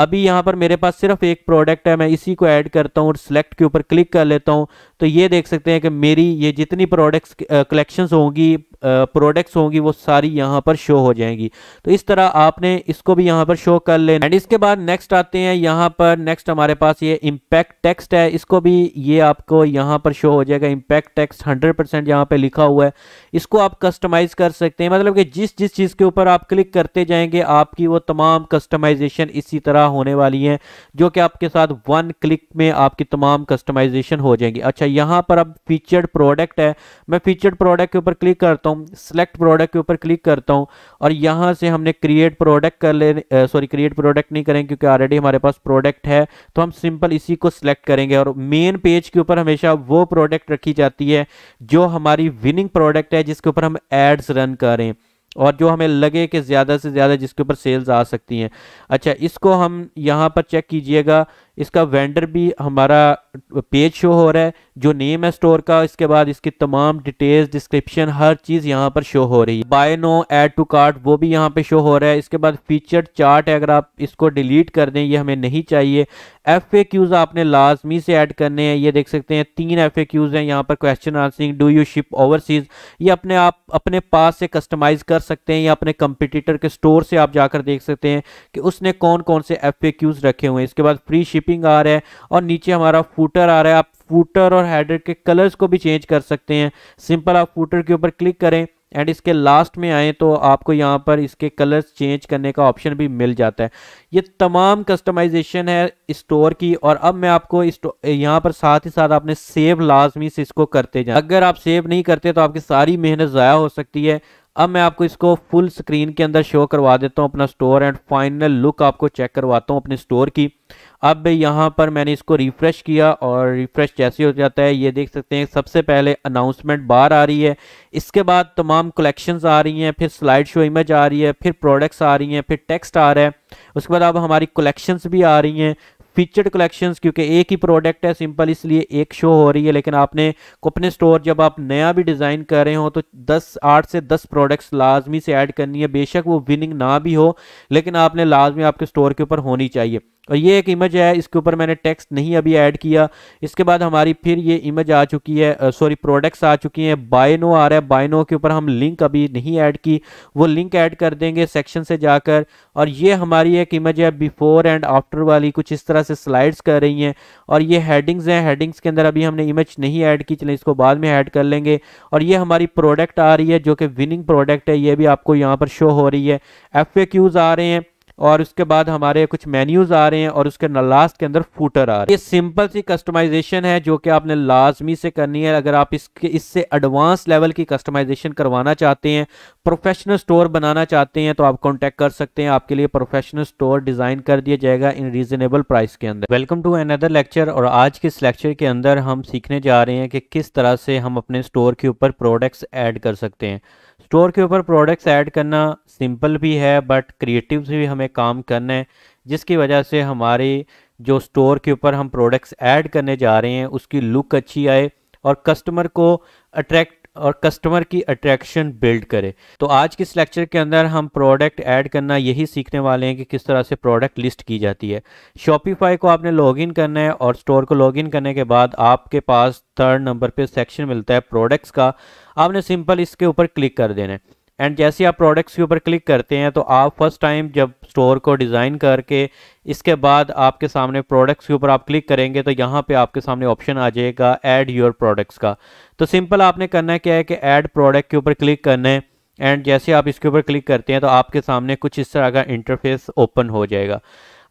अभी यहाँ पर मेरे पास सिर्फ एक प्रोडक्ट है मैं इसी को ऐड करता हूँ और सिलेक्ट के ऊपर क्लिक कर लेता हूँ तो ये देख सकते हैं कि मेरी ये जितनी प्रोडक्ट्स कलेक्शंस होंगी प्रोडक्ट्स होंगी वो सारी यहाँ पर शो हो जाएंगी तो इस तरह आपने इसको भी यहाँ पर शो कर लेना एंड इसके बाद नेक्स्ट आते हैं यहाँ पर नेक्स्ट हमारे पास ये इम्पैक्ट टेक्स्ट है इसको भी ये आपको यहाँ पर शो हो जाएगा इम्पैक्ट टेक्स्ट हंड्रेड परसेंट यहाँ पर लिखा हुआ है इसको आप कस्टमाइज़ कर सकते हैं मतलब कि जिस जिस चीज़ के ऊपर आप क्लिक करते जाएंगे आपकी वो तमाम कस्टमाइजेशन इसी तरह होने वाली है जो कि आपके साथ वन क्लिक में आपकी तमाम कस्टमाइजेशन हो जाएंगी अच्छा है यहाँ पर अब फीचर्ड प्रोडक्ट है मैं फीचर्ड प्रोडक्ट के ऊपर क्लिक करता हूँ सेलेक्ट प्रोडक्ट के ऊपर क्लिक करता हूँ और यहाँ से हमने क्रिएट प्रोडक्ट कर ले सॉरी क्रिएट प्रोडक्ट नहीं करेंगे क्योंकि ऑलरेडी हमारे पास प्रोडक्ट है तो हम सिंपल इसी को सिलेक्ट करेंगे और मेन पेज के ऊपर हमेशा वो प्रोडक्ट रखी जाती है जो हमारी विनिंग प्रोडक्ट है जिसके ऊपर हम एड्स रन करें और जो हमें लगे कि ज़्यादा से ज़्यादा जिसके ऊपर सेल्स आ सकती हैं अच्छा इसको हम यहाँ पर चेक कीजिएगा इसका वेंडर भी हमारा पेज शो हो रहा है जो नेम है स्टोर का इसके बाद इसकी तमाम डिटेल्स डिस्क्रिप्शन हर चीज़ यहाँ पर शो हो रही है buy now add to cart वो भी यहाँ पे शो हो रहा है इसके बाद फीचर चार्ट है अगर आप इसको डिलीट कर दें ये हमें नहीं चाहिए एफ ए क्यूज आपने लाजमी से ऐड करने हैं ये देख सकते हैं तीन एफ ए क्यूज हैं यहाँ पर question answering do you ship overseas ये अपने आप अपने पास से कस्टमाइज कर सकते हैं या अपने कंपिटिटर के स्टोर से आप जाकर देख सकते हैं कि उसने कौन कौन से एफ ए क्यूज रखे हुए हैं इसके बाद फ्री शिपिंग आ रहा है और नीचे हमारा फूटर आ रहा है आप फूटर और हेडर के कलर्स को भी चेंज कर सकते हैं सिंपल आप फूटर के ऊपर क्लिक करें एंड इसके लास्ट में आए तो आपको यहाँ पर इसके कलर्स चेंज करने का ऑप्शन भी मिल जाता है ये तमाम कस्टमाइजेशन है स्टोर की और अब मैं आपको यहाँ पर साथ ही साथ आपने सेव लाजमी से इसको करते जाए अगर आप सेव नहीं करते तो आपकी सारी मेहनत ज़ाया हो सकती है अब मैं आपको इसको फुल स्क्रीन के अंदर शो करवा देता हूँ अपना स्टोर एंड फाइनल लुक आपको चेक करवाता हूँ अपने स्टोर की अब यहाँ पर मैंने इसको रिफ़्रेश किया और रिफ़्रेश जैसे हो जाता है ये देख सकते हैं सबसे पहले अनाउंसमेंट बार आ रही है इसके बाद तमाम कलेक्शंस आ रही हैं फिर स्लाइड शो इमेज आ रही है फिर प्रोडक्ट्स आ रही हैं फिर टेक्स्ट आ रहा है उसके बाद अब हमारी कलेक्शंस भी आ रही हैं फीचर्ड कलेक्शन क्योंकि एक ही प्रोडक्ट है सिंपल इसलिए एक शो हो रही है लेकिन आपने अपने स्टोर जब आप नया भी डिज़ाइन कर रहे हो तो दस आठ से दस प्रोडक्ट्स लाजमी से ऐड करनी है बेशक वो विनिंग ना भी हो लेकिन आपने लाजमी आपके स्टोर के ऊपर होनी चाहिए और ये एक इमेज है इसके ऊपर मैंने टेक्स्ट नहीं अभी ऐड किया इसके बाद हमारी फिर ये इमेज आ चुकी है सॉरी प्रोडक्ट्स आ चुकी हैं बायनो आ रहा है बायनो के ऊपर हम लिंक अभी नहीं ऐड की वो लिंक ऐड कर देंगे सेक्शन से जाकर और ये हमारी एक इमेज है बिफोर एंड आफ्टर वाली कुछ इस तरह से स्लाइड्स कर रही हैं और ये हेडिंग्स हैं हेडिंग्स के अंदर अभी हमने इमेज नहीं ऐड की चले इसको बाद में ऐड कर लेंगे और ये हमारी प्रोडक्ट आ रही है जो कि विनिंग प्रोडक्ट है ये भी आपको यहाँ पर शो हो रही है एफ आ रहे हैं और उसके बाद हमारे कुछ मेन्यूज आ रहे हैं और उसके लास्ट के अंदर फूटर आ रहे हैं ये सिंपल सी कस्टमाइजेशन है जो कि आपने लाजमी से करनी है अगर आप इसके इससे एडवांस लेवल की कस्टमाइजेशन करवाना चाहते हैं प्रोफेशनल स्टोर बनाना चाहते हैं तो आप कॉन्टेक्ट कर सकते हैं आपके लिए प्रोफेशनल स्टोर डिज़ाइन कर दिया जाएगा इन रीजनेबल प्राइस के अंदर वेलकम टू अनदर लेक्चर और आज के इस लेक्चर के अंदर हम सीखने जा रहे हैं कि किस तरह से हम अपने स्टोर के ऊपर प्रोडक्ट्स एड कर सकते हैं स्टोर के ऊपर प्रोडक्ट्स ऐड करना सिंपल भी है बट क्रिएटिव भी हमें काम करना है जिसकी वजह से हमारे जो स्टोर के ऊपर हम प्रोडक्ट्स ऐड करने जा रहे हैं उसकी लुक अच्छी आए और कस्टमर को अट्रैक्ट और कस्टमर की अट्रैक्शन बिल्ड करे तो आज के इस लेक्चर के अंदर हम प्रोडक्ट ऐड करना यही सीखने वाले हैं कि किस तरह से प्रोडक्ट लिस्ट की जाती है शॉपिफाई को आपने लॉगिन करना है और स्टोर को लॉगिन करने के बाद आपके पास थर्ड नंबर पे सेक्शन मिलता है प्रोडक्ट्स का आपने सिंपल इसके ऊपर क्लिक कर देना है एंड जैसे आप प्रोडक्ट्स के ऊपर क्लिक करते हैं तो आप फर्स्ट टाइम जब स्टोर को डिज़ाइन करके इसके बाद आपके सामने प्रोडक्ट्स के ऊपर आप क्लिक करेंगे तो यहाँ पे आपके सामने ऑप्शन आ जाएगा ऐड योर प्रोडक्ट्स का तो सिंपल आपने करना क्या है कि ऐड प्रोडक्ट के ऊपर क्लिक करना है एंड जैसे आप इसके ऊपर क्लिक करते हैं तो आपके सामने कुछ इस तरह का इंटरफेस ओपन हो जाएगा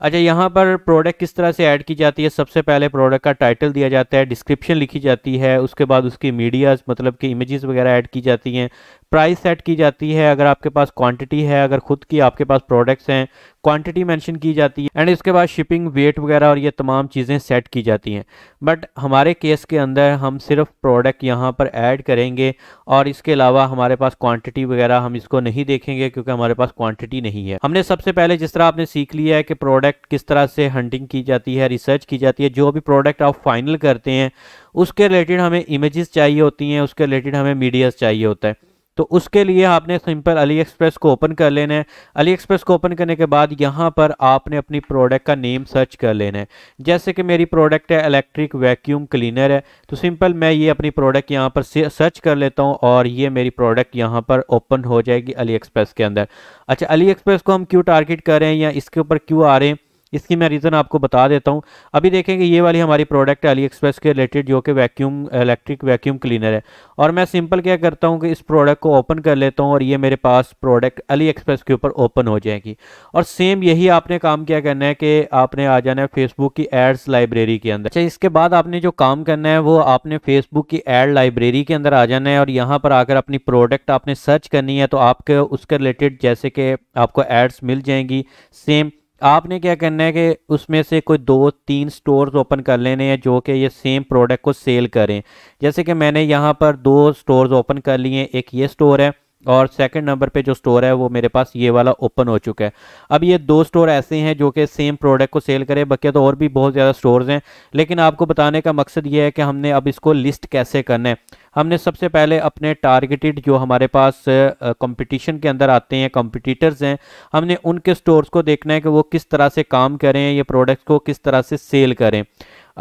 अच्छा यहाँ पर प्रोडक्ट किस तरह से ऐड की जाती है सबसे पहले प्रोडक्ट का टाइटल दिया जाता है डिस्क्रिप्शन लिखी जाती है उसके बाद उसकी मीडियाज मतलब कि इमेजेस वगैरह ऐड की जाती हैं प्राइस सेट की जाती है अगर आपके पास क्वांटिटी है अगर खुद की आपके पास प्रोडक्ट्स हैं क्वांटिटी मेंशन की जाती है एंड इसके बाद शिपिंग वेट वगैरह और ये तमाम चीज़ें सेट की जाती हैं बट हमारे केस के अंदर हम सिर्फ प्रोडक्ट यहाँ पर ऐड करेंगे और इसके अलावा हमारे पास क्वांटिटी वगैरह हम इसको नहीं देखेंगे क्योंकि हमारे पास क्वान्टिटी नहीं है हमने सबसे पहले जिस तरह आपने सीख लिया है कि प्रोडक्ट किस तरह से हंटिंग की जाती है रिसर्च की जाती है जो भी प्रोडक्ट आप फाइनल करते हैं उसके रिलेटेड हमें इमेज चाहिए होती हैं उसके रिलेटेड हमें मीडियाज़ चाहिए होता है तो उसके लिए आपने सिंपल अली एक्सप्रेस को ओपन कर लेना है अली एक्सप्रेस को ओपन करने के बाद यहाँ पर आपने अपनी प्रोडक्ट का नेम सर्च कर लेना है जैसे कि मेरी प्रोडक्ट है इलेक्ट्रिक वैक्यूम क्लीनर है तो सिंपल मैं ये अपनी प्रोडक्ट यहाँ पर सर्च कर लेता हूँ और ये मेरी प्रोडक्ट यहाँ पर ओपन हो जाएगी अली एक्सप्रेस के अंदर अच्छा अली एक्सप्रेस को हम क्यों टारगेट कर रहे हैं या इसके ऊपर क्यों आ रहे हैं इसकी मैं रीज़न आपको बता देता हूँ अभी देखेंगे ये वाली हमारी प्रोडक्ट है अली एक्सप्रेस के रिलेटेड जो कि वैक्यूम इलेक्ट्रिक वैक्यूम क्लीनर है और मैं सिंपल क्या करता हूँ कि इस प्रोडक्ट को ओपन कर लेता हूँ और ये मेरे पास प्रोडक्ट अली एक्सप्रेस के ऊपर ओपन हो जाएगी और सेम यही आपने काम क्या करना है कि आपने आ जाना है फेसबुक की एड्स लाइब्रेरी के अंदर अच्छा इसके बाद आपने जो काम करना है वो आपने फेसबुक की एड लाइब्रेरी के अंदर आ जाना है और यहाँ पर आकर अपनी प्रोडक्ट आपने सर्च करनी है तो आपके उसके रिलेटेड जैसे कि आपको एड्स मिल जाएंगी सेम आपने क्या करना है कि उसमें से कोई दो तीन स्टोर्स ओपन कर लेने हैं जो कि ये सेम प्रोडक्ट को सेल करें जैसे कि मैंने यहाँ पर दो स्टोर्स ओपन कर लिए एक ये स्टोर है और सेकंड नंबर पे जो स्टोर है वो मेरे पास ये वाला ओपन हो चुका है अब ये दो स्टोर ऐसे हैं जो कि सेम प्रोडक्ट को सेल करें बल्कि तो और भी बहुत ज़्यादा स्टोर्स हैं लेकिन आपको बताने का मकसद ये है कि हमने अब इसको लिस्ट कैसे करना है हमने सबसे पहले अपने टारगेटेड जो हमारे पास कंपटीशन के अंदर आते हैं कॉम्पिटिटर्स हैं हमने उनके स्टोर्स को देखना है कि वो किस तरह से काम करें ये प्रोडक्ट्स को किस तरह से सेल करें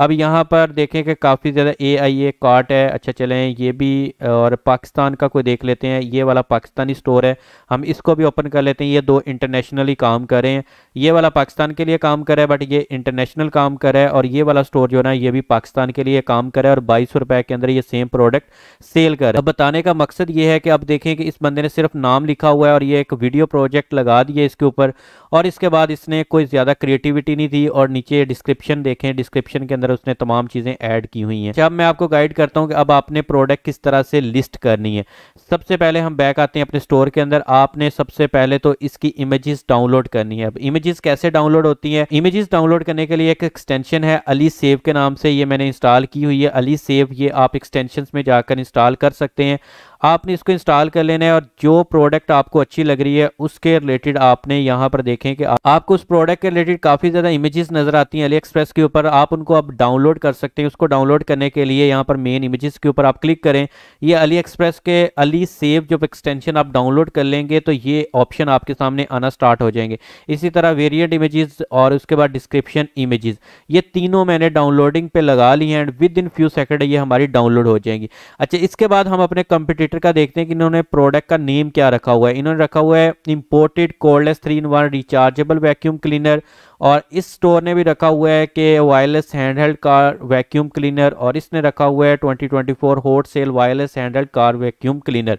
अब यहाँ पर देखें कि काफ़ी ज़्यादा ए आई ए कार्ट है अच्छा चलें ये भी और पाकिस्तान का कोई देख लेते हैं ये वाला पाकिस्तानी स्टोर है हम इसको भी ओपन कर लेते हैं ये दो इंटरनेशनली काम कर रहे हैं ये वाला पाकिस्तान के लिए काम करे बट ये इंटरनेशनल काम करे और ये वाला स्टोर जो है ना ये भी पाकिस्तान के लिए काम करे और बाईस रुपए के अंदर ये सेम प्रोडक्ट सेल कर अब बताने का मकसद ये है कि अब देखें कि इस बंदे ने सिर्फ नाम लिखा हुआ है और ये एक वीडियो प्रोजेक्ट लगा दिया इसके ऊपर और इसके बाद इसने कोई ज़्यादा क्रिएटिविटी नहीं थी और नीचे डिस्क्रिप्शन देखें डिस्क्रिप्शन के अंदर अंदर उसने तमाम चीज़ें ऐड की हुई हैं अब मैं आपको गाइड करता हूं कि अब आपने प्रोडक्ट किस तरह से लिस्ट करनी है सबसे पहले हम बैक आते हैं अपने स्टोर के अंदर आपने सबसे पहले तो इसकी इमेजेस डाउनलोड करनी है अब इमेजेस कैसे डाउनलोड होती है इमेजेस डाउनलोड करने के लिए एक एक्सटेंशन है अली सेव के नाम से ये मैंने इंस्टॉल की हुई है अली सेव ये आप एक्सटेंशन में जाकर इंस्टॉल कर सकते हैं आपने इसको इंस्टॉल कर लेना है और जो प्रोडक्ट आपको अच्छी लग रही है उसके रिलेटेड आपने यहाँ पर देखें कि आपको उस प्रोडक्ट के रिलेटेड काफ़ी ज़्यादा इमेजेस नज़र आती हैं अली एक्सप्रेस के ऊपर आप उनको आप डाउनलोड कर सकते हैं उसको डाउनलोड करने के लिए यहाँ पर मेन इमेजेस के ऊपर आप क्लिक करें ये अली एक्सप्रेस के अली सेव जो एक्सटेंशन आप डाउनलोड कर लेंगे तो ये ऑप्शन आपके सामने आना स्टार्ट हो जाएंगे इसी तरह वेरियंट इमेजेस और उसके बाद डिस्क्रिप्शन इमेजेस ये तीनों मैंने डाउनलोडिंग पे लगा ली हैं and within few second ये हमारी डाउनलोड हो जाएंगी अच्छा इसके बाद हम अपने कंप्यूटर रेफ्रिजरेटर का देखते हैं कि इन्होंने प्रोडक्ट का नेम क्या रखा हुआ है इन्होंने रखा हुआ है imported cordless three in one rechargeable vacuum cleaner और इस स्टोर ने भी रखा हुआ है कि wireless handheld car vacuum cleaner और इसने रखा हुआ है 2024 hot sale wireless handheld car vacuum cleaner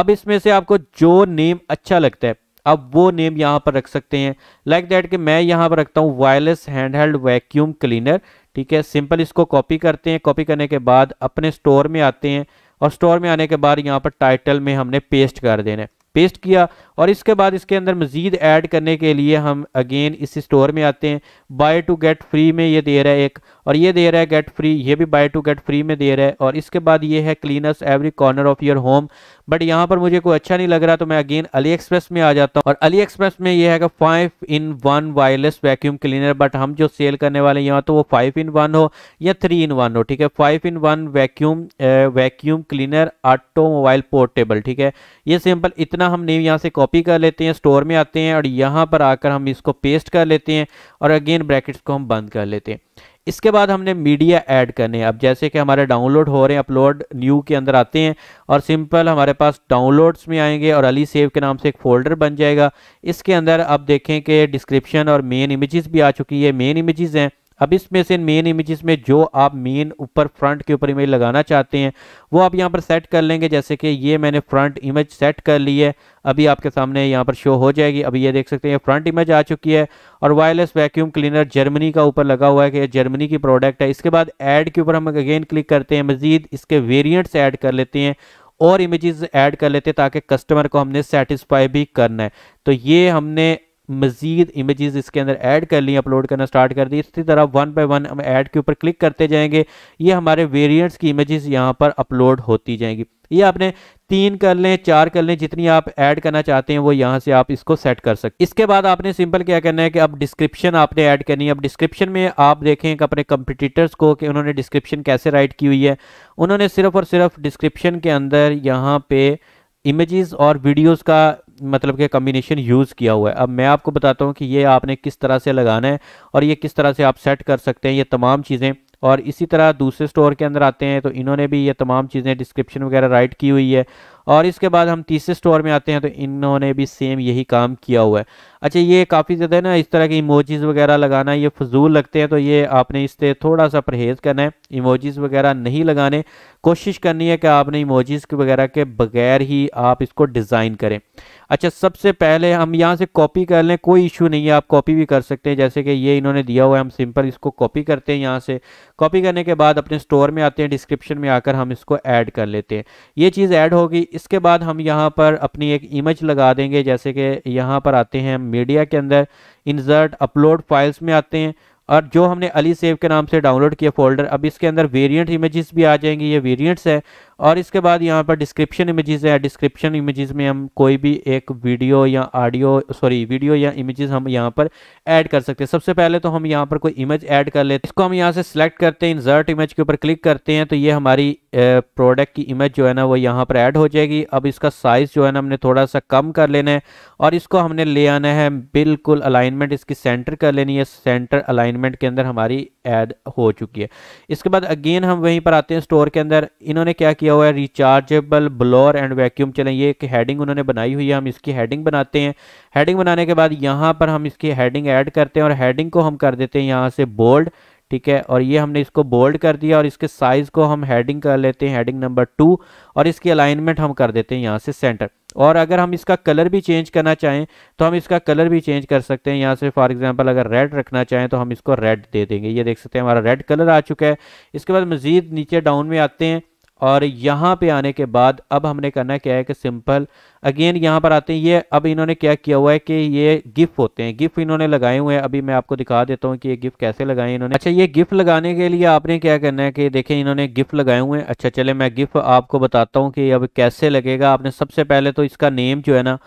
अब इसमें से आपको जो नेम अच्छा लगता है अब वो नेम यहाँ पर रख सकते हैं लाइक like दैट कि मैं यहाँ पर रखता हूँ वायरलेस हैंडहेल्ड वैक्यूम क्लीनर ठीक है सिंपल इसको कॉपी करते हैं कॉपी करने के बाद अपने स्टोर में आते हैं और स्टोर में आने के बाद यहाँ पर टाइटल में हमने पेस्ट कर देना है पेस्ट किया और इसके बाद इसके अंदर मज़ीद ऐड करने के लिए हम अगेन इस स्टोर में आते हैं बाय टू गेट फ्री में ये दे रहा है एक और ये दे रहा है गेट फ्री ये भी बाय टू गेट फ्री में दे रहा है और इसके बाद ये है cleaners every corner of your home but यहाँ पर मुझे कोई अच्छा नहीं लग रहा तो मैं अगेन अली एक्सप्रेस में आ जाता हूँ और अली एक्सप्रेस में ये है five in one wireless vacuum cleaner but हम जो सेल करने वाले यहाँ तो वो फाइव इन वन हो या थ्री इन वन हो ठीक है five in one vacuum vacuum cleaner automobile portable ठीक है ये सिंपल इतना हम नेम यहाँ से कॉपी कर लेते हैं स्टोर में आते हैं और यहाँ पर आकर हम इसको पेस्ट कर लेते हैं और अगेन ब्रैकेट्स को हम बंद कर लेते हैं इसके बाद हमने मीडिया ऐड करने हैं अब जैसे कि हमारे डाउनलोड हो रहे हैं अपलोड न्यू के अंदर आते हैं और सिंपल हमारे पास डाउनलोड्स में आएंगे और अली सेव के नाम से एक फोल्डर बन जाएगा इसके अंदर आप देखें कि डिस्क्रिप्शन और मेन इमेजेस भी आ चुकी है मेन इमेजेस हैं अब इसमें से मेन इमेजेस में जो आप मेन ऊपर फ्रंट के ऊपर इमेज लगाना चाहते हैं वो आप यहाँ पर सेट कर लेंगे जैसे कि ये मैंने फ्रंट इमेज सेट कर ली है अभी आपके सामने यहाँ पर शो हो जाएगी अभी ये देख सकते हैं फ्रंट इमेज आ चुकी है और वायरलेस वैक्यूम क्लीनर जर्मनी का ऊपर लगा हुआ है कि ये जर्मनी की प्रोडक्ट है इसके बाद एड के ऊपर हम अगेन क्लिक करते हैं मजीद इसके वेरियंट्स ऐड कर लेते हैं और इमेजेस ऐड कर लेते हैं ताकि कस्टमर को हमने सेटिस्फाई भी करना है तो ये हमने मज़ीद इमेजेस इसके अंदर ऐड कर ली अपलोड करना स्टार्ट कर दी इसी तरह वन बाय वन हम ऐड के ऊपर क्लिक करते जाएंगे ये हमारे वेरिएंट्स की इमेजेस यहाँ पर अपलोड होती जाएंगी ये आपने तीन कर लें चार कर लें जितनी आप ऐड करना चाहते हैं वो यहाँ से आप इसको सेट कर सकते इसके बाद आपने सिंपल क्या करना है कि अब डिस्क्रिप्शन आपने ऐड करनी है अब डिस्क्रिप्शन में आप देखें कि अपने कंपटीटर्स को कि उन्होंने डिस्क्रिप्शन कैसे राइट की हुई है उन्होंने सिर्फ और सिर्फ डिस्क्रिप्शन के अंदर यहाँ पे इमेजेस और वीडियोस का मतलब के कम्बिनेशन यूज़ किया हुआ है अब मैं आपको बताता हूँ कि ये आपने किस तरह से लगाना है और ये किस तरह से आप सेट कर सकते हैं ये तमाम चीज़ें और इसी तरह दूसरे स्टोर के अंदर आते हैं तो इन्होंने भी ये तमाम चीज़ें डिस्क्रिप्शन वगैरह राइट की हुई है और इसके बाद हम तीसरे स्टोर में आते हैं तो इन्होंने भी सेम यही काम किया हुआ है अच्छा ये काफ़ी ज़्यादा ना इस तरह के इमोजीज़ वगैरह लगाना ये फजूल लगते हैं तो ये आपने इससे थोड़ा सा परहेज़ करना है इमोजीज़ वगैरह नहीं लगाने कोशिश करनी है कि आपने इमोजीज़ वगैरह के बगैर ही आप इसको डिज़ाइन करें अच्छा सबसे पहले हम यहाँ से कॉपी कर लें कोई इशू नहीं है आप कॉपी भी कर सकते हैं जैसे कि ये इन्होंने दिया हुआ है हम सिंपल इसको कॉपी करते हैं यहाँ से कॉपी करने के बाद अपने स्टोर में आते हैं डिस्क्रिप्शन में आकर हम इसको ऐड कर लेते हैं ये चीज़ ऐड होगी इसके बाद हम यहाँ पर अपनी एक इमेज लगा देंगे जैसे कि यहाँ पर आते हैं मीडिया के अंदर इंजर्ट अपलोड फाइल्स में आते हैं और जो हमने अली सेव के नाम से डाउनलोड किया फोल्डर अब इसके अंदर वेरिएंट इमेजेस भी आ जाएंगी ये वेरिएंट्स है और इसके बाद यहाँ पर डिस्क्रिप्शन इमेजेस है डिस्क्रिप्शन इमेजेस में हम कोई भी एक वीडियो या ऑडियो सॉरी वीडियो या इमेजेस हम यहाँ पर ऐड कर सकते हैं सबसे पहले तो हम यहाँ पर कोई इमेज ऐड कर लेते हैं इसको हम यहाँ से सिलेक्ट करते हैं इंजर्ट इमेज के ऊपर क्लिक करते हैं तो ये हमारी प्रोडक्ट की इमेज जो है ना वो यहाँ पर ऐड हो जाएगी अब इसका साइज़ जो है ना हमने थोड़ा सा कम कर लेना है और इसको हमने ले आना है बिल्कुल अलाइनमेंट इसकी सेंटर कर लेनी है सेंटर अलाइनमेंट के अंदर हमारी ऐड हो चुकी है इसके बाद अगेन हम वहीं पर आते हैं स्टोर के अंदर इन्होंने क्या किया हुआ है रिचार्जेबल ब्लोर एंड वैक्यूम चलें ये एक हेडिंग उन्होंने बनाई हुई है हम इसकी हेडिंग बनाते हैं हेडिंग बनाने के बाद यहाँ पर हम इसकी हेडिंग ऐड करते हैं और हेडिंग को हम कर देते हैं यहाँ से बोल्ड ठीक है और ये हमने इसको बोल्ड कर दिया और इसके साइज को हम हेडिंग कर लेते हैं हेडिंग नंबर टू और इसकी अलाइनमेंट हम कर देते हैं यहाँ से सेंटर और अगर हम इसका कलर भी चेंज करना चाहें तो हम इसका कलर भी चेंज कर सकते हैं यहाँ से फॉर एग्जांपल अगर रेड रखना चाहें तो हम इसको रेड दे देंगे ये देख सकते हैं हमारा रेड कलर आ चुका है इसके बाद मज़ीद नीचे डाउन में आते हैं और यहाँ पे आने के बाद अब हमने करना क्या है कि सिंपल अगेन यहाँ पर आते हैं ये अब इन्होंने क्या किया हुआ है कि ये गिफ्ट होते हैं गिफ्ट इन्होंने लगाए हुए हैं अभी मैं आपको दिखा देता हूँ कि ये गिफ्ट कैसे लगाए इन्होंने अच्छा ये गिफ्ट लगाने के लिए आपने क्या करना है कि देखें इन्होंने गिफ्ट लगाए हुए हैं अच्छा चले मैं गिफ्ट आपको बताता हूँ कि अब कैसे लगेगा आपने सबसे पहले तो इसका नेम जो है ना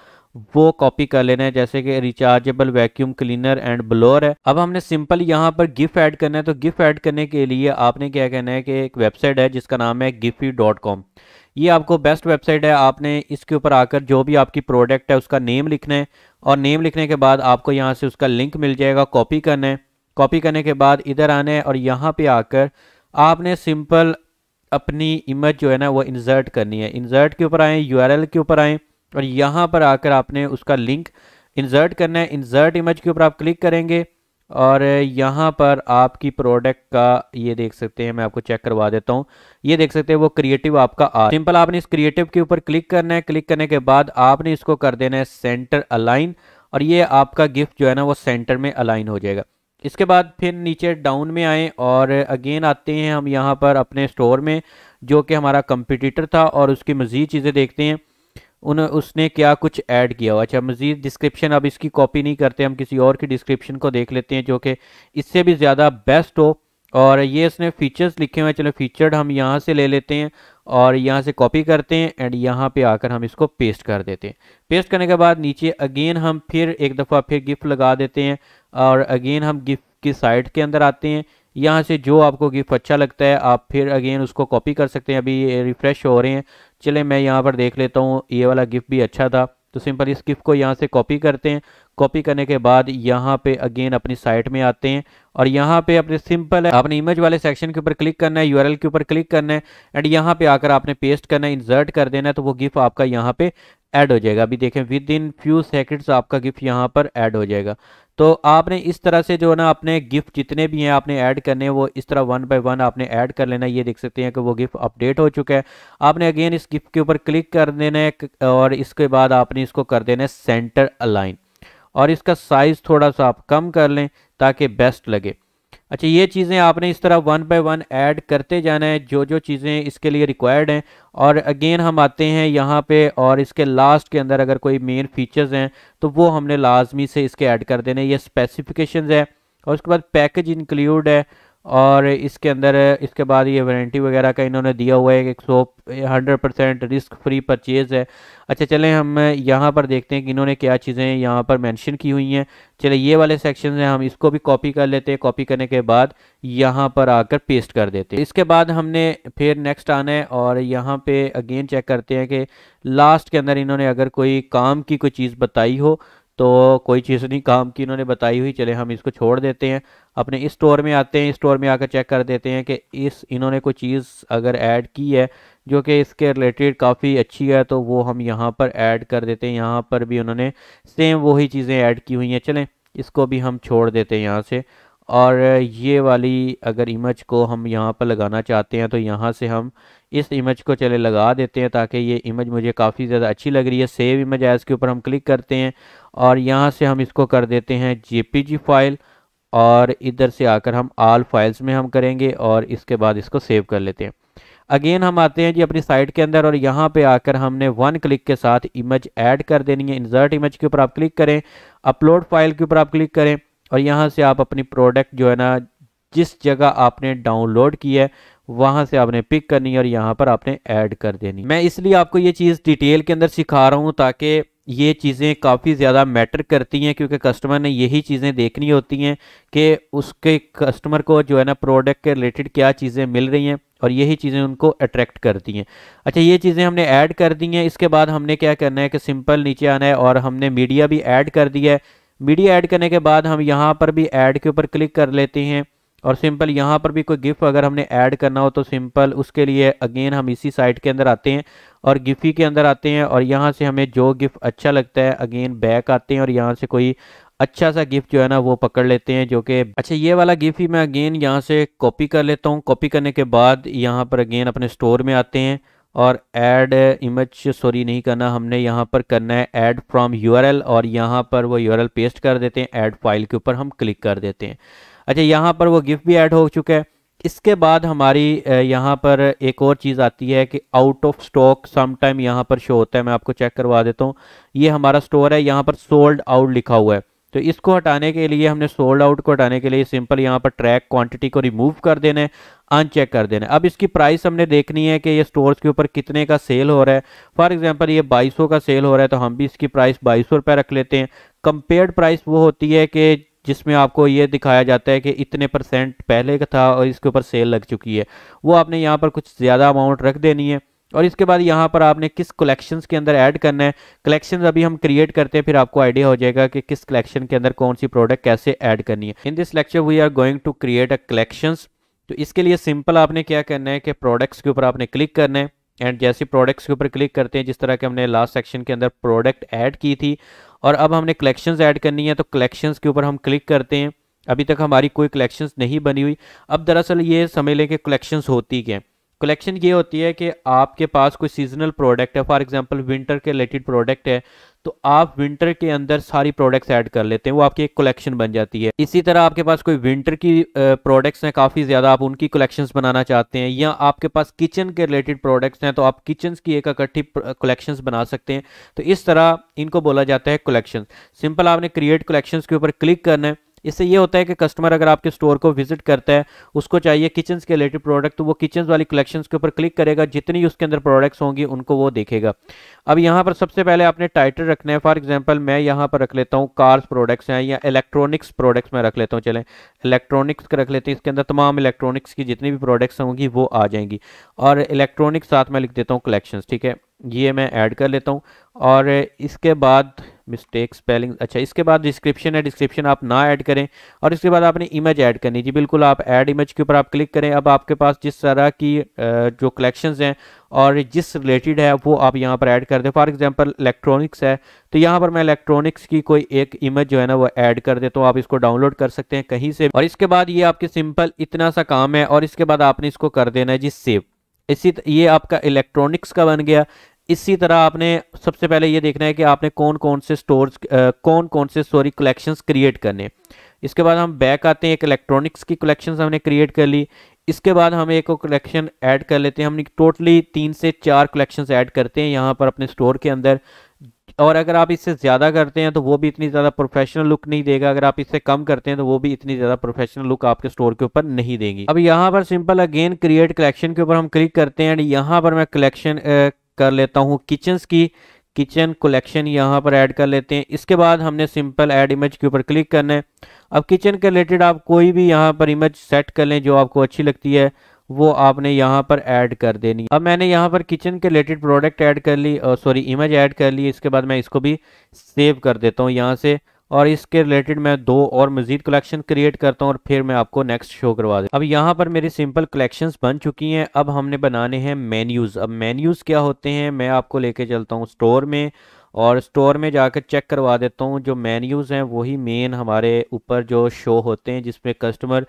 वो कॉपी कर लेना है जैसे कि rechargeable vacuum cleaner and blower है अब हमने सिंपल यहाँ पर गिफ्ट ऐड करना है तो गिफ्ट ऐड करने के लिए आपने क्या कहना है कि एक वेबसाइट है जिसका नाम है गिफ़ी डॉट कॉम ये आपको बेस्ट वेबसाइट है आपने इसके ऊपर आकर जो भी आपकी प्रोडक्ट है उसका नेम लिखना है और नेम लिखने के बाद आपको यहाँ से उसका लिंक मिल जाएगा कॉपी करना है कॉपी करने के बाद इधर आना है और यहाँ पर आकर आपने सिंपल अपनी इमेज जो है ना वो इंसर्ट करनी है इंसर्ट के ऊपर आएँ यू के ऊपर आएँ और यहाँ पर आकर आपने उसका लिंक इंजर्ट करना है इंजर्ट इमेज के ऊपर आप क्लिक करेंगे और यहाँ पर आपकी प्रोडक्ट का ये देख सकते हैं मैं आपको चेक करवा देता हूँ ये देख सकते हैं वो क्रिएटिव आपका आ सिंपल आपने इस क्रिएटिव के ऊपर क्लिक करना है क्लिक करने के बाद आपने इसको कर देना है सेंटर अलाइन और ये आपका गिफ्ट जो है ना वो सेंटर में अलाइन हो जाएगा इसके बाद फिर नीचे डाउन में आए और अगेन आते हैं हम यहाँ पर अपने स्टोर में जो कि हमारा कंपिटिटर था और उसकी मज़ीद चीज़ें देखते हैं उन उसने क्या कुछ ऐड किया हो अच्छा मज़ीद डिस्क्रिप्शन अब इसकी कॉपी नहीं करते हम किसी और की डिस्क्रिप्शन को देख लेते हैं जो कि इससे भी ज़्यादा बेस्ट हो और ये इसने फीचर्स लिखे हुए हैं चलो फीचर्ड हम यहाँ से ले लेते हैं और यहाँ से कॉपी करते हैं एंड यहाँ पे आकर हम इसको पेस्ट कर देते हैं पेस्ट करने के बाद नीचे अगेन हम फिर एक दफ़ा फिर गिफ्ट लगा देते हैं और अगेन हम गिफ्ट की साइट के अंदर आते हैं यहाँ से जो आपको गिफ्ट अच्छा लगता है आप फिर अगेन उसको कॉपी कर सकते हैं अभी ये रिफ़्रेश हो रहे हैं चले मैं यहाँ पर देख लेता हूँ ये वाला गिफ्ट भी अच्छा था तो सिंपल इस गिफ्ट को यहाँ से कॉपी करते हैं कॉपी करने के बाद यहाँ पे अगेन अपनी साइट में आते हैं और यहाँ पे अपने सिंपल है अपने इमेज वाले सेक्शन के ऊपर क्लिक करना है यूआरएल के ऊपर क्लिक करना है एंड यहाँ पे आकर आपने पेस्ट करना है इंसर्ट कर देना है तो वो गिफ्ट आपका यहाँ पे ऐड हो जाएगा अभी देखें विद इन फ्यू सेकंड्स आपका गिफ्ट यहाँ पर ऐड हो जाएगा तो आपने इस तरह से जो है ना अपने गिफ्ट जितने भी हैं आपने ऐड करने हैं वो इस तरह वन बाय वन आपने ऐड कर लेना ये देख सकते हैं कि वो गिफ्ट अपडेट हो चुका है आपने अगेन इस गिफ्ट के ऊपर क्लिक कर देना है और इसके बाद आपने इसको कर देना है सेंटर अलाइन और इसका साइज थोड़ा सा आप कम कर लें ताकि बेस्ट लगे अच्छा ये चीज़ें आपने इस तरह वन बाय वन ऐड करते जाना है जो जो चीज़ें इसके लिए रिक्वायर्ड हैं और अगेन हम आते हैं यहाँ पे और इसके लास्ट के अंदर अगर कोई मेन फीचर्स हैं तो वो हमने लाजमी से इसके ऐड कर देने ये स्पेसिफिकेशंस है और उसके बाद पैकेज इंक्लूड है और इसके अंदर इसके बाद ये वारंटी वगैरह का इन्होंने दिया हुआ है एक सौ hundred percent risk free purchase है अच्छा चलें हम यहाँ पर देखते हैं कि इन्होंने क्या चीज़ें यहाँ पर मेंशन की हुई हैं चले ये वाले सेक्शन हैं हम इसको भी कॉपी कर लेते हैं कॉपी करने के बाद यहाँ पर आकर पेस्ट कर देते हैं इसके बाद हमने फिर नेक्स्ट आना है और यहाँ पे अगेन चेक करते हैं कि लास्ट के अंदर इन्होंने अगर कोई काम की कोई चीज़ बताई हो तो कोई चीज़ नहीं काम की इन्होंने बताई हुई चले हम इसको छोड़ देते हैं अपने इस स्टोर में आते हैं स्टोर में आकर चेक कर देते हैं कि इस इन्होंने कोई चीज़ अगर ऐड की है जो कि इसके रिलेटेड काफ़ी अच्छी है तो वो हम यहाँ पर ऐड कर देते हैं यहाँ पर भी उन्होंने सेम वही चीज़ें ऐड की हुई हैं चलें इसको भी हम छोड़ देते हैं यहाँ से और ये वाली अगर इमेज को हम यहाँ पर लगाना चाहते हैं तो यहाँ से हम इस इमेज को चले लगा देते हैं ताकि ये इमेज मुझे काफ़ी ज़्यादा अच्छी लग रही है सेव इमेज है के ऊपर हम क्लिक करते हैं और यहाँ से हम इसको कर देते हैं जेपीजी फाइल और इधर से आकर हम आल फाइल्स में हम करेंगे और इसके बाद इसको सेव कर लेते हैं अगेन हम आते हैं जी अपनी साइट के अंदर और यहाँ पे आकर हमने वन क्लिक के साथ इमेज ऐड कर देनी है इंजर्ट इमेज के ऊपर आप क्लिक करें अपलोड फाइल के ऊपर आप क्लिक करें और यहाँ से आप अपनी प्रोडक्ट जो है ना जिस जगह आपने डाउनलोड की है वहाँ से आपने पिक करनी है और यहाँ पर आपने ऐड कर देनी मैं इसलिए आपको ये चीज़ डिटेल के अंदर सिखा रहा हूँ ताकि ये चीज़ें काफ़ी ज़्यादा मैटर करती हैं क्योंकि कस्टमर ने यही चीज़ें देखनी होती हैं कि उसके कस्टमर को जो है ना प्रोडक्ट के रिलेटेड क्या चीज़ें मिल रही हैं और यही चीज़ें उनको अट्रैक्ट करती हैं अच्छा ये चीज़ें हमने ऐड कर दी हैं इसके बाद हमने क्या करना है कि सिंपल नीचे आना है और हमने मीडिया भी ऐड कर दिया है मीडिया ऐड करने के बाद हम यहाँ पर भी ऐड के ऊपर क्लिक कर लेते हैं और सिंपल यहाँ पर भी कोई गिफ्ट अगर हमने ऐड करना हो तो सिंपल उसके लिए अगेन हम इसी साइट के अंदर आते हैं और गिफी के अंदर आते हैं और यहाँ से हमें जो गिफ्ट अच्छा लगता है अगेन बैक आते हैं और यहाँ से कोई अच्छा सा गिफ्ट जो है ना वो पकड़ लेते हैं जो कि अच्छा ये वाला गिफ्ट ही मैं अगेन यहाँ से कॉपी कर लेता हूँ कॉपी करने के बाद यहाँ पर अगेन अपने स्टोर में आते हैं और ऐड इमेज सॉरी नहीं करना हमने यहाँ पर करना है ऐड फ्रॉम यूआरएल और यहाँ पर वो यूआरएल पेस्ट कर देते हैं ऐड फाइल के ऊपर हम क्लिक कर देते हैं अच्छा यहाँ पर वो गिफ्ट भी ऐड हो चुका है इसके बाद हमारी यहाँ पर एक और चीज़ आती है कि out of stock some time यहाँ पर शो होता है मैं आपको चेक करवा देता हूँ ये हमारा स्टोर है यहाँ पर सोल्ड आउट लिखा हुआ है तो इसको हटाने के लिए हमने सोल्ड आउट को हटाने के लिए सिंपल यहाँ पर ट्रैक क्वांटिटी को रिमूव कर देना है अनचेक कर देना अब इसकी प्राइस हमने देखनी है कि ये स्टोर्स के ऊपर कितने का सेल हो रहा है फॉर एग्जांपल ये 2200 का सेल हो रहा है तो हम भी इसकी प्राइस बाईस सौ रख लेते हैं कंपेयर्ड प्राइस वो होती है कि जिसमें आपको ये दिखाया जाता है कि इतने परसेंट पहले का था और इसके ऊपर सेल लग चुकी है वो आपने यहाँ पर कुछ ज़्यादा अमाउंट रख देनी है और इसके बाद यहाँ पर आपने किस कलेक्शन के अंदर ऐड करना है कलेक्शन अभी हम क्रिएट करते हैं फिर आपको आइडिया हो जाएगा कि किस कलेक्शन के अंदर कौन सी प्रोडक्ट कैसे ऐड करनी है in this lecture we are going to create a collections तो इसके लिए सिंपल आपने क्या करना है कि प्रोडक्ट्स के ऊपर आपने क्लिक करना है एंड जैसे प्रोडक्ट्स के ऊपर क्लिक करते हैं जिस तरह के हमने लास्ट सेक्शन के अंदर प्रोडक्ट ऐड की थी और अब हमने कलेक्शंस ऐड करनी है तो कलेक्शंस के ऊपर हम क्लिक करते हैं अभी तक हमारी कोई कलेक्शंस नहीं बनी हुई अब दरअसल ये समझ लें कि कलेक्शंस होती क्या कलेक्शन ये होती है कि आपके पास कोई सीजनल प्रोडक्ट है फॉर एग्जाम्पल विंटर के रिलेटेड प्रोडक्ट है तो आप विंटर के अंदर सारी प्रोडक्ट्स ऐड कर लेते हैं वो आपकी एक कलेक्शन बन जाती है इसी तरह आपके पास कोई विंटर की प्रोडक्ट्स हैं काफ़ी ज़्यादा आप उनकी कलेक्शंस बनाना चाहते हैं या आपके पास किचन के रिलेटेड प्रोडक्ट्स हैं तो आप किचन्स की एक इकट्ठी कलेक्शंस बना सकते हैं तो इस तरह इनको बोला जाता है कलेक्शन सिंपल आपने क्रिएट कलेक्शंस के ऊपर क्लिक करना है इससे ये होता है कि कस्टमर अगर आपके स्टोर को विजिट करता है उसको चाहिए किचन के रिलेटेड प्रोडक्ट तो वो किचन वाली कलेक्शन के ऊपर क्लिक करेगा जितनी उसके अंदर प्रोडक्ट्स होंगी उनको वो देखेगा अब यहाँ पर सबसे पहले आपने टाइटल रखना है फॉर एग्जाम्पल मैं यहाँ पर रख लेता हूँ कार्स प्रोडक्ट्स हैं या इलेक्ट्रॉनिक्स प्रोडक्ट्स में रख लेता हूँ चलें इलेक्ट्रॉनिक्स का रख लेते हैं इसके अंदर तमाम इलेक्ट्रॉनिक्स की जितनी भी प्रोडक्ट्स होंगी वो आ जाएंगी और इलेक्ट्रॉनिक्स साथ में लिख देता हूँ कलेक्शंस ठीक है ये मैं ऐड कर लेता हूँ और इसके बाद मिस्टेक स्पेलिंग अच्छा इसके बाद डिस्क्रिप्शन है डिस्क्रिप्शन आप ना ऐड करें और इसके बाद आपने इमेज ऐड करनी जी बिल्कुल आप ऐड इमेज के ऊपर आप क्लिक करें अब आपके पास जिस तरह की जो कलेक्शंस हैं और जिस रिलेटेड है वो आप यहाँ पर ऐड कर दें फॉर एग्जांपल इलेक्ट्रॉनिक्स है तो यहाँ पर मैं इलेक्ट्रॉनिक्स की कोई एक इमेज जो है ना वो ऐड कर देता तो हूँ आप इसको डाउनलोड कर सकते हैं कहीं से और इसके बाद ये आपके सिंपल इतना सा काम है और इसके बाद आपने इसको कर देना है जी सेव इसी ये आपका इलेक्ट्रॉनिक्स का बन गया इसी तरह आपने सबसे पहले ये देखना है कि आपने कौन कौन से स्टोर कौन कौन से सॉरी कलेक्शंस क्रिएट करने इसके बाद हम बैक आते हैं एक इलेक्ट्रॉनिक्स की कलेक्शंस हमने क्रिएट कर ली इसके बाद हम एक कलेक्शन ऐड कर लेते हैं हम टोटली तीन से चार कलेक्शंस ऐड करते हैं यहाँ पर अपने स्टोर के अंदर और अगर आप इससे ज़्यादा करते हैं तो वो भी इतनी ज़्यादा प्रोफेशनल लुक नहीं देगा अगर आप इससे कम करते हैं तो वो भी इतनी ज़्यादा प्रोफेशनल लुक आपके स्टोर के ऊपर नहीं देंगी अब यहाँ पर सिंपल अगेन क्रिएट कलेक्शन के ऊपर हम क्लिक करते हैं एंड यहाँ पर मैं कलेक्शन कर लेता हूँ किचन्स की किचन कलेक्शन यहाँ पर ऐड कर लेते हैं इसके बाद हमने सिंपल ऐड इमेज के ऊपर क्लिक करना है अब किचन के रिलेटेड आप कोई भी यहाँ पर इमेज सेट कर लें जो आपको अच्छी लगती है वो आपने यहाँ पर ऐड कर देनी अब मैंने यहाँ पर किचन के रिलेटेड प्रोडक्ट ऐड कर ली सॉरी इमेज ऐड कर ली इसके बाद मैं इसको भी सेव कर देता हूँ यहाँ से और इसके रिलेटेड मैं दो और मज़ीद कलेक्शन क्रिएट करता हूँ और फिर मैं आपको नेक्स्ट शो करवा दे अब यहाँ पर मेरी सिंपल कलेक्शंस बन चुकी हैं अब हमने बनाने हैं मेन्यूज़ अब मेन्यूज़ क्या होते हैं मैं आपको लेके चलता हूँ स्टोर में और स्टोर में जाकर चेक करवा देता हूँ जो मेन्यूज़ हैं वही मेन हमारे ऊपर जो शो होते हैं जिसमें कस्टमर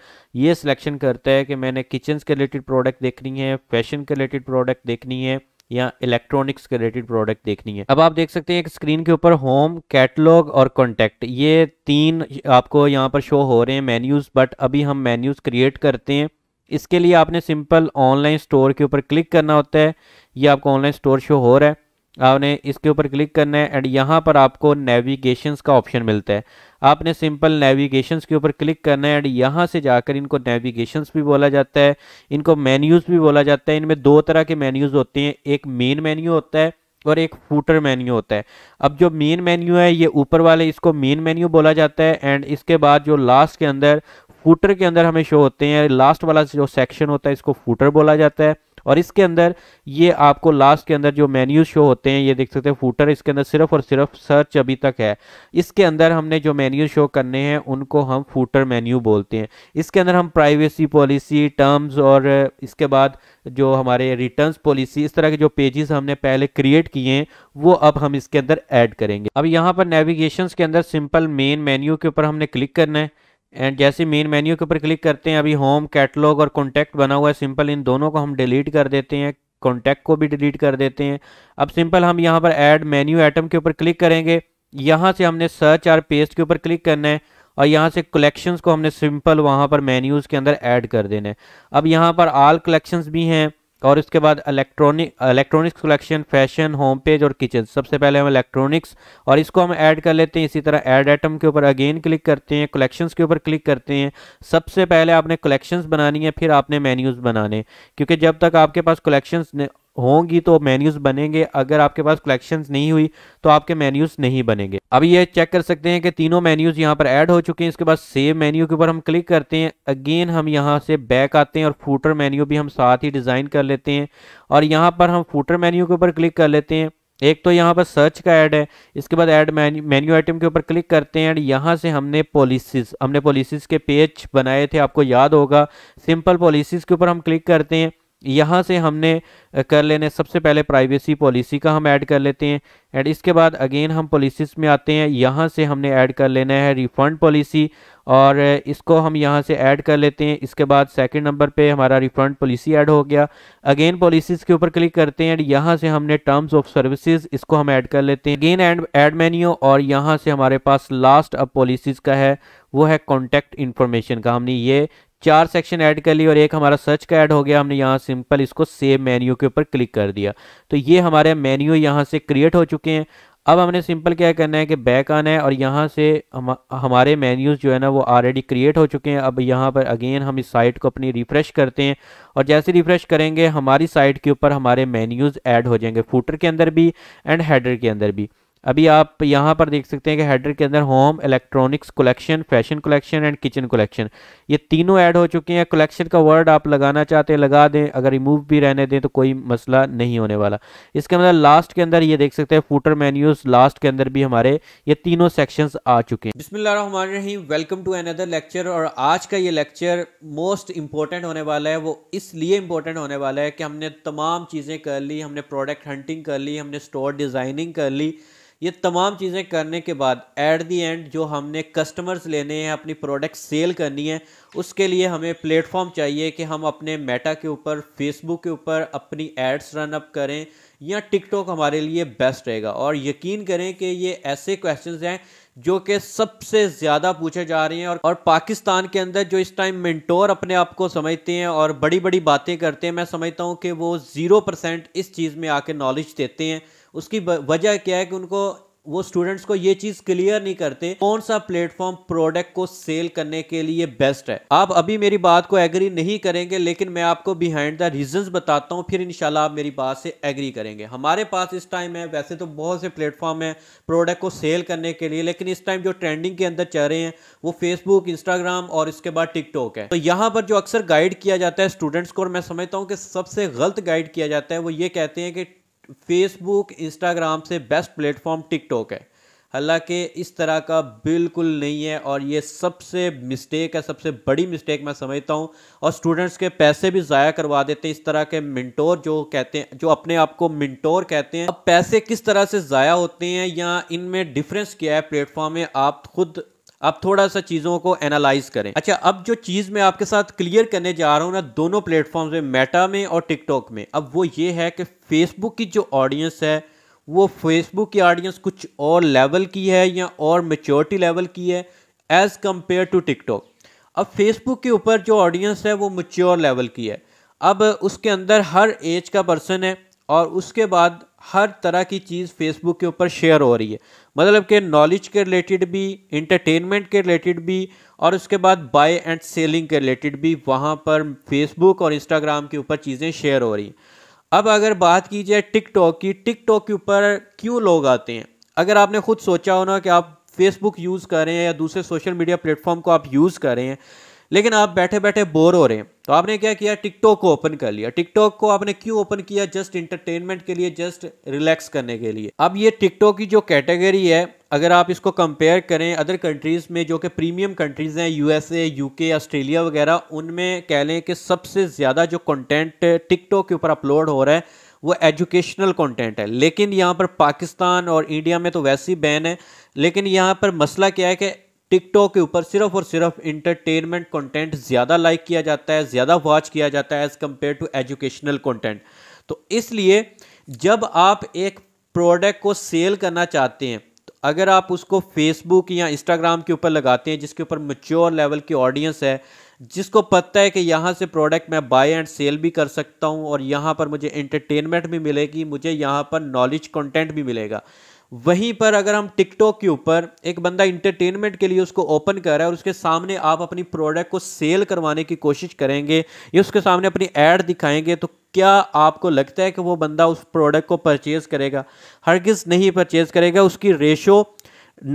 ये सिलेक्शन करता है कि मैंने किचन्स के रिलेटेड प्रोडक्ट देखनी है फैशन के रिलेटेड प्रोडक्ट देखनी है या इलेक्ट्रॉनिक्स के रिलेटेड प्रोडक्ट देखनी है अब आप देख सकते हैं एक स्क्रीन के ऊपर होम कैटलॉग और कॉन्टैक्ट ये तीन आपको यहाँ पर शो हो रहे हैं मेन्यूज़ बट अभी हम मेन्यूज़ क्रिएट करते हैं इसके लिए आपने सिंपल ऑनलाइन स्टोर के ऊपर क्लिक करना होता है ये आपको ऑनलाइन स्टोर शो हो रहा है आपने इसके ऊपर क्लिक करना है एंड यहाँ पर आपको नेविगेशंस का ऑप्शन मिलता है आपने सिंपल नेविगेशंस के ऊपर क्लिक करना है एंड यहाँ से जाकर इनको नेविगेशंस भी बोला जाता है इनको मेन्यूज़ भी बोला जाता है इनमें दो तरह के मेन्यूज़ होते हैं एक मेन मेन्यू होता है और एक फूटर मेन्यू होता है अब जो मेन मेन्यू है ये ऊपर वाले इसको मेन मेन्यू बोला जाता है एंड इसके बाद जो लास्ट के अंदर फूटर के अंदर हमें शो होते हैं लास्ट वाला जो सेक्शन होता है इसको फूटर बोला जाता है और इसके अंदर ये आपको लास्ट के अंदर जो मेन्यू शो होते हैं ये देख सकते हैं फूटर इसके अंदर सिर्फ और सिर्फ सर्च अभी तक है इसके अंदर हमने जो मेन्यू शो करने हैं उनको हम फूटर मेन्यू बोलते हैं इसके अंदर हम प्राइवेसी पॉलिसी टर्म्स और इसके बाद जो हमारे रिटर्न पॉलिसी इस तरह के जो पेजेस हमने पहले क्रिएट किए हैं वो अब हम इसके अंदर ऐड करेंगे अब यहाँ पर नेविगेशन के अंदर सिंपल मेन मेन्यू के ऊपर हमने क्लिक करना है एंड जैसे मेन मेन्यू के ऊपर क्लिक करते हैं अभी होम कैटलॉग और कॉन्टैक्ट बना हुआ है सिंपल इन दोनों को हम डिलीट कर देते हैं कॉन्टैक्ट को भी डिलीट कर देते हैं अब सिंपल हम यहाँ पर ऐड मेन्यू आइटम के ऊपर क्लिक करेंगे यहाँ से हमने सर्च और पेस्ट के ऊपर क्लिक करना है और यहाँ से कलेक्शंस को हमने सिंपल वहाँ पर मेन्यूज़ के अंदर ऐड कर देना है अब यहाँ पर आल कलेक्शंस भी हैं और इसके बाद electronic electronics collection fashion home page और किचन सबसे पहले हम इलेक्ट्रॉनिक्स और इसको हम ऐड कर लेते हैं इसी तरह ऐड आइटम के ऊपर अगेन क्लिक करते हैं कलेक्शंस के ऊपर क्लिक करते हैं सबसे पहले आपने कलेक्शंस बनानी है फिर आपने मेन्यूज़ बनाने क्योंकि जब तक आपके पास कलेक्शंस होंगी तो मेन्यूज बनेंगे अगर आपके पास कलेक्शन नहीं हुई तो आपके मेन्यूज नहीं बनेंगे अब ये चेक कर सकते हैं कि तीनों मेन्यूज यहाँ पर ऐड हो चुके हैं इसके बाद सेव मेन्यू के ऊपर हम क्लिक करते हैं अगेन हम यहाँ से बैक आते हैं और फूटर मेन्यू भी हम साथ ही डिज़ाइन कर लेते हैं और यहाँ पर हम फूटर मेन्यू के ऊपर क्लिक कर लेते हैं एक तो यहाँ पर सर्च का ऐड है इसके बाद ऐड मेन्यू आइटम के ऊपर क्लिक करते हैं एंड यहाँ से हमने पॉलिसीज़ हमने पॉलिसीज़ के पेज बनाए थे आपको याद होगा सिंपल पॉलिसीज़ के ऊपर हम क्लिक करते हैं यहाँ से हमने कर लेने सबसे पहले प्राइवेसी पॉलिसी का हम ऐड कर लेते हैं एंड इसके बाद अगेन हम पॉलिसीज़ में आते हैं यहाँ से हमने ऐड कर लेना है रिफ़ंड पॉलिसी और इसको हम यहाँ से ऐड कर लेते हैं इसके बाद सेकंड नंबर पे हमारा रिफ़ंड पॉलिसी ऐड हो गया अगेन पॉलिसीज़ के ऊपर क्लिक करते हैं एंड यहाँ से हमने टर्म्स ऑफ सर्विसेज इसको हम ऐड कर लेते हैं अगेन एंड ऐड मेन्यू और यहाँ से हमारे पास लास्ट अब पॉलिसीज़ का है वो है कॉन्टैक्ट इन्फॉर्मेशन का हमने ये चार सेक्शन ऐड कर लिए और एक हमारा सर्च का ऐड हो गया हमने यहाँ सिंपल इसको सेव मेन्यू के ऊपर क्लिक कर दिया तो ये हमारे मेन्यू यहाँ से क्रिएट हो चुके हैं अब हमने सिंपल क्या करना है कि बैक आना है और यहाँ से हम हमारे मेन्यूज़ जो है ना वो ऑलरेडी क्रिएट हो चुके हैं अब यहाँ पर अगेन हम इस साइट को अपनी रिफ़्रेश करते हैं और जैसे रिफ़्रेश करेंगे हमारी साइट के ऊपर हमारे मेन्यूज़ ऐड हो जाएंगे फूटर के अंदर भी एंड हेडर के अंदर भी अभी आप यहाँ पर देख सकते हैं कि हेडर के अंदर home electronics collection fashion collection and kitchen collection ये तीनों ऐड हो चुके हैं कलेक्शन का वर्ड आप लगाना चाहते हैं लगा दें अगर रिमूव भी रहने दें तो कोई मसला नहीं होने वाला इसके मतलब लास्ट के अंदर ये देख सकते हैं फूटर मेन्यूज लास्ट के अंदर भी हमारे ये तीनों सेक्शन आ चुके हैं बिस्मिल्लाम वेलकम टू अनदर लेक्चर और आज का ये लेक्चर मोस्ट इंपॉर्टेंट होने वाला है वो इसलिए इंपॉर्टेंट होने वाला है कि हमने तमाम चीज़ें कर ली हमने प्रोडक्ट हंटिंग कर ली हमने स्टोर डिज़ाइनिंग कर ली ये तमाम चीज़ें करने के बाद एट दी एंड जो हमने कस्टमर्स लेने हैं अपनी प्रोडक्ट सेल करनी है उसके लिए हमें प्लेटफॉर्म चाहिए कि हम अपने मेटा के ऊपर फेसबुक के ऊपर अपनी एड्स रन अप करें या टिकटॉक हमारे लिए बेस्ट रहेगा और यकीन करें कि ये ऐसे क्वेश्चंस हैं जो कि सबसे ज़्यादा पूछे जा रहे हैं और, और पाकिस्तान के अंदर जो इस टाइम मिनटोर अपने आप को समझते हैं और बड़ी बड़ी बातें करते हैं मैं समझता हूँ कि वो ज़ीरो परसेंट इस चीज़ में आके नॉलेज देते हैं उसकी वजह क्या है कि उनको वो स्टूडेंट्स को ये चीज क्लियर नहीं करते कौन सा प्लेटफॉर्म प्रोडक्ट को सेल करने के लिए बेस्ट है आप अभी मेरी बात को एग्री नहीं करेंगे लेकिन मैं आपको बिहाइंड द रीजंस बताता हूँ फिर इनशाला आप मेरी बात से एग्री करेंगे हमारे पास इस टाइम है वैसे तो बहुत से प्लेटफॉर्म है प्रोडक्ट को सेल करने के लिए लेकिन इस टाइम जो ट्रेंडिंग के अंदर चल रहे हैं वो फेसबुक इंस्टाग्राम और इसके बाद टिकटॉक है तो यहाँ पर जो अक्सर गाइड किया जाता है स्टूडेंट्स को और मैं समझता हूँ कि सबसे गलत गाइड किया जाता है वो ये कहते हैं कि फेसबुक इंस्टाग्राम से बेस्ट प्लेटफॉर्म टिकटॉक है हालांकि इस तरह का बिल्कुल नहीं है और ये सबसे मिस्टेक है सबसे बड़ी मिस्टेक मैं समझता हूँ और स्टूडेंट्स के पैसे भी ज़ाया करवा देते हैं इस तरह के मिनटोर जो कहते हैं जो अपने आप को मिंटोर कहते हैं अब पैसे किस तरह से ज़ाया होते हैं या इनमें डिफरेंस क्या है प्लेटफॉर्म में आप खुद अब थोड़ा सा चीज़ों को एनालाइज करें अच्छा अब जो चीज़ मैं आपके साथ क्लियर करने जा रहा हूँ ना दोनों प्लेटफॉर्म में मेटा में और टिकटॉक में अब वो ये है कि फेसबुक की जो ऑडियंस है वो फेसबुक की ऑडियंस कुछ और लेवल की है या और मेच्योरिटी लेवल की है एज़ कम्पेयर टू टिकटॉक अब फेसबुक के ऊपर जो ऑडियंस है वो मच्योर लेवल की है अब उसके अंदर हर एज का पर्सन है और उसके बाद हर तरह की चीज़ फेसबुक के ऊपर शेयर हो रही है मतलब कि नॉलेज के रिलेटेड भी इंटरटेनमेंट के रिलेटेड भी और उसके बाद बाय एंड सेलिंग के रिलेटेड भी वहाँ पर फेसबुक और इंस्टाग्राम के ऊपर चीज़ें शेयर हो रही हैं अब अगर बात की जाए टिकटॉक की टिकटॉक के ऊपर क्यों लोग आते हैं अगर आपने खुद सोचा होना कि आप फेसबुक यूज़ कर रहे हैं या दूसरे सोशल मीडिया प्लेटफॉर्म को आप यूज़ कर रहे हैं लेकिन आप बैठे बैठे बोर हो रहे हैं तो आपने क्या किया टिकटॉक को ओपन कर लिया टिकटॉक को आपने क्यों ओपन किया जस्ट इंटरटेनमेंट के लिए जस्ट रिलैक्स करने के लिए अब ये टिकटॉक की जो कैटेगरी है अगर आप इसको कंपेयर करें अदर कंट्रीज़ में जो कि प्रीमियम कंट्रीज़ हैं यूएसए यूके ऑस्ट्रेलिया वगैरह उनमें कह लें कि सबसे ज़्यादा जो कॉन्टेंट टिकटॉक के ऊपर अपलोड हो रहा है वो एजुकेशनल कंटेंट है लेकिन यहाँ पर पाकिस्तान और इंडिया में तो वैसे ही बैन है लेकिन यहाँ पर मसला क्या है कि टिकटॉक के ऊपर सिर्फ और सिर्फ इंटरटेनमेंट कंटेंट ज़्यादा लाइक किया जाता है ज़्यादा वॉच किया जाता है as compare to educational content तो इसलिए जब आप एक प्रोडक्ट को सेल करना चाहते हैं तो अगर आप उसको फेसबुक या इंस्टाग्राम के ऊपर लगाते हैं जिसके ऊपर मच्योर लेवल की ऑडियंस है जिसको पता है कि यहाँ से प्रोडक्ट मैं बाय एंड सेल भी कर सकता हूँ और यहाँ पर मुझे इंटरटेनमेंट भी मिलेगी मुझे यहाँ पर नॉलेज कंटेंट भी मिलेगा वहीं पर अगर हम टिकटॉक के ऊपर एक बंदा इंटरटेनमेंट के लिए उसको ओपन कर रहा है और उसके सामने आप अपनी प्रोडक्ट को सेल करवाने की कोशिश करेंगे या उसके सामने अपनी एड दिखाएंगे तो क्या आपको लगता है कि वो बंदा उस प्रोडक्ट को परचेज़ करेगा हरगिज़ नहीं परचेज़ करेगा उसकी रेशो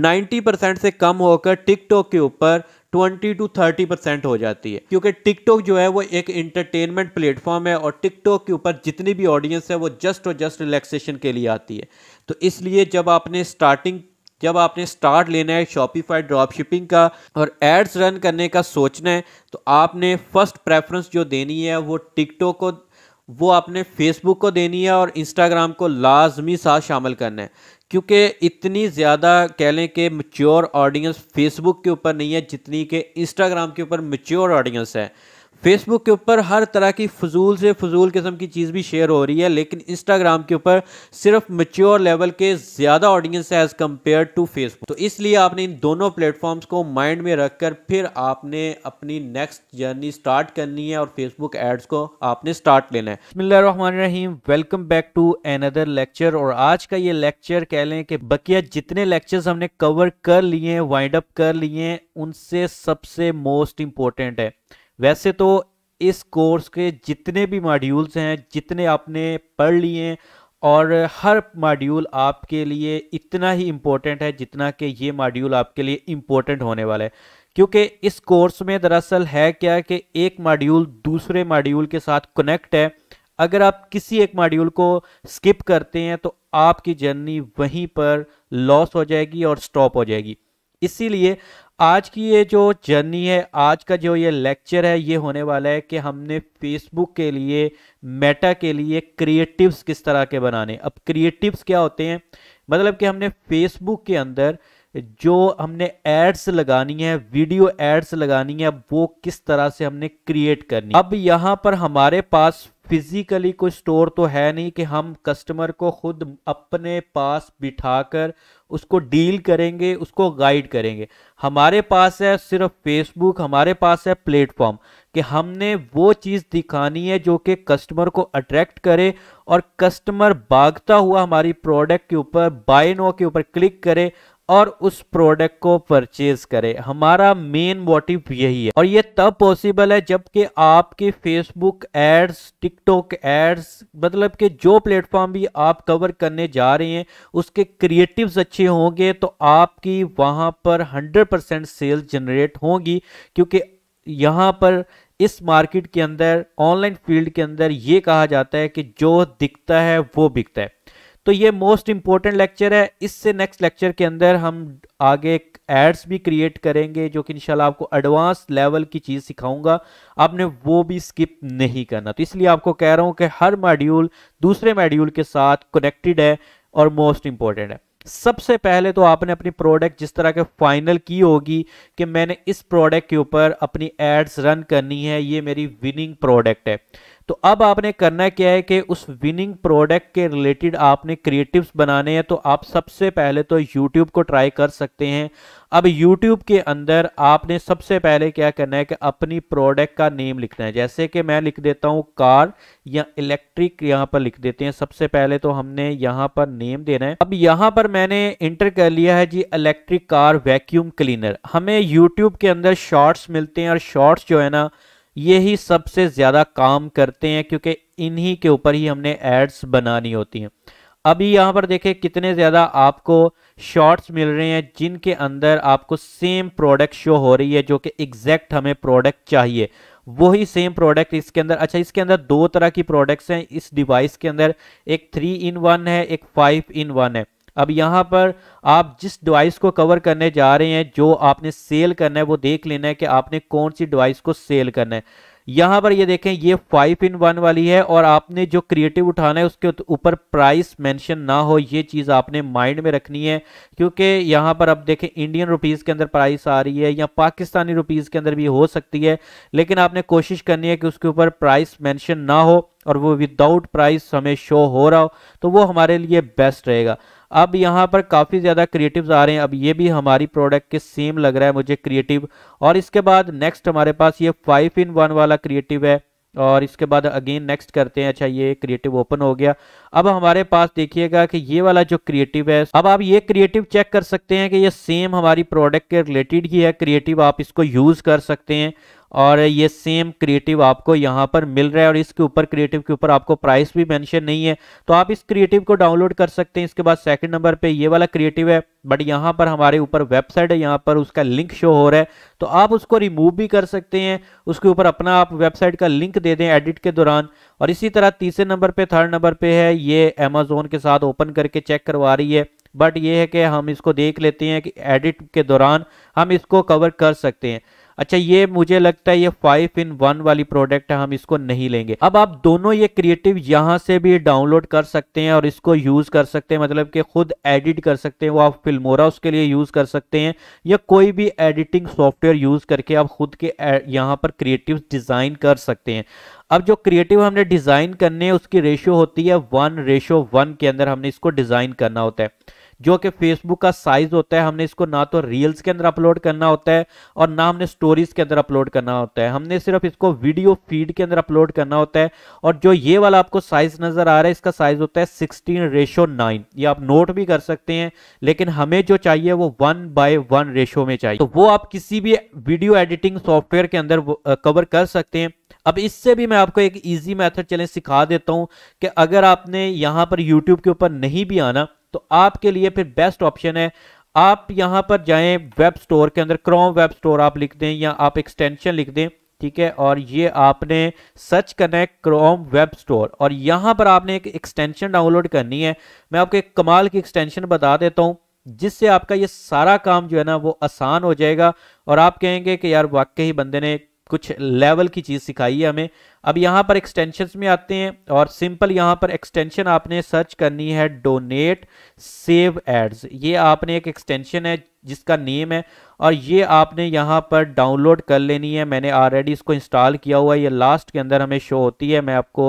90 परसेंट से कम होकर टिकटॉक के ऊपर ट्वेंटी टू थर्टी परसेंट हो जाती है क्योंकि टिकटॉक जो है वो एक इंटरटेनमेंट प्लेटफॉर्म है और टिकटॉक के ऊपर जितनी भी ऑडियंस है वो जस्ट और जस्ट रिलैक्सेशन के लिए आती है तो इसलिए जब आपने स्टार्टिंग जब आपने स्टार्ट लेना है शॉपिफाई ड्रॉप शिपिंग का और एड्स रन करने का सोचना है तो आपने फर्स्ट प्रेफरेंस जो देनी है वो टिकटॉक को वो आपने फेसबुक को देनी है और इंस्टाग्राम को लाजमी साथ शामिल करना है क्योंकि इतनी ज़्यादा कह लें कि मच्योर ऑडियंस फेसबुक के ऊपर नहीं है जितनी कि इंस्टाग्राम के ऊपर मच्योर ऑडियंस है फेसबुक के ऊपर हर तरह की फजूल से फजूल किस्म की चीज़ भी शेयर हो रही है लेकिन इंस्टाग्राम के ऊपर सिर्फ मच्योर लेवल के ज़्यादा ऑडियंस है एज़ कम्पेयर टू फेसबुक तो इसलिए आपने इन दोनों प्लेटफॉर्म्स को माइंड में रखकर फिर आपने अपनी नेक्स्ट जर्नी स्टार्ट करनी है और फेसबुक एड्स को आपने स्टार्ट लेना है रहीम welcome back to another lecture और आज का ये लेक्चर कह लें कि बकिया जितने लेक्चर्स हमने कवर कर लिए वाइंड अप कर लिए उनसे सबसे मोस्ट इम्पोर्टेंट है वैसे तो इस कोर्स के जितने भी मॉड्यूल्स हैं जितने आपने पढ़ लिए और हर मॉड्यूल आपके लिए इतना ही इम्पोर्टेंट है जितना कि ये मॉड्यूल आपके लिए इम्पोर्टेंट होने वाला है क्योंकि इस कोर्स में दरअसल है क्या कि एक मॉड्यूल दूसरे मॉड्यूल के साथ कनेक्ट है अगर आप किसी एक मॉड्यूल को स्किप करते हैं तो आपकी जर्नी वहीं पर लॉस हो जाएगी और स्टॉप हो जाएगी इसीलिए आज की ये जो जर्नी है आज का जो ये लेक्चर है ये होने वाला है कि हमने फेसबुक के लिए मेटा के लिए क्रिएटिव्स किस तरह के बनाने अब क्रिएटिव्स क्या होते हैं मतलब कि हमने फेसबुक के अंदर जो हमने एड्स लगानी है वीडियो एड्स लगानी है वो किस तरह से हमने क्रिएट करनी अब यहाँ पर हमारे पास फिजिकली कोई स्टोर तो है नहीं कि हम कस्टमर को खुद अपने पास बिठाकर उसको डील करेंगे उसको गाइड करेंगे हमारे पास है सिर्फ फेसबुक हमारे पास है प्लेटफॉर्म कि हमने वो चीज़ दिखानी है जो कि कस्टमर को अट्रैक्ट करे और कस्टमर भागता हुआ हमारी प्रोडक्ट के ऊपर बाय नो के ऊपर क्लिक करे और उस प्रोडक्ट को परचेज करें हमारा मेन मोटिव यही है और ये तब पॉसिबल है जबकि आपके फेसबुक एड्स टिकटॉक एड्स मतलब कि जो प्लेटफॉर्म भी आप कवर करने जा रहे हैं उसके क्रिएटिव्स अच्छे होंगे तो आपकी वहाँ पर 100 परसेंट सेल्स जनरेट होंगी क्योंकि यहाँ पर इस मार्केट के अंदर ऑनलाइन फील्ड के अंदर ये कहा जाता है कि जो दिखता है वो बिकता है तो ये मोस्ट इंपॉर्टेंट लेक्चर है इससे नेक्स्ट लेक्चर के अंदर हम आगे एड्स भी क्रिएट करेंगे जो कि इनशाला आपको एडवांस लेवल की चीज़ सिखाऊंगा आपने वो भी स्किप नहीं करना तो इसलिए आपको कह रहा हूं कि हर मॉड्यूल दूसरे मॉड्यूल के साथ कनेक्टेड है और मोस्ट इंपॉर्टेंट है सबसे पहले तो आपने अपनी प्रोडक्ट जिस तरह के फाइनल की होगी कि मैंने इस प्रोडक्ट के ऊपर अपनी एड्स रन करनी है ये मेरी विनिंग प्रोडक्ट है तो अब आपने करना क्या है कि उस विनिंग प्रोडक्ट के रिलेटेड आपने क्रिएटिव्स बनाने हैं तो आप सबसे पहले तो यूट्यूब को ट्राई कर सकते हैं अब यूट्यूब के अंदर आपने सबसे पहले क्या करना है कि अपनी प्रोडक्ट का नेम लिखना है जैसे कि मैं लिख देता हूं कार या इलेक्ट्रिक यहां पर लिख देते हैं सबसे पहले तो हमने यहां पर नेम देना है अब यहां पर मैंने इंटर कर लिया है जी इलेक्ट्रिक कार वैक्यूम क्लीनर हमें यूट्यूब के अंदर शॉर्ट्स मिलते हैं और शॉर्ट्स जो है ना ये ही सबसे ज़्यादा काम करते हैं क्योंकि इन्हीं के ऊपर ही हमने एड्स बनानी होती हैं अभी यहाँ पर देखें कितने ज़्यादा आपको शॉर्ट्स मिल रहे हैं जिनके अंदर आपको सेम प्रोडक्ट शो हो रही है जो कि एग्जैक्ट हमें प्रोडक्ट चाहिए वही सेम प्रोडक्ट इसके अंदर अच्छा इसके अंदर दो तरह की प्रोडक्ट्स हैं इस डिवाइस के अंदर एक थ्री इन वन है एक फाइव इन वन है अब यहाँ पर आप जिस डिवाइस को कवर करने जा रहे हैं जो आपने सेल करना है वो देख लेना है कि आपने कौन सी डिवाइस को सेल करना है यहाँ पर ये देखें ये फाइव इन वन वाली है और आपने जो क्रिएटिव उठाना है उसके ऊपर प्राइस मेंशन ना हो ये चीज़ आपने माइंड में रखनी है क्योंकि यहाँ पर अब देखें इंडियन रुपीज़ के अंदर प्राइस आ रही है या पाकिस्तानी रुपीज़ के अंदर भी हो सकती है लेकिन आपने कोशिश करनी है कि उसके ऊपर प्राइस मैंशन ना हो और वो विदाउट प्राइस हमें शो हो रहा हो तो वो हमारे लिए बेस्ट रहेगा अब यहाँ पर काफ़ी ज़्यादा क्रिएटिव्स आ रहे हैं अब ये भी हमारी प्रोडक्ट के सेम लग रहा है मुझे क्रिएटिव और इसके बाद नेक्स्ट हमारे पास ये फाइव इन वन वाला क्रिएटिव है और इसके बाद अगेन नेक्स्ट करते हैं अच्छा ये क्रिएटिव ओपन हो गया अब हमारे पास देखिएगा कि ये वाला जो क्रिएटिव है अब आप ये क्रिएटिव चेक कर सकते हैं कि ये सेम हमारी प्रोडक्ट के रिलेटेड ही है क्रिएटिव आप इसको यूज़ कर सकते हैं और ये सेम क्रिएटिव आपको यहाँ पर मिल रहा है और इसके ऊपर क्रिएटिव के ऊपर आपको प्राइस भी मेंशन नहीं है तो आप इस क्रिएटिव को डाउनलोड कर सकते हैं इसके बाद सेकंड नंबर पे ये वाला क्रिएटिव है बट यहाँ पर हमारे ऊपर वेबसाइट है यहाँ पर उसका लिंक शो हो रहा है तो आप उसको रिमूव भी कर सकते हैं उसके ऊपर अपना आप वेबसाइट का लिंक दे दें एडिट के दौरान और इसी तरह तीसरे नंबर पर थर्ड नंबर पर है ये अमेजोन के साथ ओपन करके चेक करवा रही है बट ये है कि हम इसको देख लेते हैं कि एडिट के दौरान हम इसको कवर कर सकते हैं अच्छा ये मुझे लगता है ये फाइव इन वन वाली प्रोडक्ट है हम इसको नहीं लेंगे अब आप दोनों ये क्रिएटिव यहाँ से भी डाउनलोड कर सकते हैं और इसको यूज कर सकते हैं मतलब कि खुद एडिट कर सकते हैं वो आप फिल्मोरा उसके लिए यूज कर सकते हैं या कोई भी एडिटिंग सॉफ्टवेयर यूज करके आप खुद के यहाँ पर क्रिएटिव डिजाइन कर सकते हैं अब जो क्रिएटिव हमने डिजाइन करने उसकी रेशियो होती है वन रेशो वन के अंदर हमने इसको डिजाइन करना होता है जो कि फेसबुक का साइज होता है हमने इसको ना तो रील्स के अंदर अपलोड करना होता है और ना हमने स्टोरीज के अंदर अपलोड करना होता है हमने सिर्फ इसको वीडियो फीड के अंदर अपलोड करना होता है और जो ये वाला आपको साइज नजर आ रहा है इसका साइज होता है सिक्सटीन रेशो नाइन ये आप नोट भी कर सकते हैं लेकिन हमें जो चाहिए वो वन बाय वन रेशो में चाहिए तो वो आप किसी भी वीडियो एडिटिंग सॉफ्टवेयर के अंदर कवर कर सकते हैं अब इससे भी मैं आपको एक इजी मेथड चलें सिखा देता हूं कि अगर आपने यहां पर यूट्यूब के ऊपर नहीं भी आना तो आपके लिए फिर बेस्ट ऑप्शन है आप यहां पर जाएं वेब स्टोर के अंदर क्रोम वेब स्टोर आप लिख दें या आप एक्सटेंशन लिख दें ठीक है और ये आपने सर्च करना है क्रोम वेब स्टोर और यहां पर आपने एक एक्सटेंशन डाउनलोड करनी है मैं आपको एक कमाल की एक्सटेंशन बता देता हूं जिससे आपका ये सारा काम जो है ना वो आसान हो जाएगा और आप कहेंगे कि यार वाकई बंदे ने कुछ लेवल की चीज़ सिखाई है हमें अब यहाँ पर एक्सटेंशन में आते हैं और सिंपल यहाँ पर एक्सटेंशन आपने सर्च करनी है डोनेट सेव एड्स ये आपने एक एक्सटेंशन है जिसका नेम है और ये आपने यहाँ पर डाउनलोड कर लेनी है मैंने ऑलरेडी इसको इंस्टॉल किया हुआ है ये लास्ट के अंदर हमें शो होती है मैं आपको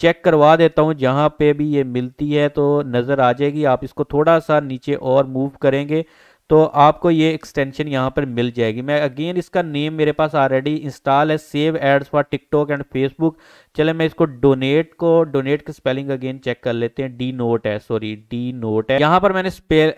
चेक करवा देता हूँ जहां पे भी ये मिलती है तो नज़र आ जाएगी आप इसको थोड़ा सा नीचे और मूव करेंगे तो आपको ये एक्सटेंशन यहाँ पर मिल जाएगी मैं अगेन इसका नेम मेरे पास ऑलरेडी इंस्टॉल है save ads for TikTok and Facebook चले मैं इसको डोनेट को डोनेट की स्पेलिंग अगेन चेक कर लेते हैं डी नोट है सॉरी डी नोट है यहाँ पर मैंने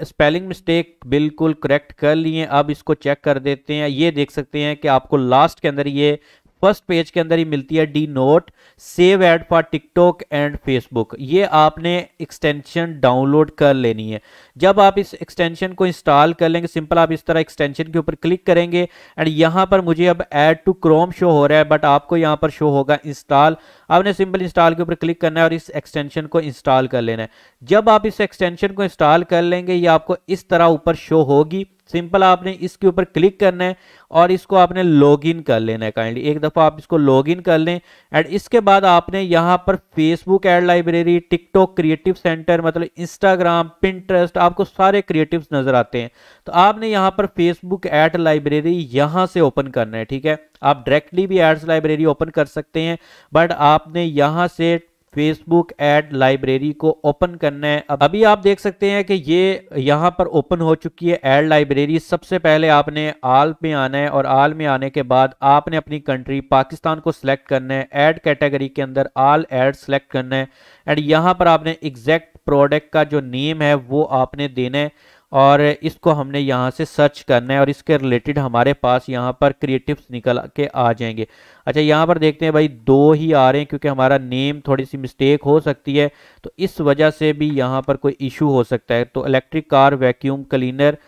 स्पेलिंग मिस्टेक बिल्कुल करेक्ट कर ली है अब इसको चेक कर देते हैं ये देख सकते हैं कि आपको लास्ट के अंदर ये फर्स्ट पेज के अंदर ही मिलती है D note save ad for TikTok and Facebook ये आपने एक्सटेंशन डाउनलोड कर लेनी है जब आप इस एक्सटेंशन को इंस्टॉल कर लेंगे सिंपल आप इस तरह एक्सटेंशन के ऊपर क्लिक करेंगे एंड यहां पर मुझे अब एड टू क्रोम शो हो रहा है बट आपको यहां पर शो होगा इंस्टॉल आपने सिंपल इंस्टॉल के ऊपर क्लिक करना है और इस एक्सटेंशन को इंस्टॉल कर लेना है जब आप इस एक्सटेंशन को इंस्टॉल कर लेंगे ये आपको इस तरह ऊपर शो होगी सिंपल आपने इसके ऊपर क्लिक करना है और इसको आपने लॉगिन कर लेना है काइंडली एक दफ़ा आप इसको लॉगिन कर लें एंड इसके बाद आपने यहाँ पर Facebook ad library TikTok creative center मतलब इंस्टाग्राम पिंट्रस्ट आपको सारे क्रिएटिव नज़र आते हैं तो आपने यहाँ पर फेसबुक एड लाइब्रेरी यहाँ से ओपन करना है ठीक है आप डायरेक्टली भी एड्स लाइब्रेरी ओपन कर सकते हैं बट आपने यहाँ से फेसबुक एड लाइब्रेरी को ओपन करना है अब अभी आप देख सकते हैं कि ये यहाँ पर ओपन हो चुकी है एड लाइब्रेरी सबसे पहले आपने आल में आना है और आल में आने के बाद आपने अपनी कंट्री पाकिस्तान को सिलेक्ट करना है एड कैटेगरी के अंदर आल एड सेलेक्ट करना है एंड यहाँ पर आपने एग्जैक्ट प्रोडक्ट का जो नेम है वो आपने देना है और इसको हमने यहाँ से सर्च करना है और इसके रिलेटेड हमारे पास यहाँ पर क्रिएटिव्स निकल के आ जाएंगे अच्छा यहाँ पर देखते हैं भाई दो ही आ रहे हैं क्योंकि हमारा नेम थोड़ी सी मिस्टेक हो सकती है तो इस वजह से भी यहाँ पर कोई इशू हो सकता है तो इलेक्ट्रिक कार वैक्यूम क्लीनर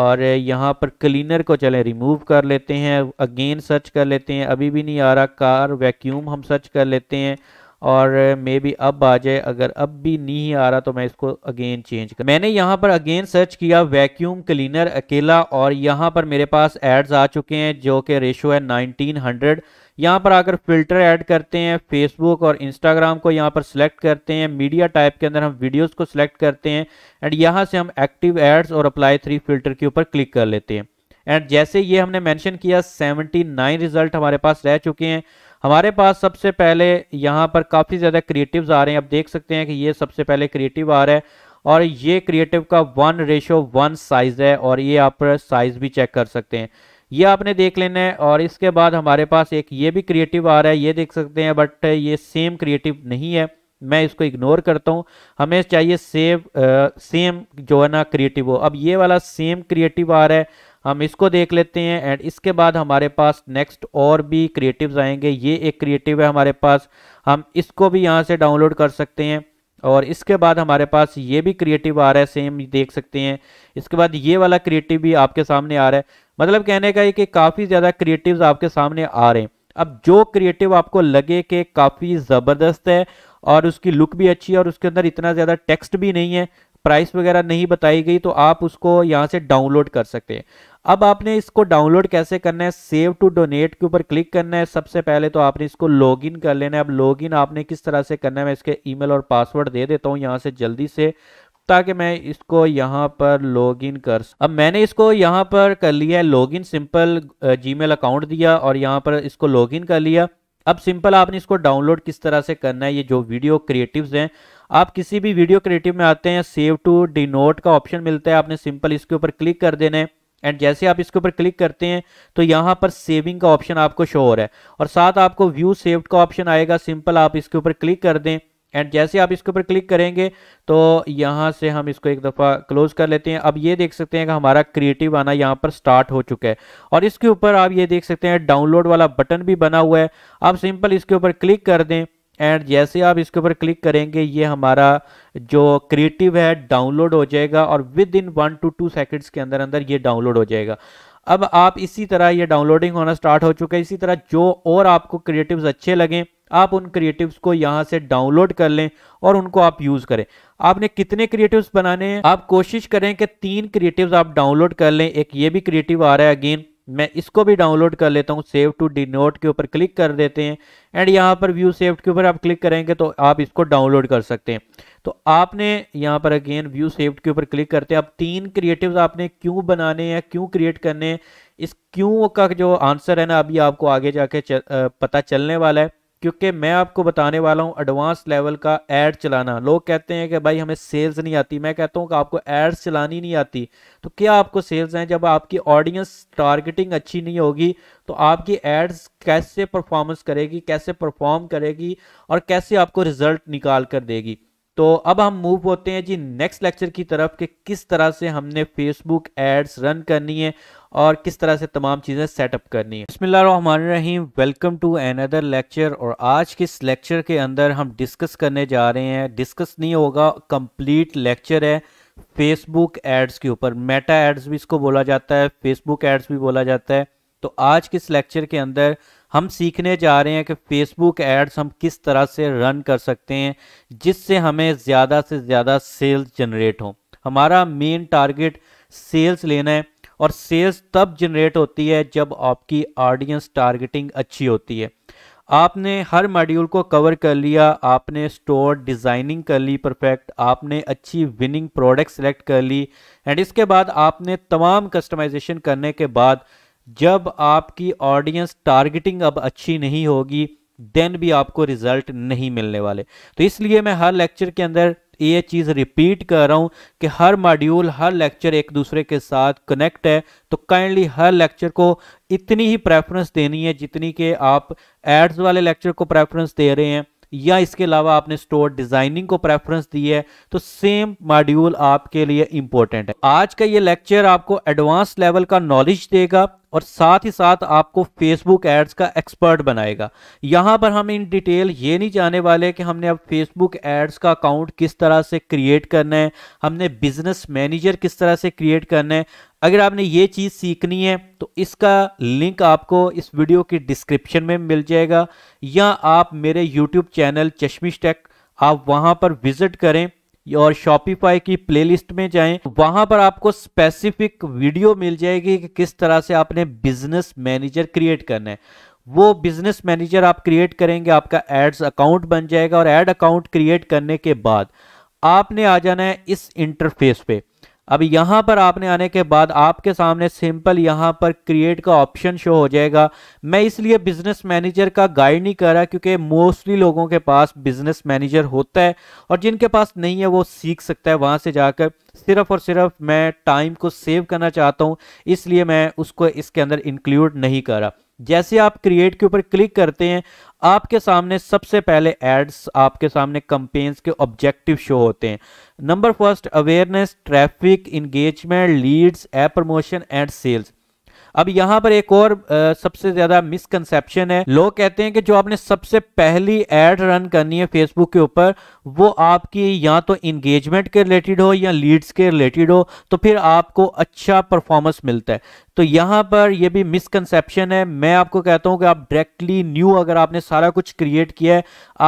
और यहाँ पर क्लीनर को चले रिमूव कर लेते हैं अगेन सर्च कर लेते हैं अभी भी नहीं आ रहा कार वैक्यूम हम सर्च कर लेते हैं और मे भी अब आ जाए अगर अब भी नहीं आ रहा तो मैं इसको अगेन चेंज कर मैंने यहाँ पर अगेन सर्च किया वैक्यूम क्लीनर अकेला और यहाँ पर मेरे पास एड्स आ चुके हैं जो कि रेशो है 1900 यहाँ पर आकर फिल्टर ऐड करते हैं फेसबुक और इंस्टाग्राम को यहाँ पर सिलेक्ट करते हैं मीडिया टाइप के अंदर हम वीडियोस को सिलेक्ट करते हैं एंड यहाँ से हम एक्टिव एड्स और अप्लाई थ्री फिल्टर के ऊपर क्लिक कर लेते हैं एंड जैसे ये हमने मेंशन किया 79 रिजल्ट हमारे पास रह चुके हैं हमारे पास सबसे पहले यहाँ पर काफ़ी ज़्यादा क्रिएटिव्स आ रहे हैं आप देख सकते हैं कि ये सबसे पहले क्रिएटिव आ रहा है और ये क्रिएटिव का वन रेशो वन साइज़ है और ये आप साइज़ भी चेक कर सकते हैं ये आपने देख लेना है और इसके बाद हमारे पास एक ये भी क्रिएटिव आ रहा है ये देख सकते हैं बट ये सेम क्रिएटिव नहीं है मैं इसको इग्नोर करता हूँ हमें चाहिए सेव आ, सेम जो है ना क्रिएटिव हो अब ये वाला सेम क्रिएटिव आ रहा है हम इसको देख लेते हैं एंड इसके बाद हमारे पास नेक्स्ट और भी क्रिएटिव्स आएंगे ये एक क्रिएटिव है हमारे पास हम इसको भी यहाँ से डाउनलोड कर सकते हैं और इसके बाद हमारे पास ये भी क्रिएटिव आ रहा है सेम देख सकते हैं इसके बाद ये वाला क्रिएटिव भी आपके सामने आ रहा है मतलब कहने का ये कि काफ़ी ज़्यादा क्रिएटिव्स आपके सामने आ रहे हैं अब जो क्रिएटिव आपको लगे कि काफ़ी ज़बरदस्त है और उसकी लुक भी अच्छी है और उसके अंदर इतना ज़्यादा टेक्स्ट भी नहीं है प्राइस वगैरह नहीं बताई गई तो आप उसको यहाँ से डाउनलोड कर सकते हैं अब आपने इसको डाउनलोड कैसे करना है सेव टू डोनेट के ऊपर क्लिक करना है सबसे पहले तो आपने इसको लॉगिन कर लेना है अब लॉगिन आपने किस तरह से करना है मैं इसके ईमेल और पासवर्ड दे देता हूँ यहाँ से जल्दी से ताकि मैं इसको यहाँ पर लॉगिन कर अब मैंने इसको यहाँ पर कर लिया है लॉगिन सिंपल जी अकाउंट दिया और यहाँ पर इसको लॉगिन कर लिया अब सिंपल आपने इसको डाउनलोड किस तरह से करना है ये जो वीडियो क्रिएटिव्स हैं आप किसी भी वीडियो क्रिएटिव में आते हैं सेव टू डिनोट का ऑप्शन मिलता है आपने सिंपल इसके ऊपर क्लिक कर देना है एंड जैसे आप इसके ऊपर क्लिक करते हैं तो यहाँ पर सेविंग का ऑप्शन आपको शो हो रहा है और साथ आपको व्यू सेव्ड का ऑप्शन आएगा सिंपल आप इसके ऊपर क्लिक कर दें एंड जैसे आप इसके ऊपर क्लिक करेंगे तो यहाँ से हम इसको एक दफ़ा क्लोज कर लेते हैं अब ये देख सकते हैं कि हमारा क्रिएटिव आना यहाँ पर स्टार्ट हो चुका है और इसके ऊपर आप ये देख सकते हैं डाउनलोड वाला बटन भी बना हुआ है आप सिंपल इसके ऊपर क्लिक कर दें एंड जैसे आप इसके ऊपर क्लिक करेंगे ये हमारा जो क्रिएटिव है डाउनलोड हो जाएगा और within one to two seconds के अंदर अंदर ये डाउनलोड हो जाएगा अब आप इसी तरह ये डाउनलोडिंग होना स्टार्ट हो चुका है इसी तरह जो और आपको क्रिएटिव्स अच्छे लगें आप उन क्रिएटिव्स को यहाँ से डाउनलोड कर लें और उनको आप यूज़ करें आपने कितने क्रिएटिव्स बनाने हैं आप कोशिश करें कि तीन क्रिएटिव्स आप डाउनलोड कर लें एक ये भी क्रिएटिव आ रहा है अगेन मैं इसको भी डाउनलोड कर लेता हूँ सेव टू डिनोट के ऊपर क्लिक कर देते हैं एंड यहाँ पर व्यू सेव के ऊपर आप क्लिक करेंगे तो आप इसको डाउनलोड कर सकते हैं तो आपने यहाँ पर अगेन व्यू सेव के ऊपर क्लिक करते हैं अब तीन क्रिएटिव आपने क्यों बनाने हैं क्यों क्रिएट करने हैं इस क्यों का जो आंसर है ना अभी आपको आगे जाके चल, पता चलने वाला है क्योंकि मैं आपको बताने वाला हूं एडवांस लेवल का एड चलाना लोग कहते हैं कि भाई हमें सेल्स नहीं आती मैं कहता हूं कि आपको एड्स चलानी नहीं आती तो क्या आपको सेल्स हैं जब आपकी ऑडियंस टारगेटिंग अच्छी नहीं होगी तो आपकी एड्स कैसे परफॉर्मेंस करेगी कैसे परफॉर्म करेगी और कैसे आपको रिजल्ट निकाल कर देगी तो अब हम मूव होते हैं जी नेक्स्ट लेक्चर की तरफ कि किस तरह से हमने फेसबुक एड्स रन करनी है और किस तरह से तमाम चीज़ें सेटअप करनी है बसमीम वेलकम टू अनदर लेक्चर और आज के इस लेक्चर के अंदर हम डिस्कस करने जा रहे हैं डिस्कस नहीं होगा कंप्लीट लेक्चर है फेसबुक एड्स के ऊपर मेटा एड्स भी इसको बोला जाता है फेसबुक एड्स भी बोला जाता है तो आज के इस लेक्चर के अंदर हम सीखने जा रहे हैं कि फेसबुक एड्स हम किस तरह से रन कर सकते हैं जिससे हमें ज़्यादा से ज़्यादा सेल्स जनरेट हों हमारा मेन टारगेट सेल्स लेना है और सेल्स तब जनरेट होती है जब आपकी ऑडियंस टारगेटिंग अच्छी होती है आपने हर मॉड्यूल को कवर कर लिया आपने स्टोर डिज़ाइनिंग कर ली परफेक्ट आपने अच्छी विनिंग प्रोडक्ट सेलेक्ट कर ली एंड इसके बाद आपने तमाम कस्टमाइजेशन करने के बाद जब आपकी ऑडियंस टारगेटिंग अब अच्छी नहीं होगी देन भी आपको रिजल्ट नहीं मिलने वाले तो इसलिए मैं हर लेक्चर के अंदर ये चीज़ रिपीट कर रहा हूँ कि हर मॉड्यूल हर लेक्चर एक दूसरे के साथ कनेक्ट है तो काइंडली हर लेक्चर को इतनी ही प्रेफरेंस देनी है जितनी कि आप एड्स वाले लेक्चर को प्रेफरेंस दे रहे हैं या इसके अलावा आपने स्टोर डिजाइनिंग को प्रेफरेंस दी है तो सेम मॉड्यूल आपके लिए इंपॉर्टेंट है आज का ये लेक्चर आपको एडवांस लेवल का नॉलेज देगा और साथ ही साथ आपको फेसबुक एड्स का एक्सपर्ट बनाएगा यहाँ पर हम इन डिटेल ये नहीं जाने वाले कि हमने अब फेसबुक एड्स का अकाउंट किस तरह से क्रिएट करना है हमने बिजनेस मैनेजर किस तरह से क्रिएट करना है अगर आपने ये चीज़ सीखनी है तो इसका लिंक आपको इस वीडियो की डिस्क्रिप्शन में मिल जाएगा या आप मेरे यूट्यूब चैनल चश्मिश टेक आप वहाँ पर विज़िट करें और शॉपिफाई की प्लेलिस्ट में जाएं वहां पर आपको स्पेसिफिक वीडियो मिल जाएगी कि किस तरह से आपने बिजनेस मैनेजर क्रिएट करना है वो बिजनेस मैनेजर आप क्रिएट करेंगे आपका एड्स अकाउंट बन जाएगा और एड अकाउंट क्रिएट करने के बाद आपने आ जाना है इस इंटरफेस पे अब यहां पर आपने आने के बाद आपके सामने सिंपल यहां पर क्रिएट का ऑप्शन शो हो जाएगा मैं इसलिए बिजनेस मैनेजर का गाइड नहीं कर रहा क्योंकि मोस्टली लोगों के पास बिजनेस मैनेजर होता है और जिनके पास नहीं है वो सीख सकता है वहां से जाकर सिर्फ और सिर्फ मैं टाइम को सेव करना चाहता हूं इसलिए मैं उसको इसके अंदर इंक्लूड नहीं कर रहा जैसे आप क्रिएट के ऊपर क्लिक करते हैं आपके सामने सबसे पहले एड्स आपके सामने कंपेन्स के ऑब्जेक्टिव शो होते हैं number first awareness traffic engagement leads a promotion and sales अब यहाँ पर एक और आ, सबसे ज्यादा मिसकनसेप्शन है लोग कहते हैं कि जो आपने सबसे पहली एड रन करनी है फेसबुक के ऊपर वो आपकी या तो इंगेजमेंट के रिलेटेड हो या लीड्स के रिलेटेड हो तो फिर आपको अच्छा परफॉर्मेंस मिलता है तो यहाँ पर यह भी मिसकनसेप्शन है मैं आपको कहता हूँ कि आप डायरेक्टली न्यू अगर आपने सारा कुछ क्रिएट किया है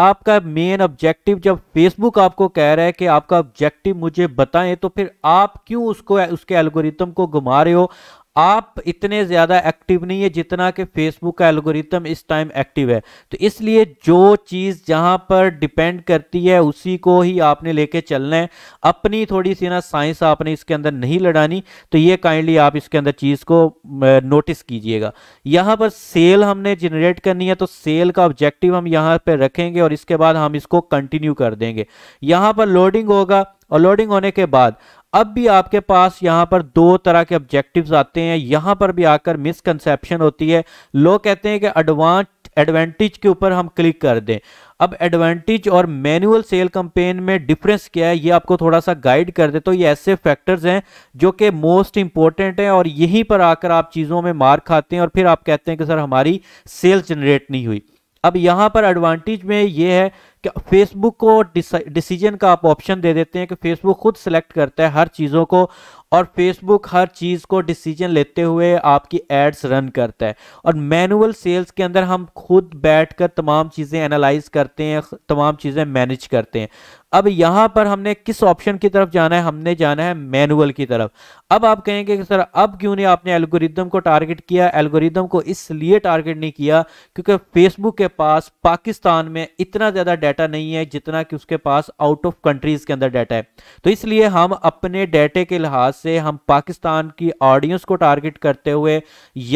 आपका मेन ऑब्जेक्टिव जब फेसबुक आपको कह रहा है कि आपका ऑब्जेक्टिव मुझे बताएं तो फिर आप क्यों उसको उसके एल्गोरिथम को घुमा रहे हो आप इतने ज़्यादा एक्टिव नहीं है जितना कि फेसबुक का एल्गोरिथम इस टाइम एक्टिव है तो इसलिए जो चीज़ जहां पर डिपेंड करती है उसी को ही आपने लेके चलना है अपनी थोड़ी सी ना साइंस आपने इसके अंदर नहीं लड़ानी तो ये काइंडली आप इसके अंदर चीज़ को नोटिस कीजिएगा यहां पर सेल हमने जनरेट करनी है तो सेल का ऑब्जेक्टिव हम यहाँ पर रखेंगे और इसके बाद हम इसको कंटिन्यू कर देंगे यहां पर लोडिंग होगा और लोडिंग होने के बाद अब भी आपके पास यहां पर दो तरह के ऑब्जेक्टिव्स आते हैं यहां पर भी आकर मिसकनसेप्शन होती है लोग कहते हैं कि एडवांस एडवांटेज के ऊपर हम क्लिक कर दें अब एडवांटेज और मैनुअल सेल कंपेन में डिफरेंस क्या है ये आपको थोड़ा सा गाइड कर दे तो ये ऐसे फैक्टर्स हैं जो कि मोस्ट इंपॉर्टेंट हैं और यहीं पर आकर आप चीज़ों में मार खाते हैं और फिर आप कहते हैं कि सर हमारी सेल जनरेट नहीं हुई अब यहां पर एडवांटेज में ये है फेसबुक को डिसीजन का आप ऑप्शन दे देते हैं कि फेसबुक खुद सेलेक्ट करता है हर चीज़ों को और फेसबुक हर चीज़ को डिसीजन लेते हुए आपकी एड्स रन करता है और मैनुअल सेल्स के अंदर हम खुद बैठकर तमाम चीज़ें एनालाइज करते हैं तमाम चीज़ें मैनेज करते हैं अब यहां पर हमने किस ऑप्शन की तरफ जाना है हमने जाना है मैनुअल की तरफ अब आप कहेंगे कि सर अब क्यों नहीं आपने एल्गोरिदम को टारगेट किया एल्गोरिदम को इसलिए टारगेट नहीं किया क्योंकि फेसबुक के पास पाकिस्तान में इतना ज्यादा डाटा नहीं है जितना कि उसके पास आउट ऑफ कंट्रीज के अंदर डाटा है तो इसलिए हम अपने डाटे के लिहाज से हम पाकिस्तान की ऑडियंस को टारगेट करते हुए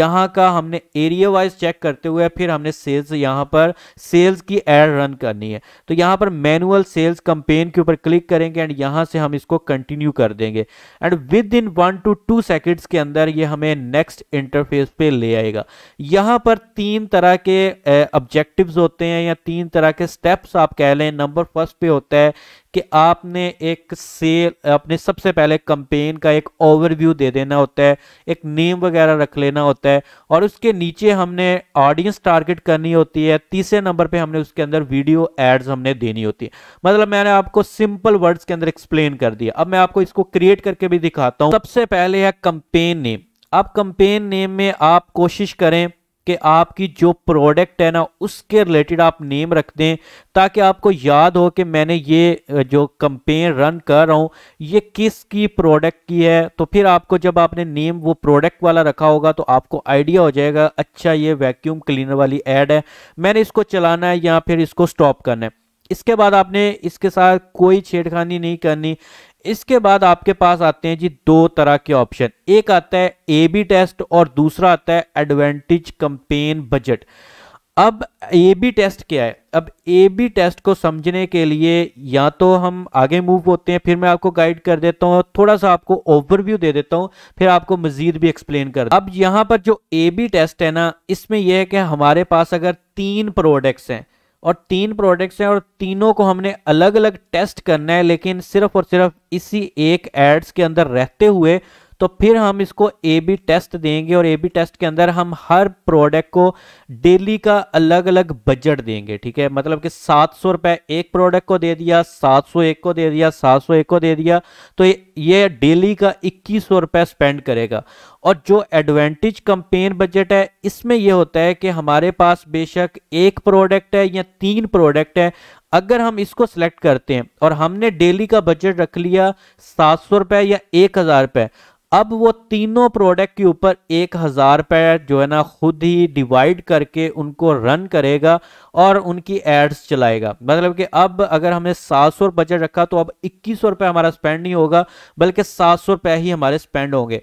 यहाँ का हमने एरिया वाइज चेक करते हुए फिर हमने सेल्स यहां पर सेल्स की एड रन करनी है तो यहां पर मैनुअल सेल्स कम पेन के ऊपर क्लिक करेंगे एंड यहां से हम इसको कंटिन्यू कर देंगे and within one to two seconds के अंदर ये हमें नेक्स्ट इंटरफेस पे ले आएगा यहां पर तीन तरह के ऑब्जेक्टिव्स होते हैं या तीन तरह के स्टेप्स आप कह लें नंबर फर्स्ट पे होता है कि आपने एक सेल अपने सबसे पहले कंपेन का एक ओवरव्यू दे देना होता है एक नेम वगैरह रख लेना होता है और उसके नीचे हमने ऑडियंस टारगेट करनी होती है तीसरे नंबर पे हमने उसके अंदर वीडियो एड्स हमने देनी होती है मतलब मैंने आपको सिंपल वर्ड्स के अंदर एक्सप्लेन कर दिया अब मैं आपको इसको क्रिएट करके भी दिखाता हूँ सबसे पहले है कंपेन नेम अब कंपेन नेम में आप कोशिश करें कि आपकी जो प्रोडक्ट है ना उसके रिलेटेड आप नेम रख दें ताकि आपको याद हो कि मैंने ये जो कंपेन रन कर रहा हूँ ये किस की प्रोडक्ट की है तो फिर आपको जब आपने नेम वो प्रोडक्ट वाला रखा होगा तो आपको आइडिया हो जाएगा अच्छा ये वैक्यूम क्लीनर वाली एड है मैंने इसको चलाना है या फिर इसको स्टॉप करना है इसके बाद आपने इसके साथ कोई छेड़खानी नहीं करनी इसके बाद आपके पास आते हैं जी दो तरह के ऑप्शन एक आता है ए बी टेस्ट और दूसरा आता है एडवांटेज कंपेन बजट अब ए बी टेस्ट क्या है अब ए बी टेस्ट को समझने के लिए या तो हम आगे मूव होते हैं फिर मैं आपको गाइड कर देता हूं थोड़ा सा आपको ओवरव्यू दे देता हूँ फिर आपको मजीद भी एक्सप्लेन कर अब यहां पर जो ए बी टेस्ट है ना इसमें यह है कि हमारे पास अगर तीन प्रोडक्ट्स हैं और तीन प्रोडक्ट्स हैं और तीनों को हमने अलग अलग टेस्ट करना है लेकिन सिर्फ और सिर्फ इसी एक एड्स के अंदर रहते हुए तो फिर हम इसको ए बी टेस्ट देंगे और ए बी टेस्ट के अंदर हम हर प्रोडक्ट को डेली का अलग अलग बजट देंगे ठीक है मतलब कि सात सौ रुपए एक प्रोडक्ट को दे दिया सात सौ एक को दे दिया सात सौ एक को दे दिया तो ये डेली का इक्कीस सौ रुपए स्पेंड करेगा और जो एडवांटेज कंपेन बजट है इसमें यह होता है कि हमारे पास बेशक एक प्रोडक्ट है या तीन प्रोडक्ट है अगर हम इसको सिलेक्ट करते हैं और हमने डेली का बजट रख लिया सात सौ रुपए या एक हजार रुपए अब वो तीनों प्रोडक्ट के ऊपर एक हज़ार रुपये जो है ना खुद ही डिवाइड करके उनको रन करेगा और उनकी एड्स चलाएगा मतलब कि अब अगर हमने सात सौ बजट रखा तो अब इक्कीस सौ रुपये हमारा स्पेंड नहीं होगा बल्कि सात सौ रुपये ही हमारे स्पेंड होंगे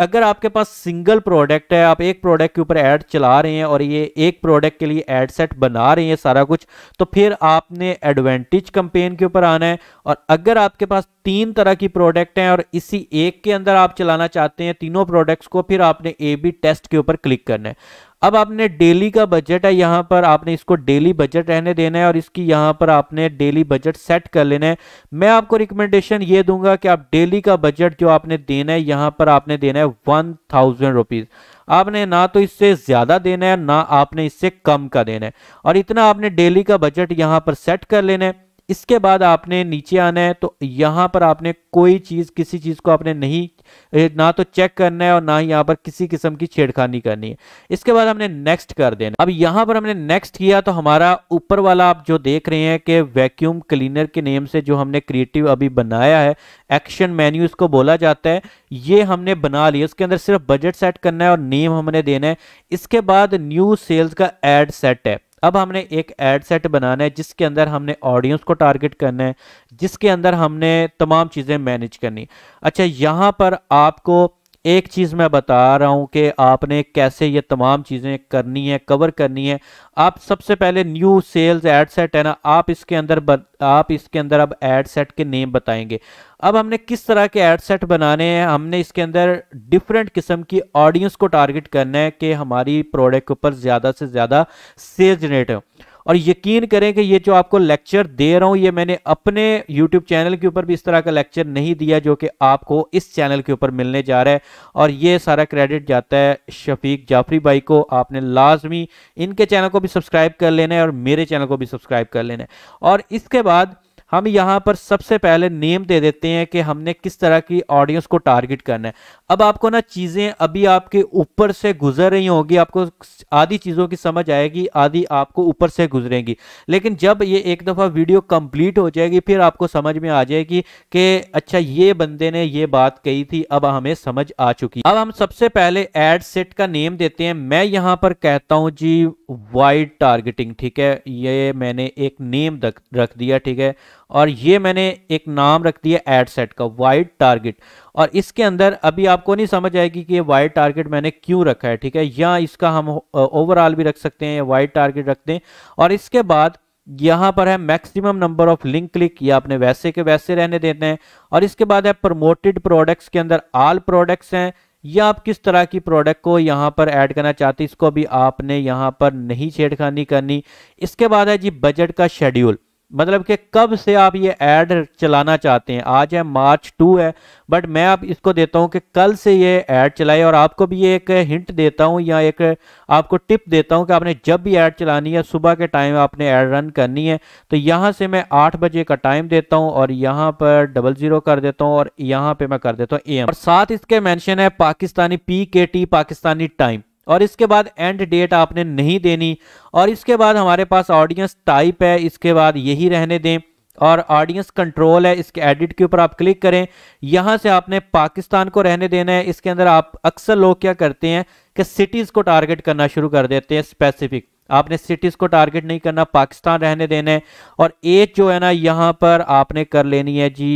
अगर आपके पास सिंगल प्रोडक्ट है आप एक प्रोडक्ट के ऊपर ऐड चला रहे हैं और ये एक प्रोडक्ट के लिए एड सेट बना रहे हैं सारा कुछ तो फिर आपने एडवांटेज कंपेन के ऊपर आना है और अगर आपके पास तीन तरह की प्रोडक्ट हैं और इसी एक के अंदर आप चलाना चाहते हैं तीनों प्रोडक्ट्स को फिर आपने ए बी टेस्ट के ऊपर क्लिक करना है अब आपने डेली का बजट है यहाँ पर आपने इसको डेली बजट रहने देना है और इसकी यहाँ पर आपने डेली बजट सेट कर लेना है मैं आपको रिकमेंडेशन ये दूंगा कि आप डेली का बजट जो आपने देना है यहाँ पर आपने देना है वन थाउजेंड रुपीज़ आपने ना तो इससे ज़्यादा देना है ना आपने इससे कम का देना है और इतना आपने डेली का बजट यहाँ पर सेट कर लेना है इसके बाद आपने नीचे आना है तो यहाँ पर आपने कोई चीज़ किसी चीज़ को आपने नहीं ना तो चेक करना है और ना ही यहाँ पर किसी किस्म की छेड़खानी करनी है इसके बाद हमने नेक्स्ट कर देना अब यहाँ पर हमने नेक्स्ट किया तो हमारा ऊपर वाला आप जो देख रहे हैं कि वैक्यूम क्लीनर के नेम से जो हमने क्रिएटिव अभी बनाया है एक्शन मेन्यू इसको बोला जाता है ये हमने बना लिया उसके अंदर सिर्फ बजट सेट करना है और नेम हमने देना है इसके बाद न्यू सेल्स का एड सेट है अब हमने एक एड सेट बनाना है जिसके अंदर हमने ऑडियंस को टारगेट करना है जिसके अंदर हमने तमाम चीज़ें मैनेज करनी अच्छा यहाँ पर आपको एक चीज़ मैं बता रहा हूँ कि आपने कैसे ये तमाम चीज़ें करनी है कवर करनी है आप सबसे पहले न्यू सेल्स एड सेट है ना आप इसके अंदर आप इसके अंदर अब एड सेट के नेम बताएंगे अब हमने किस तरह के एड सेट बनाने हैं हमने इसके अंदर डिफरेंट किस्म की ऑडियंस को टारगेट करना है कि हमारी प्रोडक्ट के ऊपर ज़्यादा से ज़्यादा सेल जनरेट हो और यकीन करें कि ये जो आपको लेक्चर दे रहा हूँ ये मैंने अपने YouTube चैनल के ऊपर भी इस तरह का लेक्चर नहीं दिया जो कि आपको इस चैनल के ऊपर मिलने जा रहा है और ये सारा क्रेडिट जाता है शफीक जाफरी भाई को आपने लाजमी इनके चैनल को भी सब्सक्राइब कर लेना है और मेरे चैनल को भी सब्सक्राइब कर लेना है और इसके बाद हम यहां पर सबसे पहले नेम दे देते हैं कि हमने किस तरह की ऑडियंस को टारगेट करना है अब आपको ना चीज़ें अभी आपके ऊपर से गुजर रही होंगी आपको आधी चीज़ों की समझ आएगी आधी आपको ऊपर से गुजरेंगी लेकिन जब ये एक दफ़ा वीडियो कंप्लीट हो जाएगी फिर आपको समझ में आ जाएगी कि अच्छा ये बंदे ने ये बात कही थी अब हमें समझ आ चुकी अब हम सबसे पहले एड सेट का नेम देते हैं मैं यहाँ पर कहता हूं जी वाइड टारगेटिंग ठीक है ये मैंने एक नेम रख दिया ठीक है और ये मैंने एक नाम रख दिया एड सेट का वाइड टारगेट और इसके अंदर अभी आपको नहीं समझ आएगी कि ये वाइड टारगेट मैंने क्यों रखा है ठीक है या इसका हम ओवरऑल भी रख सकते हैं या वाइड टारगेट रख दें और इसके बाद यहाँ पर है maximum number of link click ये आपने वैसे के वैसे रहने देते हैं और इसके बाद है प्रमोटेड प्रोडक्ट्स के अंदर आल प्रोडक्ट्स हैं या आप किस तरह की प्रोडक्ट को यहाँ पर ऐड करना चाहते हैं इसको भी आपने यहाँ पर नहीं छेड़खानी करनी इसके बाद है जी बजट का शेड्यूल मतलब कि कब से आप ये एड चलाना चाहते हैं आज है मार्च टू है बट मैं आप इसको देता हूँ कि कल से ये एड चलाए और आपको भी ये एक हिंट देता हूँ या एक आपको टिप देता हूँ कि आपने जब भी ऐड चलानी है सुबह के टाइम आपने ऐड रन करनी है तो यहाँ से मैं आठ बजे का टाइम देता हूँ और यहाँ पर डबल जीरो कर देता हूँ और यहाँ पे मैं कर देता हूँ ए और साथ इसके मैंशन है Pakistani P K T Pakistani time और इसके बाद एंड डेट आपने नहीं देनी और इसके बाद हमारे पास ऑडियंस टाइप है इसके बाद यही रहने दें और ऑडियंस कंट्रोल है इसके एडिट के ऊपर आप क्लिक करें यहाँ से आपने पाकिस्तान को रहने देना है इसके अंदर आप अक्सर लोग क्या करते हैं कि सिटीज़ को टारगेट करना शुरू कर देते हैं स्पेसिफिक आपने सिटीज़ को टारगेट नहीं करना पाकिस्तान रहने देना है और एज जो है ना यहाँ पर आपने कर लेनी है जी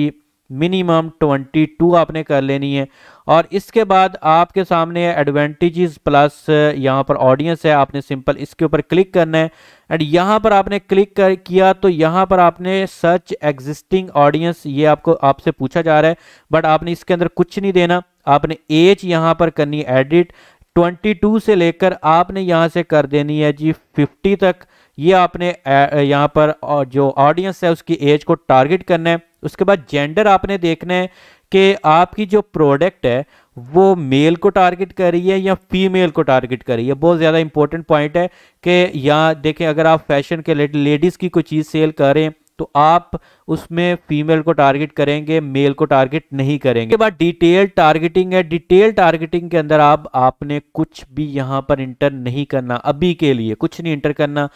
मिनिमम टू आपने कर लेनी है और इसके बाद आपके सामने एडवांटेजेस प्लस यहाँ पर ऑडियंस है आपने सिंपल इसके ऊपर क्लिक करना है एंड यहाँ पर आपने क्लिक कर किया तो यहाँ पर आपने सर्च एग्जिस्टिंग ऑडियंस ये आपको आपसे पूछा जा रहा है बट आपने इसके अंदर कुछ नहीं देना आपने एज यहाँ पर करनी है एडिट 22 से लेकर आपने यहाँ से कर देनी है जी 50 तक ये आपने यहाँ पर जो ऑडियंस है उसकी एज को टारगेट करना है उसके बाद जेंडर आपने देखना है कि आपकी जो प्रोडक्ट है वो मेल को टारगेट कर रही है या फीमेल को टारगेट कर रही है बहुत ज़्यादा इंपॉर्टेंट पॉइंट है कि यहाँ देखें अगर आप फैशन के लेडीज़ की कोई चीज़ सेल करें तो आप उसमें फीमेल को टारगेट करेंगे मेल को टारगेट नहीं करेंगे बाद डिटेल टारगेटिंग है डिटेल टारगेटिंग के अंदर आप आपने कुछ भी यहां पर इंटर नहीं करना अभी के लिए कुछ नहीं इंटर करना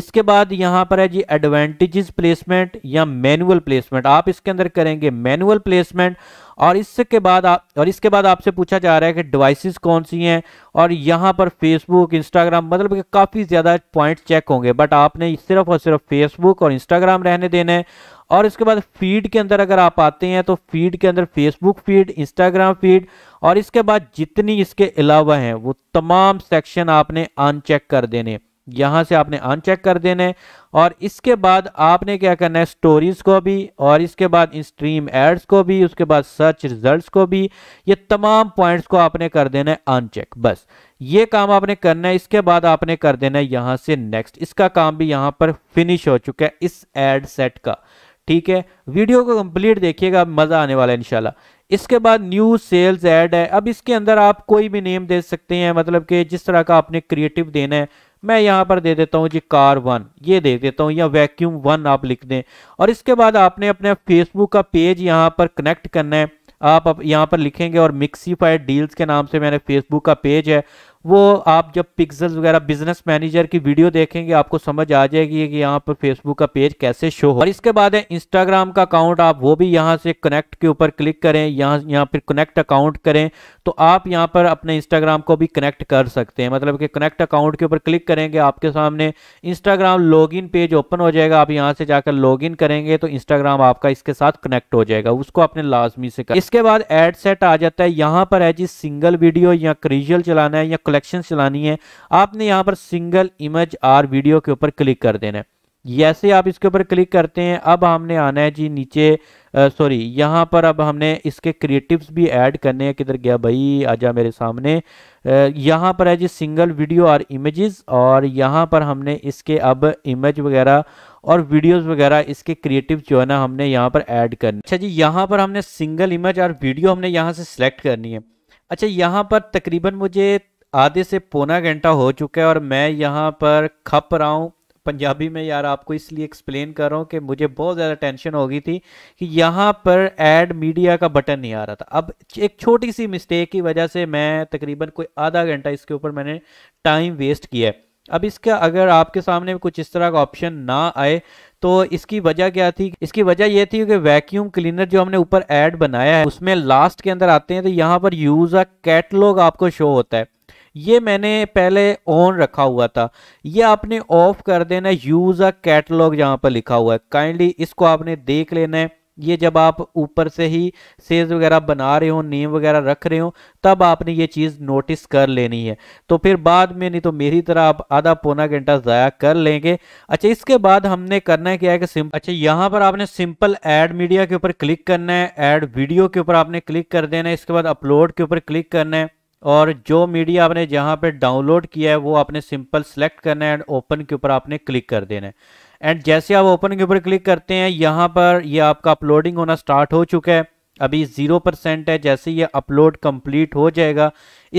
इसके बाद यहां पर है जी एडवांटेजेस प्लेसमेंट या मैनुअल प्लेसमेंट आप इसके अंदर करेंगे मैनुअल प्लेसमेंट और इसके बाद आप और इसके बाद आपसे पूछा जा रहा है कि डिवाइसेस कौन सी हैं और यहाँ पर फेसबुक इंस्टाग्राम मतलब कि काफ़ी ज़्यादा पॉइंट चेक होंगे बट आपने सिर्फ और सिर्फ फेसबुक और इंस्टाग्राम रहने देने हैं और इसके बाद फीड के अंदर अगर आप आते हैं तो फीड के अंदर फेसबुक फीड इंस्टाग्राम फीड और इसके बाद जितनी इसके अलावा हैं वो तमाम सेक्शन आपने अनचेक कर देने यहाँ से आपने अनचेक कर देना है और इसके बाद आपने क्या करना है स्टोरीज़ को भी और इसके बाद स्ट्रीम एड्स को भी उसके बाद सर्च रिजल्ट्स को भी ये तमाम पॉइंट्स को आपने कर देना है अनचेक बस ये काम आपने करना है इसके बाद आपने कर देना है यहाँ से नेक्स्ट इसका काम भी यहाँ पर फिनिश हो चुका है इस एड सेट का ठीक है वीडियो को कंप्लीट देखिएगा मज़ा आने वाला है इनशाला इसके बाद न्यू सेल्स एड है अब इसके अंदर आप कोई भी नेम दे सकते हैं मतलब कि जिस तरह का आपने क्रिएटिव देना है मैं यहाँ पर दे देता हूँ जी कार वन ये दे देता हूँ या वैक्यूम वन आप लिख दें और इसके बाद आपने अपने फेसबुक का पेज यहाँ पर कनेक्ट करना है आप यहाँ पर लिखेंगे और मिक्सीफाइड डील्स के नाम से मैंने फेसबुक का पेज है वो आप जब पिक्सल वगैरह बिजनेस मैनेजर की वीडियो देखेंगे आपको समझ आ जाएगी कि यहाँ पर फेसबुक का पेज कैसे शो हो और इसके बाद है इंस्टाग्राम का अकाउंट आप वो भी यहाँ से कनेक्ट के ऊपर क्लिक करें यहाँ यहाँ पर कनेक्ट अकाउंट करें तो आप यहाँ पर अपने इंस्टाग्राम को भी कनेक्ट कर सकते हैं मतलब कि कनेक्ट अकाउंट के ऊपर क्लिक करेंगे आपके सामने इंस्टाग्राम लॉग पेज ओपन हो जाएगा आप यहाँ से जाकर लॉग करेंगे तो इंस्टाग्राम आपका इसके साथ कनेक्ट हो जाएगा उसको आपने लाजमी से कर इसके बाद एड सेट आ जाता है यहाँ पर है जी सिंगल वीडियो या क्रीजल चलाना है या कलेक्शन चलानी है आपने यहाँ पर सिंगल इमेज आर वीडियो के ऊपर क्लिक कर देना है जैसे आप इसके ऊपर क्लिक करते हैं अब हमने आना है जी नीचे सॉरी यहाँ पर अब हमने इसके क्रिएटिव्स भी ऐड करने हैं किधर गया भाई आजा मेरे सामने आ, यहाँ पर है जी सिंगल वीडियो और इमेजेस और यहाँ पर हमने इसके अब इमेज वगैरह और वीडियोस वगैरह इसके क्रिएटिव जो है ना हमने यहाँ पर ऐड करने अच्छा जी यहाँ पर हमने सिंगल इमेज और वीडियो हमने यहाँ से सिलेक्ट करनी है अच्छा यहाँ पर तकरीबन मुझे आधे से पौना घंटा हो चुका है और मैं यहाँ पर खप रहा हूँ पंजाबी में यार आपको इसलिए एक्सप्लेन कर रहा हूँ कि मुझे बहुत ज़्यादा टेंशन हो गई थी कि यहाँ पर ऐड मीडिया का बटन नहीं आ रहा था अब एक छोटी सी मिस्टेक की वजह से मैं तकरीबन कोई आधा घंटा इसके ऊपर मैंने टाइम वेस्ट किया है अब इसका अगर आपके सामने कुछ इस तरह का ऑप्शन ना आए तो इसकी वजह क्या थी इसकी वजह यह थी कि वैक्यूम क्लीनर जो हमने ऊपर ऐड बनाया है उसमें लास्ट के अंदर आते हैं तो यहाँ पर यूज़ अ कैटलॉग आपको शो होता है ये मैंने पहले ऑन रखा हुआ था ये आपने ऑफ कर देना यूज़ अ कैटलॉग जहाँ पर लिखा हुआ है काइंडली इसको आपने देख लेना है ये जब आप ऊपर से ही सेज वगैरह बना रहे हो नेम वगैरह रख रहे हो तब आपने ये चीज़ नोटिस कर लेनी है तो फिर बाद में नहीं तो मेरी तरह आप आधा पौना घंटा ज़ाया कर लेंगे अच्छा इसके बाद हमने करना है क्या है कि सिंपल अच्छा यहाँ पर आपने सिंपल ऐड मीडिया के ऊपर क्लिक करना है ऐड वीडियो के ऊपर आपने क्लिक कर देना है इसके बाद अपलोड के ऊपर क्लिक करना है और जो मीडिया आपने जहाँ पे डाउनलोड किया है वो आपने सिंपल सेलेक्ट करना है एंड ओपन के ऊपर आपने क्लिक कर देना है एंड जैसे आप ओपन के ऊपर क्लिक करते हैं यहाँ पर ये यह आपका अपलोडिंग होना स्टार्ट हो चुका है अभी ज़ीरो परसेंट है जैसे ये अपलोड कंप्लीट हो जाएगा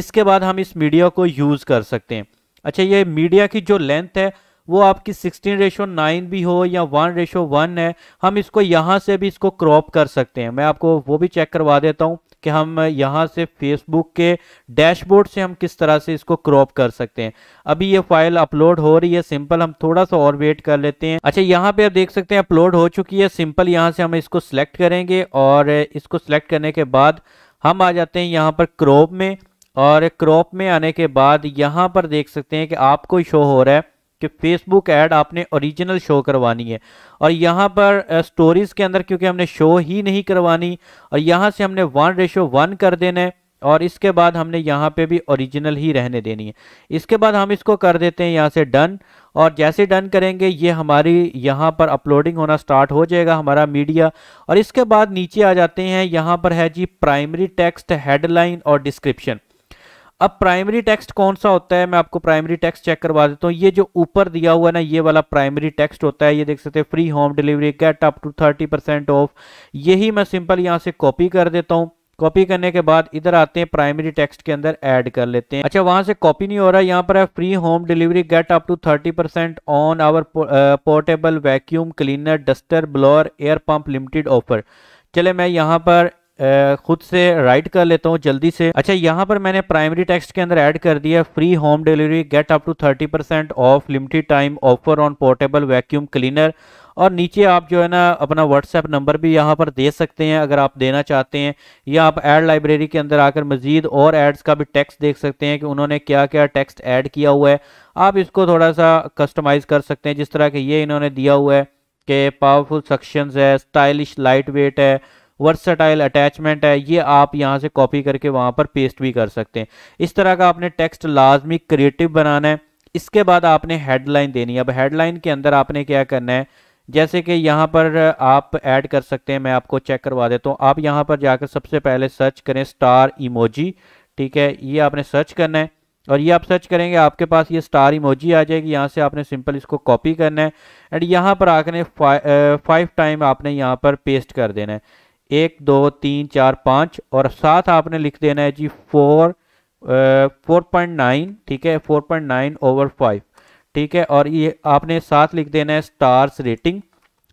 इसके बाद हम इस मीडिया को यूज़ कर सकते हैं अच्छा ये मीडिया की जो लेंथ है वो आपकी सिक्सटीन रेशो नाइन भी हो या वन रेशो वन है हम इसको यहाँ से भी इसको क्रॉप कर सकते हैं मैं आपको वो भी चेक करवा देता हूँ कि हम यहाँ से फेसबुक के डैशबोर्ड से हम किस तरह से इसको क्रॉप कर सकते हैं अभी ये फाइल अपलोड हो रही है सिंपल हम थोड़ा सा और वेट कर लेते हैं अच्छा यहाँ पे आप देख सकते हैं अपलोड हो चुकी है सिंपल यहाँ से हम इसको सिलेक्ट करेंगे और इसको सिलेक्ट करने के बाद हम आ जाते हैं यहाँ पर क्रॉप में और क्रॉप में आने के बाद यहाँ पर देख सकते हैं कि आपको शो हो रहा है कि फेसबुक ऐड आपने ओरिजिनल शो करवानी है और यहाँ पर स्टोरीज़ के अंदर क्योंकि हमने शो ही नहीं करवानी और यहाँ से हमने वन रेशो वन कर देना है और इसके बाद हमने यहाँ पे भी ओरिजिनल ही रहने देनी है इसके बाद हम इसको कर देते हैं यहाँ से डन और जैसे डन करेंगे ये हमारी यहाँ पर अपलोडिंग होना स्टार्ट हो जाएगा हमारा मीडिया और इसके बाद नीचे आ जाते हैं यहाँ पर है जी प्राइमरी टेक्स्ट हेडलाइन और डिस्क्रिप्शन अब प्राइमरी टेक्स्ट कौन सा होता है मैं आपको प्राइमरी टेक्स्ट चेक करवा देता हूँ ये जो ऊपर दिया हुआ है ना ये वाला प्राइमरी टेक्स्ट होता है ये देख सकते हैं free home delivery get up to thirty percent off यही मैं सिंपल यहाँ से कॉपी कर देता हूँ कॉपी करने के बाद इधर आते हैं प्राइमरी टेक्स्ट के अंदर ऐड कर लेते हैं अच्छा वहां से कॉपी नहीं हो रहा यहाँ पर है free home delivery get up to 30 percent on our portable vacuum cleaner duster blower air pump limited offer चले मैं यहाँ पर खुद से राइट कर लेता हूँ जल्दी से अच्छा यहाँ पर मैंने प्राइमरी टेक्स्ट के अंदर ऐड कर दिया free home delivery get up to thirty percent off limited time offer on portable vacuum cleaner और नीचे आप जो है ना अपना व्हाट्सएप नंबर भी यहाँ पर दे सकते हैं अगर आप देना चाहते हैं या आप एड लाइब्रेरी के अंदर आकर मजीद और एड्स का भी टेक्स्ट देख सकते हैं कि उन्होंने क्या क्या टेक्स्ट ऐड किया हुआ है आप इसको थोड़ा सा कस्टमाइज़ कर सकते हैं जिस तरह के ये इन्होंने दिया हुआ है कि पावरफुल सक्शंस है स्टाइलिश लाइट वेट है वर्सटाइल अटैचमेंट है ये आप यहाँ से कॉपी करके वहाँ पर पेस्ट भी कर सकते हैं इस तरह का आपने टेक्स्ट लाजमी क्रिएटिव बनाना है इसके बाद आपने हेडलाइन देनी है अब हेडलाइन के अंदर आपने क्या करना है जैसे कि यहाँ पर आप ऐड कर सकते हैं मैं आपको चेक करवा देता हूँ आप यहाँ पर जाकर सबसे पहले सर्च करें स्टार इमोजी ठीक है ये आपने सर्च करना है और ये आप सर्च करेंगे आपके पास ये स्टार इमोजी आ जाएगी यहाँ से आपने सिंपल इसको कॉपी करना है एंड यहाँ पर आकर फाइव टाइम आपने यहाँ पर पेस्ट कर देना है एक दो तीन चार पाँच और साथ आपने लिख देना है जी फोर फोर पॉइंट नाइन ठीक है four point nine over five ठीक है और ये आपने साथ लिख देना है स्टार्स रेटिंग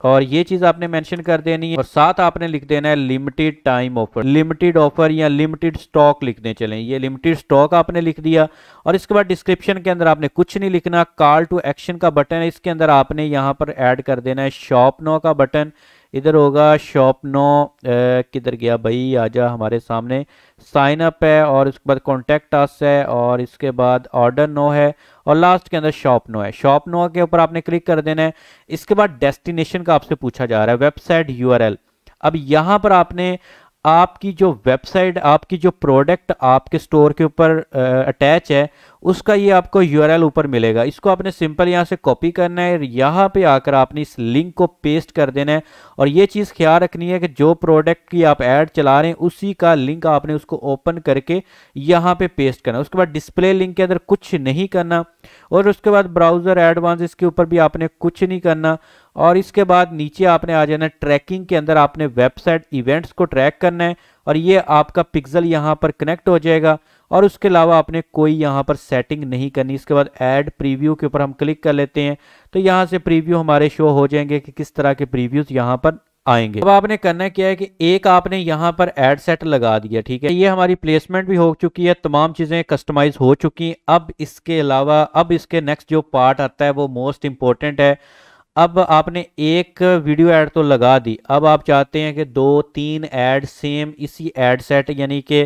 और ये चीज आपने मेंशन कर देनी है और साथ आपने लिख देना है limited time offer limited offer या लिमिटेड स्टॉक लिखने चलें ये लिमिटेड स्टॉक आपने लिख दिया और इसके बाद डिस्क्रिप्शन के अंदर आपने कुछ नहीं लिखना कॉल टू एक्शन का बटन है इसके अंदर आपने यहाँ पर ऐड कर देना है शॉप नो का बटन इधर होगा शॉप नो किधर गया भाई आजा हमारे सामने साइन अप है और उसके बाद कॉन्टेक्ट आस है और इसके बाद ऑर्डर नो है और लास्ट के अंदर शॉप नो है शॉप नो के ऊपर आपने क्लिक कर देना है इसके बाद डेस्टिनेशन का आपसे पूछा जा रहा है वेबसाइट यू अब यहाँ पर आपने आपकी जो वेबसाइट आपकी जो प्रोडक्ट आपके स्टोर के ऊपर अटैच है उसका ये आपको यूआरएल ऊपर मिलेगा इसको आपने सिंपल यहाँ से कॉपी करना है यहाँ पे आकर आपने इस लिंक को पेस्ट कर देना है और ये चीज़ ख्याल रखनी है कि जो प्रोडक्ट की आप ऐड चला रहे हैं उसी का लिंक आपने उसको ओपन करके यहाँ पे पेस्ट करना उसके बाद डिस्प्ले लिंक के अंदर कुछ नहीं करना और उसके बाद ब्राउज़र एडवांस इसके ऊपर भी आपने कुछ नहीं करना और इसके बाद नीचे आपने आ जाना ट्रैकिंग के अंदर आपने वेबसाइट इवेंट्स को ट्रैक करना है और ये आपका पिक्सल यहाँ पर कनेक्ट हो जाएगा और उसके अलावा आपने कोई यहाँ पर सेटिंग नहीं करनी इसके बाद ऐड प्रीव्यू के ऊपर हम क्लिक कर लेते हैं तो यहाँ से प्रीव्यू हमारे शो हो जाएंगे कि किस तरह के प्रीव्यूज यहाँ पर आएंगे अब आपने करना क्या है कि एक आपने यहाँ पर एड सेट लगा दिया ठीक है ये हमारी प्लेसमेंट भी हो चुकी है तमाम चीज़ें कस्टमाइज हो चुकी हैं अब इसके अलावा अब इसके नेक्स्ट जो पार्ट आता है वो मोस्ट इंपॉर्टेंट है अब आपने एक वीडियो ऐड तो लगा दी अब आप चाहते हैं कि दो तीन ऐड सेम इसी ऐड सेट यानी कि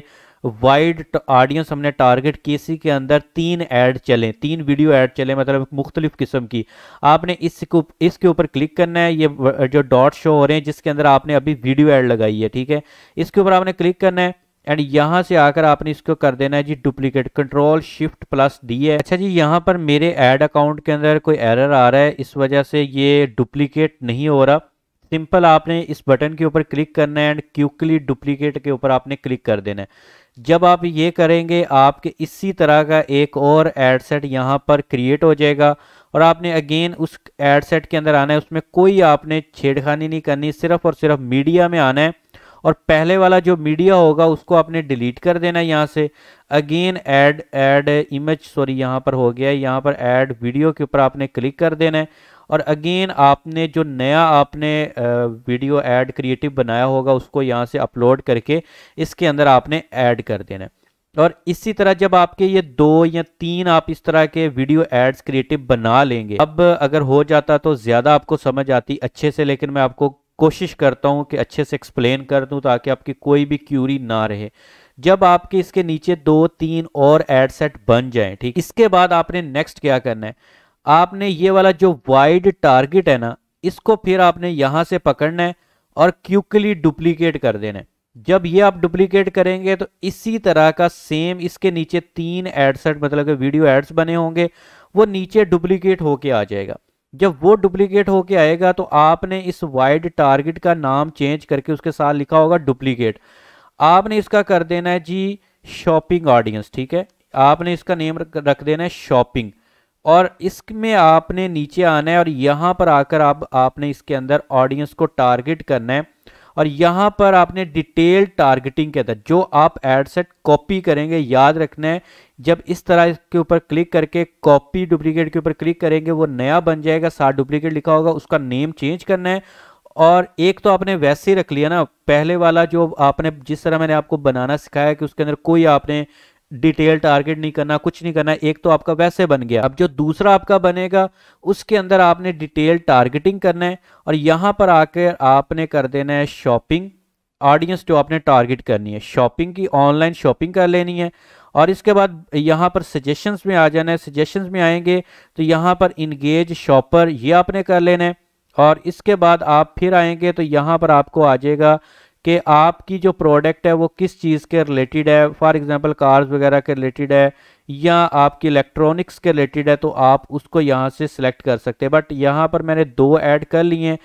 वाइड ऑडियंस हमने टारगेट किसी इसी के अंदर तीन ऐड चले तीन वीडियो ऐड चले मतलब मुख्तलिफ किस्म की आपने इसको इसके ऊपर क्लिक करना है ये जो डॉट शो हो रहे हैं जिसके अंदर आपने अभी वीडियो ऐड लगाई है ठीक है इसके ऊपर आपने क्लिक करना है एंड यहाँ से आकर आपने इसको कर देना है जी duplicate control shift plus D है अच्छा जी यहाँ पर मेरे एड अकाउंट के अंदर कोई एरर आ रहा है इस वजह से ये डुप्लीकेट नहीं हो रहा सिंपल आपने इस बटन के ऊपर क्लिक करना है एंड क्यूकली डुप्लीकेट के ऊपर आपने क्लिक कर देना है जब आप ये करेंगे आपके इसी तरह का एक और एड सेट यहाँ पर क्रिएट हो जाएगा और आपने अगेन उस एड सेट के अंदर आना है उसमें कोई आपने छेड़खानी नहीं करनी सिर्फ और सिर्फ मीडिया में आना है और पहले वाला जो मीडिया होगा उसको आपने डिलीट कर देना यहाँ से again add add image sorry यहाँ पर हो गया यहाँ पर ऐड वीडियो के ऊपर आपने क्लिक कर देना है और अगेन आपने जो नया आपने वीडियो ऐड क्रिएटिव बनाया होगा उसको यहाँ से अपलोड करके इसके अंदर आपने ऐड कर देना है और इसी तरह जब आपके ये दो या तीन आप इस तरह के वीडियो एड्स क्रिएटिव बना लेंगे अब अगर हो जाता तो ज़्यादा आपको समझ आती अच्छे से लेकिन मैं आपको कोशिश करता हूं कि अच्छे से एक्सप्लेन कर दूं ताकि आपकी कोई भी क्यूरी ना रहे जब आपके इसके नीचे दो तीन और एड सेट बन जाए ठीक इसके बाद आपने नेक्स्ट क्या करना है आपने ये वाला जो वाइड टारगेट है ना इसको फिर आपने यहां से पकड़ना है और क्यूकली डुप्लीकेट कर देना है जब ये आप डुप्लीकेट करेंगे तो इसी तरह का सेम इसके नीचे तीन एडसेट मतलब वीडियो एड्स बने होंगे वो नीचे डुप्लीकेट होके आ जाएगा जब वो डुप्लीकेट होके आएगा तो आपने इस वाइड टारगेट का नाम चेंज करके उसके साथ लिखा होगा डुप्लीकेट आपने इसका कर देना है जी शॉपिंग ऑडियंस ठीक है आपने इसका नेम रख देना है शॉपिंग और इसमें आपने नीचे आना है और यहाँ पर आकर आप आपने इसके अंदर ऑडियंस को टारगेट करना है और यहां पर आपने डिटेल टारगेटिंग के अंदर जो आप एड सेट कॉपी करेंगे याद रखना है जब इस तरह इसके ऊपर क्लिक करके कॉपी डुप्लीकेट के ऊपर क्लिक करेंगे वो नया बन जाएगा साथ डुप्लीकेट लिखा होगा उसका नेम चेंज करना है और एक तो आपने वैसे ही रख लिया ना पहले वाला जो आपने जिस तरह मैंने आपको बनाना सिखाया कि उसके अंदर कोई आपने डिटेल टारगेट नहीं करना कुछ नहीं करना एक तो आपका वैसे बन गया अब जो दूसरा आपका बनेगा उसके अंदर आपने डिटेल टारगेटिंग करना है और यहाँ पर आकर आपने कर देना है शॉपिंग ऑडियंस जो आपने टारगेट करनी है शॉपिंग की ऑनलाइन शॉपिंग कर लेनी है और इसके बाद यहाँ पर सजेशंस में आ जाना है सजेशंस में आएंगे तो यहाँ पर इंगेज शॉपर ये आपने कर लेना है और इसके बाद आप फिर आएंगे तो यहाँ पर आपको आ जाएगा कि आपकी जो प्रोडक्ट है वो किस चीज़ के रिलेटेड है फॉर एग्जांपल कार्स वगैरह के रिलेटेड है या आपकी इलेक्ट्रॉनिक्स के रिलेटेड है तो आप उसको यहाँ से सिलेक्ट कर सकते हैं बट यहाँ पर मैंने दो ऐड कर लिए हैं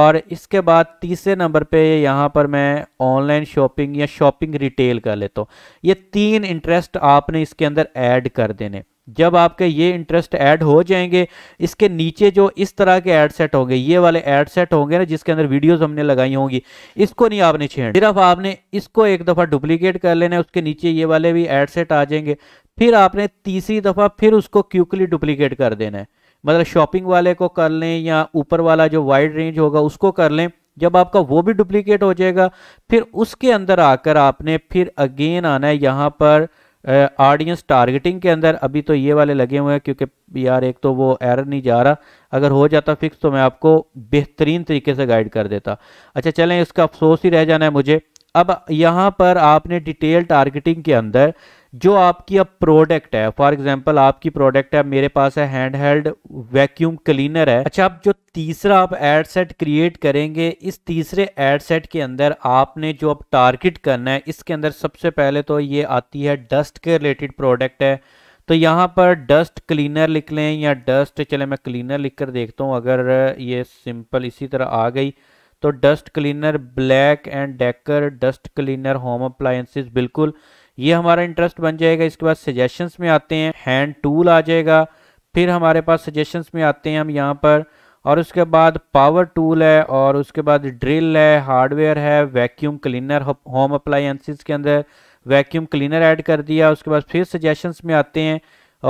और इसके बाद तीसरे नंबर पे यहाँ पर मैं ऑनलाइन शॉपिंग या शॉपिंग रिटेल कर लेता हूँ ये तीन इंटरेस्ट आपने इसके अंदर ऐड कर देने जब आपके ये इंटरेस्ट ऐड हो जाएंगे इसके नीचे जो इस तरह के ऐड सेट होंगे ये वाले ऐड सेट होंगे ना जिसके अंदर वीडियोस हमने लगाई होंगी इसको नहीं आपने छेड़ सिर्फ आपने इसको एक दफ़ा डुप्लीकेट कर लेना है उसके नीचे ये वाले भी ऐड सेट आ जाएंगे फिर आपने तीसरी दफ़ा फिर उसको क्यूकली डुप्लीकेट कर देना है मतलब शॉपिंग वाले को कर लें या ऊपर वाला जो वाइड रेंज होगा उसको कर लें जब आपका वो भी डुप्लीकेट हो जाएगा फिर उसके अंदर आकर आपने फिर अगेन आना है यहाँ पर ऑडियंस टारगेटिंग के अंदर अभी तो ये वाले लगे हुए हैं क्योंकि यार एक तो वो एरर नहीं जा रहा अगर हो जाता फिक्स तो मैं आपको बेहतरीन तरीके से गाइड कर देता अच्छा चलें इसका अफसोस ही रह जाना है मुझे अब यहाँ पर आपने डिटेल टारगेटिंग के अंदर जो आपकी अब प्रोडक्ट है फॉर एग्जाम्पल आपकी प्रोडक्ट है मेरे पास है हैंड हेल्ड वैक्यूम क्लीनर है अच्छा अब जो तीसरा आप एड सेट क्रिएट करेंगे इस तीसरे एड सेट के अंदर आपने जो अब टारगेट करना है इसके अंदर सबसे पहले तो ये आती है डस्ट के रिलेटेड प्रोडक्ट है तो यहाँ पर डस्ट क्लीनर लिख लें या डस्ट चले मैं क्लीनर लिख कर देखता हूँ अगर ये सिंपल इसी तरह आ गई तो dust cleaner black and decker dust cleaner home appliances बिल्कुल ये हमारा इंटरेस्ट बन जाएगा इसके बाद सजेशंस में आते हैं हैंड टूल आ जाएगा फिर हमारे पास सजेशंस में आते हैं हम यहाँ पर और उसके बाद पावर टूल है और उसके बाद ड्रिल है हार्डवेयर है वैक्यूम क्लीनर होम अप्लाइंसिस के अंदर वैक्यूम क्लीनर ऐड कर दिया उसके बाद फिर सजेशंस में आते हैं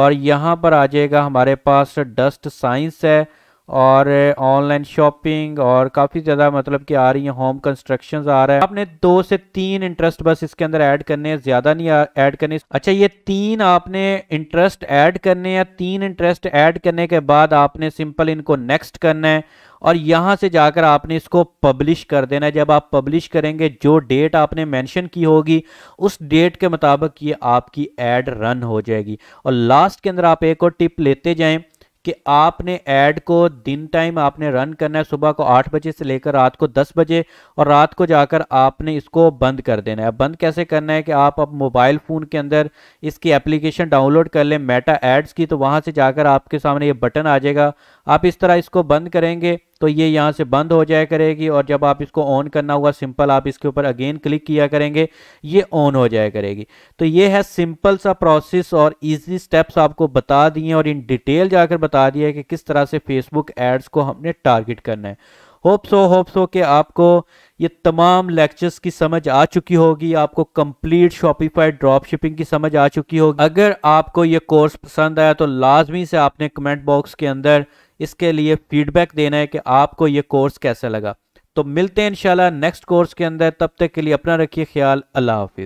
और यहाँ पर आ जाएगा हमारे पास डस्ट साइंस है और ऑनलाइन शॉपिंग और काफ़ी ज़्यादा मतलब कि आ रही है होम कंस्ट्रक्शन आ रहा है आपने दो से तीन इंटरेस्ट बस इसके अंदर ऐड करने हैं ज़्यादा नहीं ऐड करने अच्छा ये तीन आपने इंटरेस्ट ऐड करने या तीन इंटरेस्ट ऐड करने के बाद आपने सिंपल इनको नेक्स्ट करना है और यहाँ से जाकर आपने इसको पब्लिश कर देना है जब आप पब्लिश करेंगे जो डेट आपने मेंशन की होगी उस डेट के मुताबिक ये आपकी एड रन हो जाएगी और लास्ट के अंदर आप एक और टिप लेते जाएं कि आपने ऐड को दिन टाइम आपने रन करना है सुबह को आठ बजे से लेकर रात को दस बजे और रात को जाकर आपने इसको बंद कर देना है बंद कैसे करना है कि आप अब मोबाइल फ़ोन के अंदर इसकी एप्लीकेशन डाउनलोड कर लें मेटा एड्स की तो वहाँ से जाकर आपके सामने ये बटन आ जाएगा आप इस तरह इसको बंद करेंगे तो ये यहाँ से बंद हो जाया करेगी और जब आप इसको ऑन करना होगा सिंपल आप इसके ऊपर अगेन क्लिक किया करेंगे ये ऑन हो जाया करेगी तो ये है सिंपल सा प्रोसेस और इजी स्टेप्स आपको बता दिए और इन डिटेल जाकर बता दिया कि किस तरह से फेसबुक एड्स को हमने टारगेट करना है होप सो होप सो कि आपको ये तमाम लेक्चर्स की समझ आ चुकी होगी आपको कंप्लीट शॉपिफाई ड्रॉप शिपिंग की समझ आ चुकी होगी अगर आपको ये कोर्स पसंद आया तो लाजमी से आपने कमेंट बॉक्स के अंदर इसके लिए फीडबैक देना है कि आपको ये कोर्स कैसा लगा तो मिलते हैं इंशाल्लाह नेक्स्ट कोर्स के अंदर तब तक के लिए अपना रखिए ख्याल अल्लाह हाफि